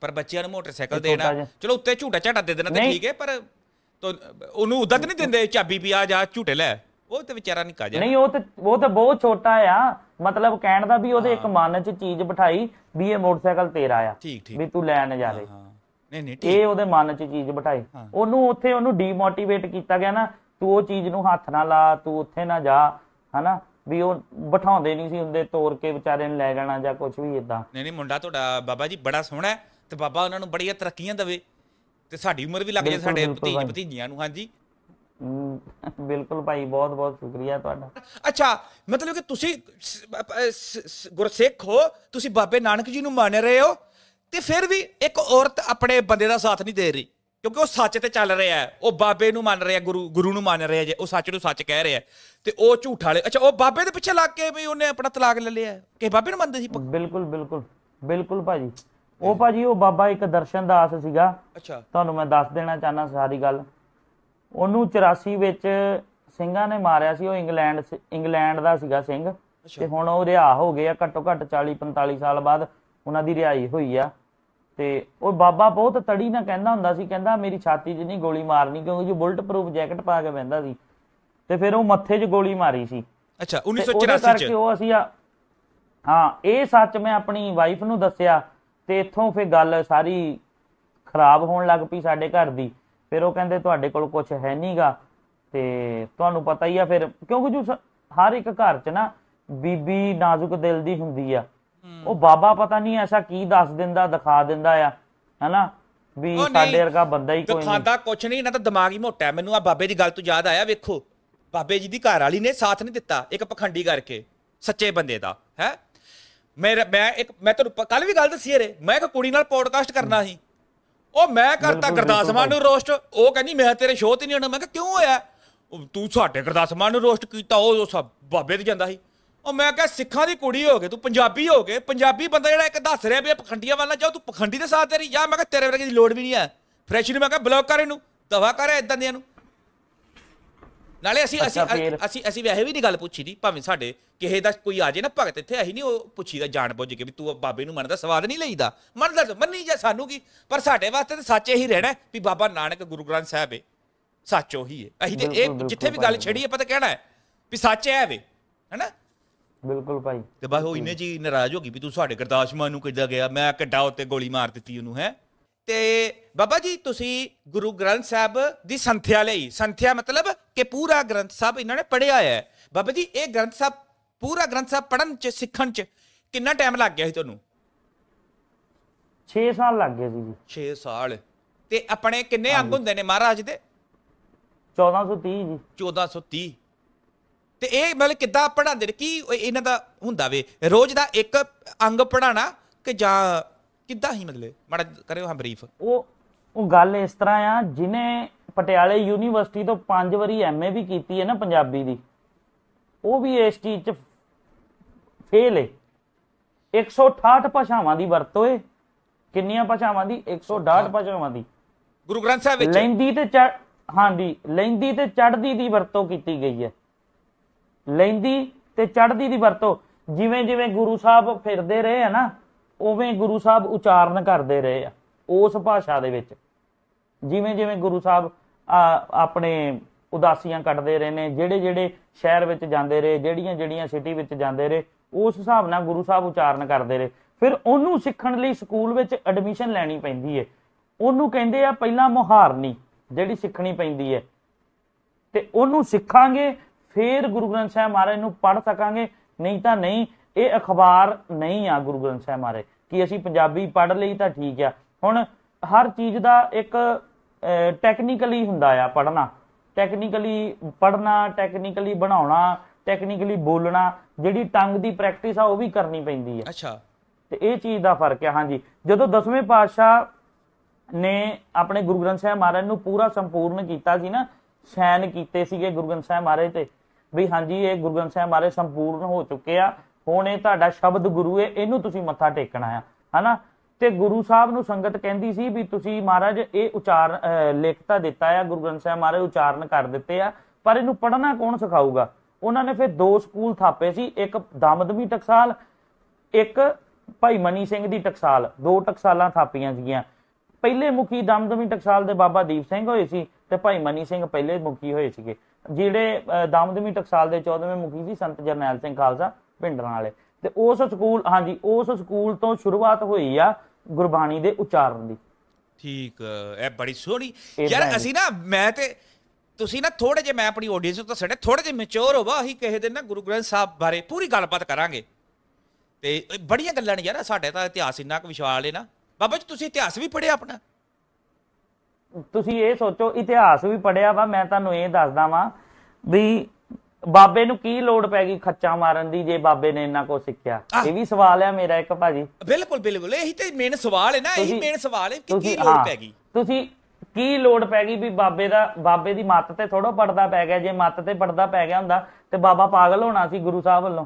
ਪਰ ਬੱਚਿਆਂ ਨੂੰ ਮੋਟਰਸਾਈਕਲ ਦੇਣਾ ਚਲੋ ਉੱਤੇ ਝੂਟਾ ਝਾਟਾ ਦੇ ਦੇਣਾ ਤੇ ਠੀਕ ਹੈ ਪਰ ਉਹਨੂੰ ਉਦਾਂ ਨਹੀਂ ਦਿੰਦੇ ਚਾਬੀ ਵੀ ਆ ਜਾ ਝੂਟੇ ਲੈ ਉਹ ਤੇ ਵਿਚਾਰਾ ਨਹੀਂ ਕਾਜਾ ਨਹੀਂ ਉਹ ਤੇ ਉਹ ਤਾਂ ਬਹੁਤ ਛੋਟਾ ਆ ਮਤਲਬ ਕਹਿਣ ਦਾ ਵੀ ਉਹਦੇ ਇੱਕ ਮਨ 'ਚ ਚੀਜ਼ ਬਿਠਾਈ ਵੀ ਇਹ ਮੋਟਰਸਾਈਕਲ ਤੇਰਾ ਆ ਵੀ ਤੂੰ ਲੈਣ ਜਾ ਲੈ ਨਹੀਂ ਨਹੀਂ ਇਹ ਉਹਦੇ ਮਨ 'ਚ ਚੀਜ਼ ਬਿਠਾਈ ਉਹਨੂੰ ਉੱਥੇ ਉਹਨੂੰ ਡੀਮੋਟੀਵੇਟ ਕੀਤਾ ਗਿਆ ਨਾ ਤੂੰ ਉਹ ਚੀਜ਼ ਨੂੰ ਹੱਥ ਨਾ ਲਾ ਤੂੰ ਉੱਥੇ ਨਾ ਜਾ ਹਨਾ ਵੀ ਉਹ ਬਿਠਾਉਂਦੇ ਨਹੀਂ ਸੀ ਹੁੰਦੇ ਤੋੜ ਕੇ ਵਿਚਾਰੇ ਨੂੰ ਲੈ ਜਾਣਾ ਜਾਂ ਕੁਝ ਵੀ ਇਦਾਂ ਨਹੀਂ ਨਹੀਂ ਮੁੰਡਾ ਤੁਹਾਡਾ ਬਾਬਾ ਜੀ ਬੜਾ ਸੋਹਣਾ ਹੈ ਤੇ ਬਾਬਾ ਉਹਨਾਂ ਨੂੰ ਬੜੀਆਂ ਤਰੱਕੀਆਂ ਦੇਵੇ ਤੇ ਸਾਡੀ ਉਮਰ ਵੀ ਲੱਗ ਜੇ ਸਾਡੇ ਭਤੀਜ ਭਤੀਜੀਆਂ ਨੂੰ ਹਾਂਜੀ ਬਿਲਕੁਲ ਭਾਈ ਬਹੁਤ ਬਹੁਤ ਸ਼ੁਕਰੀਆ ਤੁਹਾਡਾ ਅੱਛਾ ਮਤਲਬ ਕਿ ਤੁਸੀਂ ਗੁਰਸੇਖ ਹੋ ਤੁਸੀਂ ਬਾਬੇ ਨਾਨਕ ਜੀ ਨੂੰ ਮੰਨ ਰਹੇ ਹੋ ਤੇ ਫਿਰ ਵੀ ਇੱਕ ਔਰਤ ਆਪਣੇ ਬੰਦੇ ਦਾ ਸਾਥ ਨਹੀਂ ਦੇ ਰਹੀ ਕਿਉਂਕਿ ਉਹ ਸੱਚ ਤੇ ਚੱਲ ਰਿਹਾ ਹੈ ਉਹ ਬਾਬੇ ਨੂੰ ਮੰਨ ਰਿਹਾ ਗੁਰੂ ਗੁਰੂ ਨੂੰ ਮੰਨ ਰਿਹਾ ਜੇ ਉਹ ਸੱਚ ਨੂੰ ਸੱਚ ਕਹਿ ਰਿਹਾ ਤੇ ਉਹ ਝੂਠਾ ਵਾਲੇ ਅੱਛਾ ਉਹ ਬਾਬੇ ਦੇ ਪਿੱਛੇ ਲੱਗ ਕੇ ਵੀ ਉਹਨੇ ਆਪਣਾ ਤਲਾਕ ਲੈ ਲਿਆ ਕਿ ਬਾਬੇ ਨੂੰ ਮੰਨਦੇ ਸੀ ਬਿਲਕੁਲ ਬਿਲਕੁਲ ਬਿਲਕੁਲ ਭਾਜੀ ਉਹ ਭਾਜੀ ਉਹ ਬਾਬਾ ਇੱਕ ਦਰਸ਼ਨ ਦਾਸ ਸੀਗਾ ਅੱਛਾ ਤੁਹਾਨੂੰ ਮੈਂ ਦੱਸ ਦੇਣਾ ਚਾਹਨਾ ਸਾਰੀ ਗੱਲ ਉਹਨੂੰ 84 ਵਿੱਚ ਸਿੰਘਾਂ ਨੇ ਮਾਰਿਆ ਸੀ ਉਹ ਇੰਗਲੈਂਡ ਇੰਗਲੈਂਡ ਦਾ ਸੀਗਾ ਸਿੰਘ ਤੇ ਹੁਣ ਉਹ ਰਿਹਾ ਹੋ ਗਿਆ ਘੱਟੋ ਘੱਟ 40 45 ਸਾਲ ਬਾਅਦ ਉਹਨਾਂ ਦੀ ਰਿਹਾਈ ਹੋਈ ਆ ਤੇ ਉਹ ਬਾਬਾ ਬਹੁਤ ਤੜੀ ਨਾ ਕਹਿੰਦਾ ਹੁੰਦਾ ਸੀ ਕਹਿੰਦਾ ਮੇਰੀ ਛਾਤੀ 'ਚ ਨਹੀਂ ਗੋਲੀ ਮਾਰਨੀ ਕਿਉਂਕਿ ਜੋ ਬੁਲਟ ਪ੍ਰੂਫ ਜੈਕਟ ਪਾ ਕੇ ਬੈੰਦਾ ਸੀ ਤੇ ਫਿਰ ਉਹ ਮੱਥੇ 'ਚ ਗੋਲੀ ਮਾਰੀ ਸੀ ਅੱਛਾ 1984 'ਚ ਉਹ ਅਸੀਂ ਹਾਂ ਇਹ ਸੱਚ ਮੈਂ ਆਪਣੀ ਵਾਈਫ ਨੂੰ ਦੱਸਿਆ ਤੇ ਇੱਥੋਂ ਫਿਰ ਗੱਲ ਸਾਰੀ ਖਰਾਬ ਹੋਣ ਲੱਗ ਪਈ ਸਾਡੇ ਘਰ ਦੀ ਫਿਰ ਉਹ ਕਹਿੰਦੇ ਤੁਹਾਡੇ ਕੋਲ ਕੁਝ ਹੈ ਨਹੀਂਗਾ ਤੇ ਤੁਹਾਨੂੰ ਪਤਾ ਹੀ ਆ ਫਿਰ ਕਿਉਂਕਿ ਜੋ ਹਰ ਇੱਕ ਘਰ 'ਚ ਨਾ ਬੀਬੀ ਨਾਜ਼ੁਕ ਦਿਲ ਦੀ ਹੁੰਦੀ ਆ ਉਹ ਬਾਬਾ ਪਤਾ ਨਹੀਂ ਐਸਾ ਕੀ ਦੱਸ ਦਿੰਦਾ ਦਿਖਾ ਦਿੰਦਾ ਆ ਹੈਨਾ ਵੀ ਸਾਡੇ ਵਰਗਾ ਬੰਦਾ ਹੀ ਕੋਈ ਨਹੀਂ ਦਿਖਾਦਾ ਕੁਛ ਨਹੀਂ ਨਾ ਤਾਂ ਦਿਮਾਗ ਹੀ ਮੋਟਾ ਮੈਨੂੰ ਆ ਬਾਬੇ ਦੀ ਗੱਲ ਤੋਂ ਯਾਦ ਆਇਆ ਵੇਖੋ ਬਾਬੇ ਜੀ ਦੀ ਘਰ ਵਾਲੀ ਨੇ ਸਾਥ ਨਹੀਂ ਦਿੱਤਾ ਇੱਕ ਪਖੰਡੀ ਕਰਕੇ ਸੱਚੇ ਬੰਦੇ ਦਾ ਹੈ ਮੈਂ ਮੈਂ ਇੱਕ ਮੈਂ ਤੁਹਾਨੂੰ ਕੱਲ ਵੀ ਗੱਲ ਦੱਸੀ ਰੇ ਮੈਂ ਇੱਕ ਕੁੜੀ ਨਾਲ ਪੋਡਕਾਸਟ ਕਰਨਾ ਸੀ ਉਹ ਮੈਂ ਕਰਤਾ ਗਰਦਾਸ ਮਾਨ ਨੂੰ ਰੋਸਟ ਉਹ ਕਹਿੰਦੀ ਮੈਂ ਤੇਰੇ ਸ਼ੋਅ ਤੇ ਨਹੀਂ ਆਉਣਾ ਮੈਂ ਕਿਹਾ ਕਿਉਂ ਹੋਇਆ ਤੂੰ ਸਾਡੇ ਗਰਦਾਸ ਮਾਨ ਨੂੰ ਰੋਸਟ ਕੀਤਾ ਉਹ ਸਭ ਬਾਬੇ ਤੇ ਜਾਂਦਾ ਸੀ ਉਹ ਮੈਂ ਕਿਹਾ ਸਿੱਖਾਂ ਦੀ ਕੁੜੀ ਹੋ ਗਏ ਤੂੰ ਪੰਜਾਬੀ ਹੋ ਗਏ ਪੰਜਾਬੀ ਬੰਦਾ ਜਿਹੜਾ ਇੱਕ ਦੱਸ ਰਿਹਾ ਵੀ ਪਖੰਡੀਆਂ ਵਾਲਾ ਜਾਓ ਤੂੰ ਪਖੰਡੀ ਦੇ ਸਾਥ ਤੇਰੀ ਜਾ ਮੈਂ ਕਿਹਾ ਤੇਰੇ ਵਰਗੇ ਦੀ ਲੋੜ ਵੀ ਨਹੀਂ ਐ ਫਰੈਸ਼ ਨੂੰ ਮੈਂ ਕਿਹਾ ਬਲੌਕ ਕਰ ਇਹਨੂੰ ਦਵਾ ਕਰ ਇਦਾਂ ਦੀਆਂ ਨੂੰ ਨਾਲੇ ਅਸੀਂ ਅਸੀਂ ਅਸੀਂ ਅਸੀਂ ਵੈਸੇ ਵੀ ਨਹੀਂ ਗੱਲ ਪੁੱਛੀ ਦੀ ਭਾਵੇਂ ਸਾਡੇ ਕਿਸੇ ਦਾ ਕੋਈ ਆ ਜੇ ਨਾ ਭਗਤ ਇੱਥੇ ਅਸੀਂ ਨਹੀਂ ਉਹ ਪੁੱਛੀਦਾ ਜਾਣ ਬੁੱਝ ਕੇ ਵੀ ਤੂੰ ਬਾਬੇ ਨੂੰ ਮੰਨਦਾ ਸਵਾਦ ਨਹੀਂ ਲਈਦਾ ਮੰਨਦਾ ਮੰਨੀ ਜਾਂ ਸਾਨੂੰ ਕੀ ਪਰ ਸਾਡੇ ਵਾਸਤੇ ਤਾਂ ਸੱਚ ਇਹੀ ਰਹਿਣਾ ਵੀ ਬਾਬਾ ਨਾਨਕ ਗੁਰੂ ਗ੍ਰੰਥ ਸਾਹਿਬ ਹੈ ਸੱਚ ਉਹੀ ਹੈ ਅਸੀਂ ਤੇ ਇਹ ਜਿੱਥੇ ਵੀ ਗੱਲ ਛੇੜੀ ਆਪਾਂ ਤਾਂ ਕਹਿਣਾ ਹੈ ਵੀ ਸੱਚ ਹੈ ਵੇ ਹੈਨਾ ਬਿਲਕੁਲ ਭਾਈ ਤੇ ਬਸ ਉਹ ਇਨੇ ਜੀ ਨਾਰਾਜ਼ ਹੋ ਗਈ ਵੀ ਤੂੰ ਸਾਡੇ ਗਰਦਾਸ਼ ਮਾਨ ਨੂੰ ਕਿੱਦਾਂ ਗਿਆ ਮੈਂ ਕਿੱਡਾ ਉੱਤੇ ਗੋਲੀ ਮਾਰ ਦਿੱਤੀ ਉਹਨੂੰ ਹੈ ਤੇ ਬਾਬਾ ਜੀ ਤੁਸੀਂ ਗੁਰੂ ਗ੍ਰੰਥ ਸਾਹਿਬ ਦੀ ਸੰਥਿਆ ਲਈ ਸੰਥਿਆ ਮਤਲਬ ਕਿ ਪੂਰਾ ਗ੍ਰੰਥ ਸਾਹਿਬ ਇਹਨਾਂ ਨੇ ਪੜਿਆ ਹੈ ਬਾਬਾ ਜੀ ਇਹ ਗ੍ਰੰਥ ਸਾਹਿਬ ਪੂਰਾ ਗ੍ਰੰਥ ਸਾਹਿਬ ਪੜਨ ਚ ਸਿੱਖਣ ਚ ਕਿੰਨਾ ਟਾਈਮ ਲੱਗ ਗਿਆ ਸੀ ਤੁਹਾਨੂੰ 6 ਸਾਲ ਲੱਗ ਗਏ ਸੀ ਜੀ 6 ਸਾਲ ਤੇ ਆਪਣੇ ਕਿੰਨੇ ਅੰਗ ਹੁੰਦੇ ਨੇ ਮਹਾਰਾਜ ਦੇ 1430 ਜੀ 1430 ਤੇ ਇਹ ਮਤਲਬ ਕਿੱਦਾਂ ਪੜਾਉਂਦੇ ਨੇ ਕੀ ਇਹਨਾਂ ਦਾ ਹੁੰਦਾ ਵੇ ਰੋਜ਼ ਦਾ ਇੱਕ ਅੰਗ ਪੜਾਣਾ ਕਿ ਜਾਂ ਕਿੱਦਾਂ ਹੀ ਮਤਲਬ ਮਾੜਾ ਕਰਿਓ ਹਾਂ ਬਰੀਫ ਉਹ ਉਹ ਗੱਲ ਇਸ ਤਰ੍ਹਾਂ ਆ ਜਿਨੇ ਪਟਿਆਲੇ ਯੂਨੀਵਰਸਿਟੀ ਤੋਂ 5 ਵਾਰੀ ਐਮਏ ਵੀ ਕੀਤੀ ਹੈ ਨਾ ਪੰਜਾਬੀ ਦੀ ਉਹ ਵੀ ਇਸ ਚੀਜ਼ 'ਚ ਫੇਲ ਹੈ 168 ਭਾਸ਼ਾਵਾਂ ਦੀ ਵਰਤੋਂ ਹੈ ਕਿੰਨੀਆਂ ਭਾਸ਼ਾਵਾਂ ਦੀ 168 ਭਾਸ਼ਾਵਾਂ ਦੀ ਗੁਰੂ ਗ੍ਰੰਥ ਸਾਹਿਬ ਵਿੱਚ ਲੈਂਦੀ ਤੇ ਹਾਂਜੀ ਲੈਂਦੀ ਤੇ ਚੜਦੀ ਦੀ ਵਰਤੋਂ ਕੀਤੀ ਗਈ ਹੈ ਲੈਂਦੀ ਤੇ ਚੜ੍ਹਦੀ ਦੀ ਵਰਤੋਂ ਜਿਵੇਂ ਜਿਵੇਂ ਗੁਰੂ ਸਾਹਿਬ ਫਿਰਦੇ ਰਹੇ ਆ ਨਾ ਉਵੇਂ ਗੁਰੂ ਸਾਹਿਬ ਉਚਾਰਨ ਕਰਦੇ ਰਹੇ ਆ ਉਸ ਭਾਸ਼ਾ ਦੇ ਵਿੱਚ ਜਿਵੇਂ ਜਿਵੇਂ ਗੁਰੂ ਸਾਹਿਬ ਆਪਣੇ ਉਦਾਸੀਆਂ ਕੱਢਦੇ ਰਹੇ ਨੇ ਜਿਹੜੇ ਜਿਹੜੇ ਸ਼ਹਿਰ ਵਿੱਚ ਜਾਂਦੇ ਰਹੇ ਜਿਹੜੀਆਂ ਜਿਹੜੀਆਂ ਸਿਟੀ ਵਿੱਚ ਜਾਂਦੇ ਰਹੇ ਉਸ ਹਿਸਾਬ ਨਾਲ ਗੁਰੂ ਸਾਹਿਬ ਉਚਾਰਨ ਕਰਦੇ ਰਹੇ ਫਿਰ ਉਹਨੂੰ ਸਿੱਖਣ ਲਈ ਸਕੂਲ ਵਿੱਚ ਐਡਮਿਸ਼ਨ ਲੈਣੀ ਪੈਂਦੀ ਹੈ ਉਹਨੂੰ ਕਹਿੰਦੇ ਆ ਪਹਿਲਾਂ ਮੁਹਾਰਨੀ ਜਿਹੜੀ ਸਿੱਖਣੀ ਪੈਂਦੀ ਹੈ ਤੇ ਉਹਨੂੰ ਸਿੱਖਾਂਗੇ ਫੇਰ ਗੁਰੂ ਗ੍ਰੰਥ ਸਾਹਿਬ ਮਹਾਰਾਜ ਨੂੰ ਪੜ ਸਕਾਂਗੇ ਨਹੀਂ ਤਾਂ ਨਹੀਂ ਇਹ ਅਖਬਾਰ ਨਹੀਂ ਆ ਗੁਰੂ ਗ੍ਰੰਥ ਸਾਹਿਬ ਮਹਾਰਾਜ ਕਿ ਅਸੀਂ ਪੰਜਾਬੀ ਪੜ ਲਈ ਤਾਂ ਠੀਕ ਆ ਹੁਣ ਹਰ ਚੀਜ਼ ਦਾ ਇੱਕ ਟੈਕਨੀਕਲੀ ਹੁੰਦਾ ਆ ਪੜਨਾ ਟੈਕਨੀਕਲੀ ਪੜਨਾ ਟੈਕਨੀਕਲੀ ਬਣਾਉਣਾ ਟੈਕਨੀਕਲੀ ਬੋਲਣਾ ਜਿਹੜੀ ਟੰਗ ਦੀ ਪ੍ਰੈਕਟਿਸ ਆ ਉਹ ਵੀ ਕਰਨੀ ਪੈਂਦੀ ਆ ਅੱਛਾ ਤੇ ਇਹ ਚੀਜ਼ ਦਾ ਫਰਕ ਆ ਹਾਂਜੀ ਜਦੋਂ ਦਸਵੇਂ ਪਾਤਸ਼ਾਹ ਨੇ ਆਪਣੇ ਗੁਰੂ ਗ੍ਰੰਥ ਸਾਹਿਬ ਮਹਾਰਾਜ ਨੂੰ ਪੂਰਾ ਸੰਪੂਰਨ ਕੀਤਾ ਸੀ ਨਾ ਸੈਨ ਕੀਤੇ ਸੀਗੇ ਗੁਰੂ ਗ੍ਰੰਥ ਸਾਹਿਬ ਮਹਾਰਾਜ ਤੇ ਵੀ ਹਾਂਜੀ ਇਹ ਗੁਰੂ ਗ੍ਰੰਥ ਸਾਹਿਬ ਮਾਰੇ ਸੰਪੂਰਨ ਹੋ ਚੁੱਕੇ ਆ ਹੁਣ ਇਹ ਤੁਹਾਡਾ ਸ਼ਬਦ ਗੁਰੂ ਹੈ ਇਹਨੂੰ ਤੁਸੀਂ ਮੱਥਾ ਟੇਕਣਾ ਆ ਹਨਾ ਤੇ ਗੁਰੂ ਸਾਹਿਬ ਨੂੰ ਸੰਗਤ ਕਹਿੰਦੀ ਸੀ ਵੀ ਤੁਸੀਂ ਮਹਾਰਾਜ ਇਹ ਉਚਾਰ ਲਿਖਤਾ ਦਿੱਤਾ ਆ ਗੁਰੂ ਗ੍ਰੰਥ ਸਾਹਿਬ ਮਾਰੇ ਉਚਾਰਨ ਕਰ ਦਿੱਤੇ ਆ ਪਰ ਇਹਨੂੰ ਪੜਨਾ ਕੌਣ ਸਿਖਾਊਗਾ ਉਹਨਾਂ ਨੇ ਫਿਰ ਦੋ ਸਕੂਲ ਥਾਪੇ ਸੀ ਇੱਕ ਦਮਦਮੀ ਟਕਸਾਲ ਇੱਕ ਭਾਈ ਮਨੀ ਸਿੰਘ ਦੀ ਟਕਸਾਲ ਦੋ ਟਕਸਾਲਾਂ ਥਾਪੀਆਂ ਸੀਗੀਆਂ ਪਹਿਲੇ ਮੁਖੀ ਦਮਦਮੀ ਟਕਸਾਲ ਦੇ ਬਾਬਾ ਦੀਪ ਸਿੰਘ ਹੋਏ ਸੀ ਤੇ ਭਾਈ ਮਨੀ ਸਿੰਘ ਪਹਿਲੇ ਮੁਖੀ ਹੋਏ ਸੀਗੇ ਜਿਹੜੇ ਦਾਮਦਮੀ ਟਕਸਾਲ ਦੇ 14ਵੇਂ ਮੁਖੀ ਸੀ ਸੰਤ ਜਰਨੈਲ ਸਿੰਘ ਖਾਲਸਾ ਪਿੰਡਰਾਂ ਵਾਲੇ ਤੇ ਉਸ ਸਕੂਲ ਹਾਂਜੀ ਉਸ ਸਕੂਲ ਤੋਂ ਸ਼ੁਰੂਆਤ ਹੋਈ ਆ ਗੁਰਬਾਣੀ ਦੇ ਉਚਾਰਨ ਦੀ ਠੀਕ ਇਹ ਬੜੀ ਸੋਹਣੀ ਯਾਰ ਅਸੀਂ ਨਾ ਮੈਂ ਤੇ ਤੁਸੀਂ ਨਾ ਥੋੜੇ ਜਿਹਾ ਮੈਂ ਆਪਣੀ ਆਡੀਅנס ਤੋਂ ਸੜੇ ਥੋੜੇ ਜਿਹਾ ਮੈਚੋਰ ਹੋਵਾ ਅਸੀਂ ਕਹੇ ਦੇ ਨਾ ਗੁਰੂ ਗ੍ਰੰਥ ਸਾਹਿਬ ਬਾਰੇ ਪੂਰੀ ਗੱਲਬਾਤ ਕਰਾਂਗੇ ਤੇ ਬੜੀਆਂ ਗੱਲਾਂ ਨੇ ਯਾਰ ਸਾਡੇ ਤਾਂ ਇਤਿਹਾਸ ਇੰਨਾ ਕੁ ਵਿਸ਼ਾਲ ਹੈ ਨਾ ਬਾਬਾ ਜੀ ਤੁਸੀਂ ਇਤਿਹਾਸ ਵੀ ਪੜਿਆ ਆਪਣਾ ਤੁਸੀਂ ਇਹ ਸੋਚੋ ਇਤਿਹਾਸ ਵੀ ਪੜਿਆ ਵਾ ਮੈਂ ਤੁਹਾਨੂੰ ਇਹ ਦੱਸਦਾ ਵਾਂ ਵੀ ਬਾਬੇ ਨੂੰ ਕੀ ਲੋੜ ਪੈ ਗਈ ਖੱਚਾ ਮਾਰਨ ਦੀ ਜੇ ਬਾਬੇ ਨੇ ਇੰਨਾ ਕੁਝ ਸਿੱਖਿਆ ਇਹ ਵੀ ਸਵਾਲ ਹੈ ਮੇਰਾ ਇੱਕ ਭਾਜੀ ਬਿਲਕੁਲ ਬਿਲਕੁਲ ਇਹੀ ਤੇ ਮੇਨ ਸਵਾਲ ਹੈ ਨਾ ਇਹੀ ਮੇਨ ਸਵਾਲ ਹੈ ਕਿ ਕੀ ਲੋੜ ਪੈ ਗਈ ਤੁਸੀਂ ਕੀ ਲੋੜ ਪੈ ਗਈ ਵੀ ਬਾਬੇ ਦਾ ਬਾਬੇ ਦੀ ਮੱਤ ਤੇ ਥੋੜਾ ਪੜਦਾ ਪੈ ਗਿਆ ਜੇ ਮੱਤ ਤੇ ਪੜਦਾ ਪੈ ਗਿਆ ਹੁੰਦਾ ਤੇ ਬਾਬਾ ਪਾਗਲ ਹੋਣਾ ਸੀ ਗੁਰੂ ਸਾਹਿਬ ਵੱਲੋਂ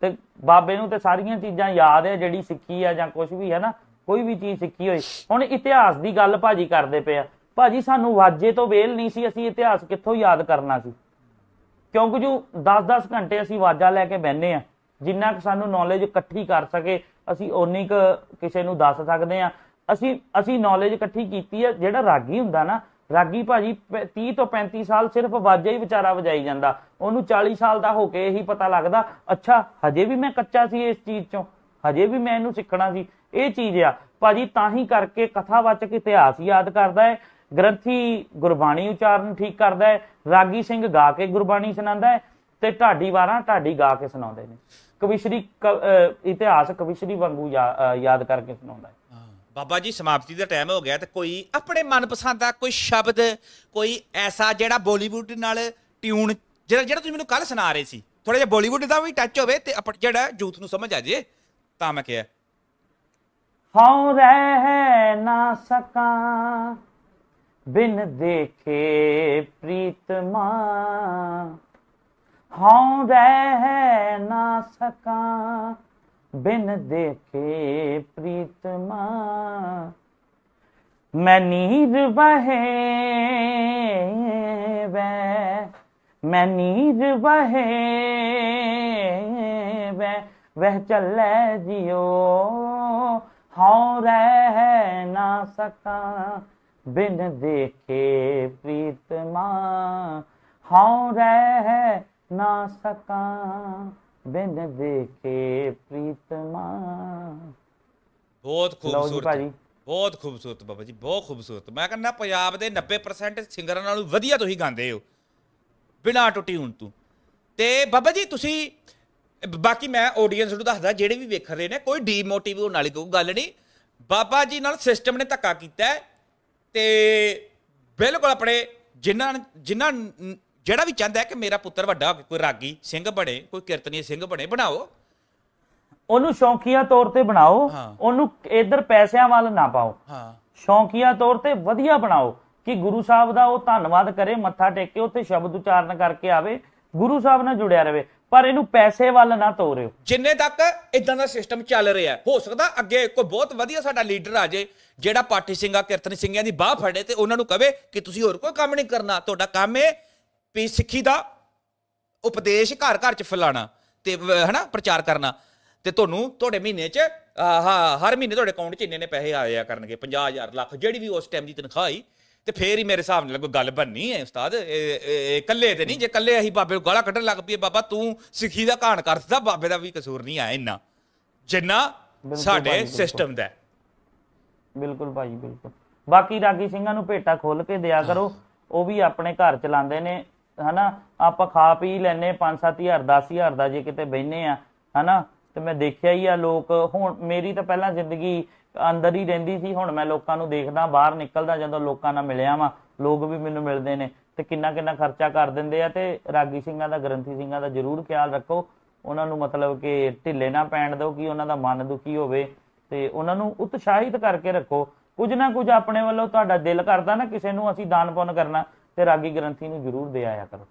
ਤੇ ਬਾਬੇ ਨੂੰ ਤੇ ਸਾਰੀਆਂ ਚੀਜ਼ਾਂ ਯਾਦ ਹੈ ਜਿਹੜੀ ਸਿੱਖੀ ਆ ਜਾਂ ਕੁਝ ਵੀ ਹੈ ਨਾ ਕੋਈ ਵੀ ਚੀਜ਼ ਸਿੱਖੀ ਹੋਈ ਹੁਣ ਇਤਿਹਾਸ ਦੀ ਗੱਲ ਭਾਜੀ ਕਰਦੇ ਪਏ ਆ ਭਾਜੀ ਸਾਨੂੰ ਵਾਜੇ ਤੋਂ ਵੇਲ ਨਹੀਂ ਸੀ ਅਸੀਂ ਇਤਿਹਾਸ ਕਿੱਥੋਂ ਯਾਦ ਕਰਨਾ ਸੀ ਕਿਉਂਕਿ ਜੋ 10-10 ਘੰਟੇ ਅਸੀਂ ਵਾਜਾ ਲੈ ਕੇ ਬੈੰਨੇ ਆ ਜਿੰਨਾ ਕਿ ਸਾਨੂੰ ਨੌਲੇਜ ਇਕੱਠੀ ਕਰ ਸਕੇ ਅਸੀਂ ਓਨੀ ਕੁ ਕਿਸੇ ਨੂੰ ਦੱਸ ਸਕਦੇ ਆ ਅਸੀਂ ਅਸੀਂ ਨੌਲੇਜ ਇਕੱਠੀ ਕੀਤੀ ਆ ਜਿਹੜਾ ਰਾਗੀ ਹੁੰਦਾ ਨਾ ਰਾਗੀ ਭਾਜੀ 30 ਤੋਂ 35 ਸਾਲ ਸਿਰਫ ਵਾਜਾ ਹੀ ਵਿਚਾਰਾ ਵਜਾਈ ਜਾਂਦਾ ਉਹਨੂੰ 40 ਸਾਲ ਦਾ ਹੋ ਕੇ ਇਹੀ ਪਤਾ ਲੱਗਦਾ ਅੱਛਾ ਹਜੇ ਵੀ ਮੈਂ ਕੱਚਾ ਸੀ ਇਸ ਚੀਜ਼ ਚੋਂ ਹਜੇ ਵੀ ਮੈਂ ਇਹਨੂੰ ਸਿੱਖਣਾ ਸੀ ਇਹ ਚੀਜ਼ ਆ ਭਾਜੀ ਤਾਂ ਹੀ ਕਰਕੇ ਕਥਾਵਾਚਕ ਇਤਿਹਾਸ ਯਾਦ ਕਰਦਾ ਹੈ ਗ੍ਰੰਥੀ ਗੁਰਬਾਣੀ ਉਚਾਰਨ ਠੀਕ ਕਰਦਾ ਹੈ ਰਾਗੀ ਸਿੰਘ ਗਾ ਕੇ ਗੁਰਬਾਣੀ ਸੁਣਾਉਂਦਾ ਹੈ ਤੇ ਢਾਡੀ ਵਾਰਾਂ ਢਾਡੀ ਗਾ ਕੇ ਸੁਣਾਉਂਦੇ ਨੇ ਕਵਿਸ਼ਰੀ ਇਤਿਹਾਸ ਕਵਿਸ਼ਰੀ ਵਾਂਗੂ ਯਾਦ ਕਰਕੇ ਸੁਣਾਉਂਦਾ ਹੈ ਬਾਬਾ ਜੀ ਸਮਾਪਤੀ ਦਾ ਟਾਈਮ ਹੋ ਗਿਆ ਤੇ ਕੋਈ ਆਪਣੇ ਮਨਪਸੰਦ ਦਾ ਕੋਈ ਸ਼ਬਦ ਕੋਈ ਐਸਾ ਜਿਹੜਾ ਬਾਲੀਵੁੱਡ ਨਾਲ ਟਿਊਨ ਜਿਹੜਾ ਜਿਹੜਾ ਤੁਸੀਂ ਮੈਨੂੰ ਕੱਲ ਸੁਣਾ ਰਹੇ ਸੀ ਥੋੜਾ ਜਿਹਾ ਬਾਲੀਵੁੱਡ ਦਾ ਵੀ ਟੱਚ ਹੋਵੇ ਤੇ ਜਿਹੜਾ ਜੂਥ ਨੂੰ ਸਮਝ ਆ ਜੇ ਤਾਂ ਮੈਂ ਕਿਹਾ हूँ रह ना सका बिन देखे प्रीतमा हूँ रह ना सका बिन देखे प्रीतमा मैं नीर बहे वे मैं नीर बहे वे वह चल जियो ਹਉ ਰਹਿ ਨਾ ਸਕਾਂ ਬਿਨ ਦੇਖੇ ਪ੍ਰੀਤਮਾ ਹਉ ਰਹਿ ਨਾ ਸਕਾਂ ਬਿਨ ਦੇਖੇ ਪ੍ਰੀਤਮਾ ਬਹੁਤ ਖੂਬਸੂਰਤ ਬਹੁਤ ਖੂਬਸੂਰਤ ਬਾਬਾ ਜੀ ਬਹੁਤ ਖੂਬਸੂਰਤ ਮੈਂ ਕਹਿੰਦਾ ਪੰਜਾਬ ਦੇ 90% ਸਿੰਗਰਾਂ ਨਾਲੋਂ ਵਧੀਆ ਤੁਸੀਂ ਗਾਉਂਦੇ ਹੋ ਬਿਨਾ ਟੁੱਟੀ ਹੁਣ ਤੂੰ ਤੇ ਬਾਬਾ ਜੀ ਤੁਸੀਂ ਬਾਕੀ ਮੈਂ ਆਡੀਅנס ਨੂੰ ਦੱਸਦਾ ਜਿਹੜੇ ਵੀ ਵੇਖ ਰਹੇ ਨੇ ਕੋਈ ਡੀਮੋਟਿਵ ਹੋਣ ਵਾਲੀ ਕੋਈ ਗੱਲ ਨਹੀਂ ਬਾਬਾ ਜੀ ਨਾਲ ਸਿਸਟਮ ਨੇ ਧੱਕਾ ਕੀਤਾ ਤੇ ਬਿਲਕੁਲ ਆਪਣੇ ਜਿਨ੍ਹਾਂ ਜਿਨ੍ਹਾਂ ਜਿਹੜਾ ਵੀ ਚਾਹੁੰਦਾ ਹੈ ਕਿ ਮੇਰਾ ਪੁੱਤਰ ਵੱਡਾ ਹੋ ਕੇ ਕੋਈ ਰਾਗੀ ਸਿੰਘ ਬਣੇ ਕੋਈ ਕੀਰਤਨੀ ਸਿੰਘ ਬਣੇ ਬਣਾਓ ਉਹਨੂੰ ਸ਼ੌਂਕੀਆ ਤੌਰ ਤੇ ਬਣਾਓ ਉਹਨੂੰ ਇਧਰ ਪੈਸਿਆਂ ਵੱਲ ਨਾ ਪਾਓ ਹਾਂ ਸ਼ੌਂਕੀਆ ਤੌਰ ਤੇ ਵਧੀਆ ਬਣਾਓ ਕਿ ਗੁਰੂ ਸਾਹਿਬ ਦਾ ਉਹ ਧੰਨਵਾਦ ਕਰੇ ਮੱਥਾ ਟੇਕ ਕੇ ਉੱਥੇ ਸ਼ਬਦ ਉਚਾਰਨ ਕਰਕੇ ਆਵੇ ਗੁਰੂ ਸਾਹਿਬ ਨਾਲ ਜੁੜਿਆ ਰਹੇ ਪਰ ਇਹਨੂੰ ਪੈਸੇ ਵੱਲ ਨਾ ਤੋਰਿਓ ਜਿੰਨੇ ਤੱਕ ਇਦਾਂ ਦਾ ਸਿਸਟਮ ਚੱਲ ਰਿਹਾ ਹੋ ਸਕਦਾ ਅੱਗੇ ਕੋਈ ਬਹੁਤ ਵਧੀਆ ਸਾਡਾ ਲੀਡਰ ਆ ਜੇ ਜਿਹੜਾ ਪਾਠੀ ਸਿੰਘਾਂ ਕਿਰਤਨ ਸਿੰਘਾਂ ਦੀ ਬਾਹ ਫੜੇ ਤੇ ਉਹਨਾਂ ਨੂੰ ਕਵੇ ਕਿ ਤੁਸੀਂ ਹੋਰ ਕੋਈ ਕੰਮ ਨਹੀਂ ਕਰਨਾ ਤੁਹਾਡਾ ਕੰਮ ਹੈ ਵੀ ਸਿੱਖੀ ਦਾ ਉਪਦੇਸ਼ ਘਰ ਘਰ ਚ ਫੈਲਾਣਾ ਤੇ ਹਨਾ ਪ੍ਰਚਾਰ ਕਰਨਾ ਤੇ ਤੁਹਾਨੂੰ ਤੁਹਾਡੇ ਮਹੀਨੇ ਚ ਆਹ, ਹਰ ਮਹੀਨੇ ਤੁਹਾਡੇ ਅਕਾਊਂਟ ਚ ਇੰਨੇ ਨੇ ਪੈਸੇ ਆਏ ਆ ਕਰਨਗੇ 50000 ਲੱਖ ਜਿਹੜੀ ਵੀ ਉਸ ਟਾਈਮ ਦੀ ਤਨਖਾਹ ਹੀ ਤੇ ਫੇਰ ਹੀ ਮੇਰੇ ਹਿਸਾਬ ਨਾਲ ਕੋਈ ਗੱਲ ਬਣਨੀ ਹੈ ਉਸਤਾਦ ਇਕੱਲੇ ਤੇ ਨਹੀਂ ਜੇ ਇਕੱਲੇ ਅਸੀਂ ਬਾਬੇ ਨੂੰ ਗਾਲਾਂ ਕੱਢਣ ਲੱਗ ਪਈਏ ਬਾਬਾ ਤੂੰ ਸਿੱਖੀ ਦਾ ਘਾਣ ਕਰ ਬਾਬੇ ਦਾ ਵੀ ਕਸੂਰ ਨਹੀਂ ਆ ਇੰਨਾ ਜਿੰਨਾ ਸਾਡੇ ਸਿਸਟਮ ਦਾ ਬਿਲਕੁਲ ਭਾਈ ਬਿਲਕੁਲ ਬਾਕੀ ਰਾਗੀ ਸਿੰਘਾਂ ਨੂੰ ਭੇਟਾ ਖੋਲ ਕੇ ਦਿਆ ਕਰੋ ਉਹ ਵੀ ਆਪਣੇ ਘਰ ਚਲਾਉਂਦੇ ਨੇ ਹਨਾ ਆਪਾਂ ਖਾ ਪੀ ਲੈਨੇ 5-7000 10000 ਦਾ ਜੇ ਕਿਤੇ ਬੈਨੇ ਆ ਹਨਾ ਤੇ ਮੈਂ ਦੇਖਿਆ ਹੀ ਆ ਲੋਕ ਹੁਣ ਮੇਰੀ ਤਾਂ ਪਹਿਲਾਂ ਜ਼ਿੰਦਗੀ ਅੰਦਰ ਹੀ ਰਹਿੰਦੀ ਸੀ ਹੁਣ ਮੈਂ ਲੋਕਾਂ ਨੂੰ ਦੇਖਦਾ ਬਾਹਰ ਨਿਕਲਦਾ ਜਦੋਂ ਲੋਕਾਂ ਨਾਲ ਮਿਲਿਆ ਵਾਂ ਲੋਕ ਵੀ ਮੈਨੂੰ ਮਿਲਦੇ ਨੇ ਤੇ ਕਿੰਨਾ ਕਿੰਨਾ ਖਰਚਾ ਕਰ ਦਿੰਦੇ ਆ ਤੇ ਰਾਗੀ ਸਿੰਘਾਂ ਦਾ ਗ੍ਰੰਥੀ ਸਿੰਘਾਂ ਦਾ ਜ਼ਰੂਰ ਖਿਆਲ ਰੱਖੋ ਉਹਨਾਂ ਨੂੰ ਮਤਲਬ ਕਿ ਢਿੱਲੇ ਨਾ ਪੈਣ ਦਿਓ ਕਿ ਉਹਨਾਂ ਦਾ ਮਨ ਦੁਖੀ ਹੋਵੇ ਤੇ ਉਹਨਾਂ ਨੂੰ ਉਤਸ਼ਾਹਿਤ ਕਰਕੇ ਰੱਖੋ ਕੁਝ ਨਾ ਕੁਝ ਆਪਣੇ ਵੱਲੋਂ ਤੁਹਾਡਾ ਦਿਲ ਕਰਦਾ ਨਾ ਕਿਸੇ ਨੂੰ ਅਸੀਂ ਦਾਨ ਪੁੰਨ ਕਰਨਾ ਤੇ ਰਾਗੀ ਗ੍ਰੰਥੀ ਨੂੰ ਜ਼ਰੂਰ ਦੇ ਆਇਆ ਕਰੋ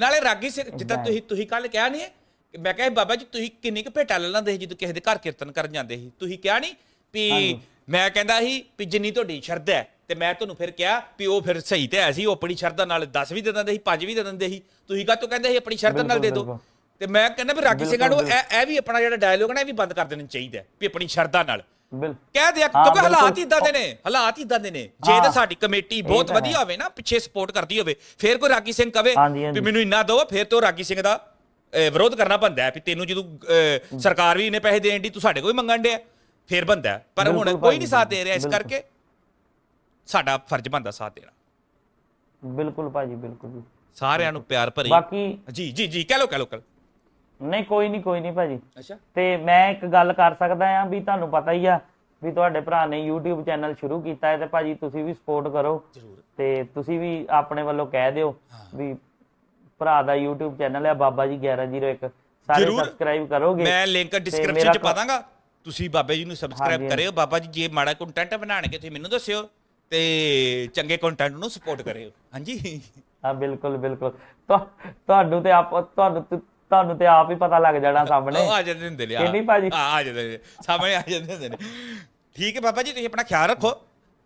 ਨਾਲੇ ਰਾਗੀ ਸਿੰਘ ਜਿੱਦਾਂ ਤੁਸੀਂ ਤੁਸੀਂ ਕੱਲ ਕਿਹਾ ਨਹੀਂ ਮੈਂ ਕਹੇ ਬਾਬਾ ਜੀ ਤੁਸੀਂ ਕਿੰਨੇ ਕੁ ਭੇਟਾ ਲੈ ਲੈਂਦੇ ਸੀ ਜਦੋਂ ਕਿਸੇ ਦੇ ਘਰ ਕੀਰਤਨ ਕਰਨ ਜਾਂਦੇ ਸੀ ਤੁਸੀਂ ਕਿਹਾ ਨਹੀਂ ਵੀ ਮੈਂ ਕਹਿੰਦਾ ਸੀ ਵੀ ਜਿੰਨੀ ਤੁਹਾਡੀ ਸ਼ਰਤ ਹੈ ਤੇ ਮੈਂ ਤੁਹਾਨੂੰ ਫਿਰ ਕਿਹਾ ਵੀ ਉਹ ਫਿਰ ਸਹੀ ਤੇ ਐਸੀ ਸੀ ਉਹ ਆਪਣੀ ਸ਼ਰਤ ਨਾਲ 10 ਵੀ ਦੇ ਦਿੰਦੇ ਸੀ 5 ਵੀ ਦੇ ਦਿੰਦੇ ਸੀ ਤੁਸੀਂ ਕਾ ਤੋਂ ਕਹਿੰਦੇ ਸੀ ਆਪਣੀ ਸ਼ਰਤ ਨਾਲ ਦੇ ਦਿਓ ਤੇ ਮੈਂ ਕਹਿੰਦਾ ਵੀ ਰਾਕੀ ਸਿੰਘਾ ਨੂੰ ਇਹ ਇਹ ਵੀ ਆਪਣਾ ਜਿਹੜਾ ਡਾਇਲੋਗ ਨਾ ਇਹ ਵੀ ਬੰਦ ਕਰ ਦੇਣਾ ਚਾਹੀਦਾ ਵੀ ਆਪਣੀ ਸ਼ਰਤਾਂ ਨਾਲ ਕਹਿ ਦਿਆ ਕਿਉਂਕਿ ਹਾਲਾਤ ਇਦਾਂ ਦੇ ਨੇ ਹਾਲਾਤ ਇਦਾਂ ਦੇ ਨੇ ਜੇ ਤਾਂ ਸਾਡੀ ਕਮੇਟੀ ਬਹੁਤ ਵਧੀਆ ਹੋਵੇ ਨਾ ਪਿੱਛੇ ਸਪੋਰਟ ਕਰਦੀ ਹੋਵੇ ਫੇਰ ਕੋਈ ਰਾਗੀ ਸਿੰਘ ਕਵੇ ਵੀ ਮੈਨੂੰ ਇੰਨਾ ਦਿਓ ਫੇਰ ਤੋਂ ਰਾਕੀ ਰਾਗੀ ਸਿੰਘ ਦਾ ਵਿਰੋਧ ਕਰਨਾ ਪੈਂਦਾ ਹੈ ਵੀ ਤੈਨੂੰ ਜਦੋਂ ਸਰਕਾਰ ਵੀ ਇਹਨੇ ਪੈਸੇ ਦੇਣ ਦੀ ਤੂੰ ਸਾਡੇ ਕੋਲ ਵੀ ਮੰਗਣ ਡਿਆ ਫੇਰ ਬੰਦਾ ਪਰ ਹੁਣ ਕੋਈ ਨਹੀਂ ਸਾਥ ਦੇ ਰਿਹਾ ਇਸ ਕਰਕੇ ਸਾਡਾ ਫਰਜ਼ ਬੰਦਾ ਸਾਥ ਦੇਣਾ ਬਿਲਕੁਲ ਭਾਜੀ ਬਿਲਕੁਲ ਜੀ ਸਾਰਿਆਂ ਨੂੰ ਪਿਆਰ ਭਰੀ ਬਾਕੀ ਜੀ ਜੀ ਜੀ ਕਹਿ ਲੋ ਕਹਿ ਲੋ ਕਹਿ ਨਹੀਂ ਕੋਈ ਨਹੀਂ ਕੋਈ ਨਹੀਂ ਭਾਜੀ ਅੱਛਾ ਤੇ ਮੈਂ ਇੱਕ ਗੱਲ ਕਰ ਸਕਦਾ ਆ ਵੀ ਤੁਹਾਨੂੰ ਪਤਾ ਹੀ ਆ ਵੀ ਤੁਹਾਡੇ ਭਰਾ ਨੇ YouTube ਚੈਨਲ ਸ਼ੁਰੂ ਕੀਤਾ ਹੈ ਤੇ ਭਾਜੀ ਤੁਸੀਂ ਵੀ ਸਪੋਰਟ ਕਰੋ ਤੇ ਤੁਸੀਂ ਵੀ ਆਪਣੇ ਵੱਲੋਂ ਕਹਿ ਦਿਓ ਵੀ ਭਰਾ ਦਾ YouTube ਚੈਨਲ ਹੈ ਬਾਬਾ ਜੀ 1101 ਸਾਰੇ ਸਬਸਕ੍ਰਾਈਬ ਕਰੋਗੇ ਮੈਂ ਲਿੰਕ ਡਿਸਕ੍ਰਿਪਸ਼ਨ 'ਚ ਪਾ ਦਾਂਗਾ ਤੁਸੀਂ ਬਾਬਾ ਜੀ ਨੂੰ ਸਬਸਕ੍ਰਾਈਬ ਕਰਿਓ ਬਾਬਾ ਜੀ ਜੇ ਮਾੜਾ ਕੰਟੈਂਟ ਬਣਾਣਗੇ ਤੁਸੀਂ ਮੈਨੂੰ ਦੱਸਿਓ ਤੇ ਚੰਗੇ ਕੰਟੈਂਟ ਨੂੰ ਸਪੋਰਟ ਕਰਿਓ ਹਾਂਜੀ ਹਾਂ ਬਿਲਕੁਲ ਬਿਲਕੁਲ ਤੁਹਾਨੂੰ ਤੇ ਆਪ ਤੁਹਾਨੂੰ ਤੁਹਾਨੂੰ ਤੇ ਆਪ ਹੀ ਪਤਾ ਲੱਗ ਜਾਣਾ ਸਾਹਮਣੇ ਆ ਜਾਂਦੇ ਹੁੰਦੇ ਨੇ ਕਿੰਨੀ ਭਾਜੀ ਆ ਜਾਂਦੇ ਸਾਹਮਣੇ ਆ ਜਾਂਦੇ ਹੁੰਦੇ ਨੇ ਠੀਕ ਹੈ ਬਾਬਾ ਜੀ ਤੁਸੀਂ ਆਪਣਾ ਖਿਆਲ ਰੱਖੋ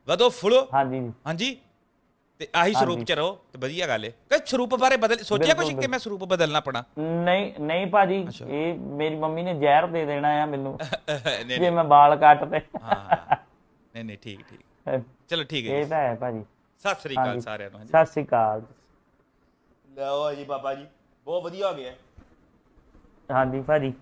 ਵਧੋ ਫੁੱਲੋ ਹਾਂਜੀ ਹਾਂਜੀ ਤੇ ਆਹੀ ਸਰੂਪ ਚ ਰਹੋ ਤੇ ਵਧੀਆ ਗੱਲ ਹੈ ਕਿ ਸਰੂਪ ਬਾਰੇ ਬਦਲ ਸੋਚਿਆ ਕੁਝ ਕਿ ਮੈਂ ਸਰੂਪ ਬਦਲਣਾ ਪੜਾ ਨਹੀਂ ਨਹੀਂ ਭਾਜੀ ਇਹ ਮੇਰੀ ਮੰਮੀ ਨੇ ਜ਼ਹਿਰ ਦੇ ਦੇਣਾ ਆ ਮੈਨੂੰ ਜੇ ਮੈਂ ਵਾਲ ਕੱਟਦੇ ਹਾਂ ਨਹੀਂ ਨਹੀਂ ਠੀਕ ਠੀਕ ਚਲੋ ਠੀਕ ਹੈ ਇਹ ਤਾਂ ਹੈ ਭਾਜੀ ਸਤਿ ਸ੍ਰੀ ਅਕਾਲ ਸਾਰਿਆਂ ਨੂੰ ਸਤਿ ਸ੍ਰੀ ਅਕਾਲ ਲਓ ਜੀ ਬਾਬਾ ਜੀ ਬਹੁਤ ਵਧੀਆ ਹੋ ਗਿਆ ਹਾਂਜੀ ਭਾਜੀ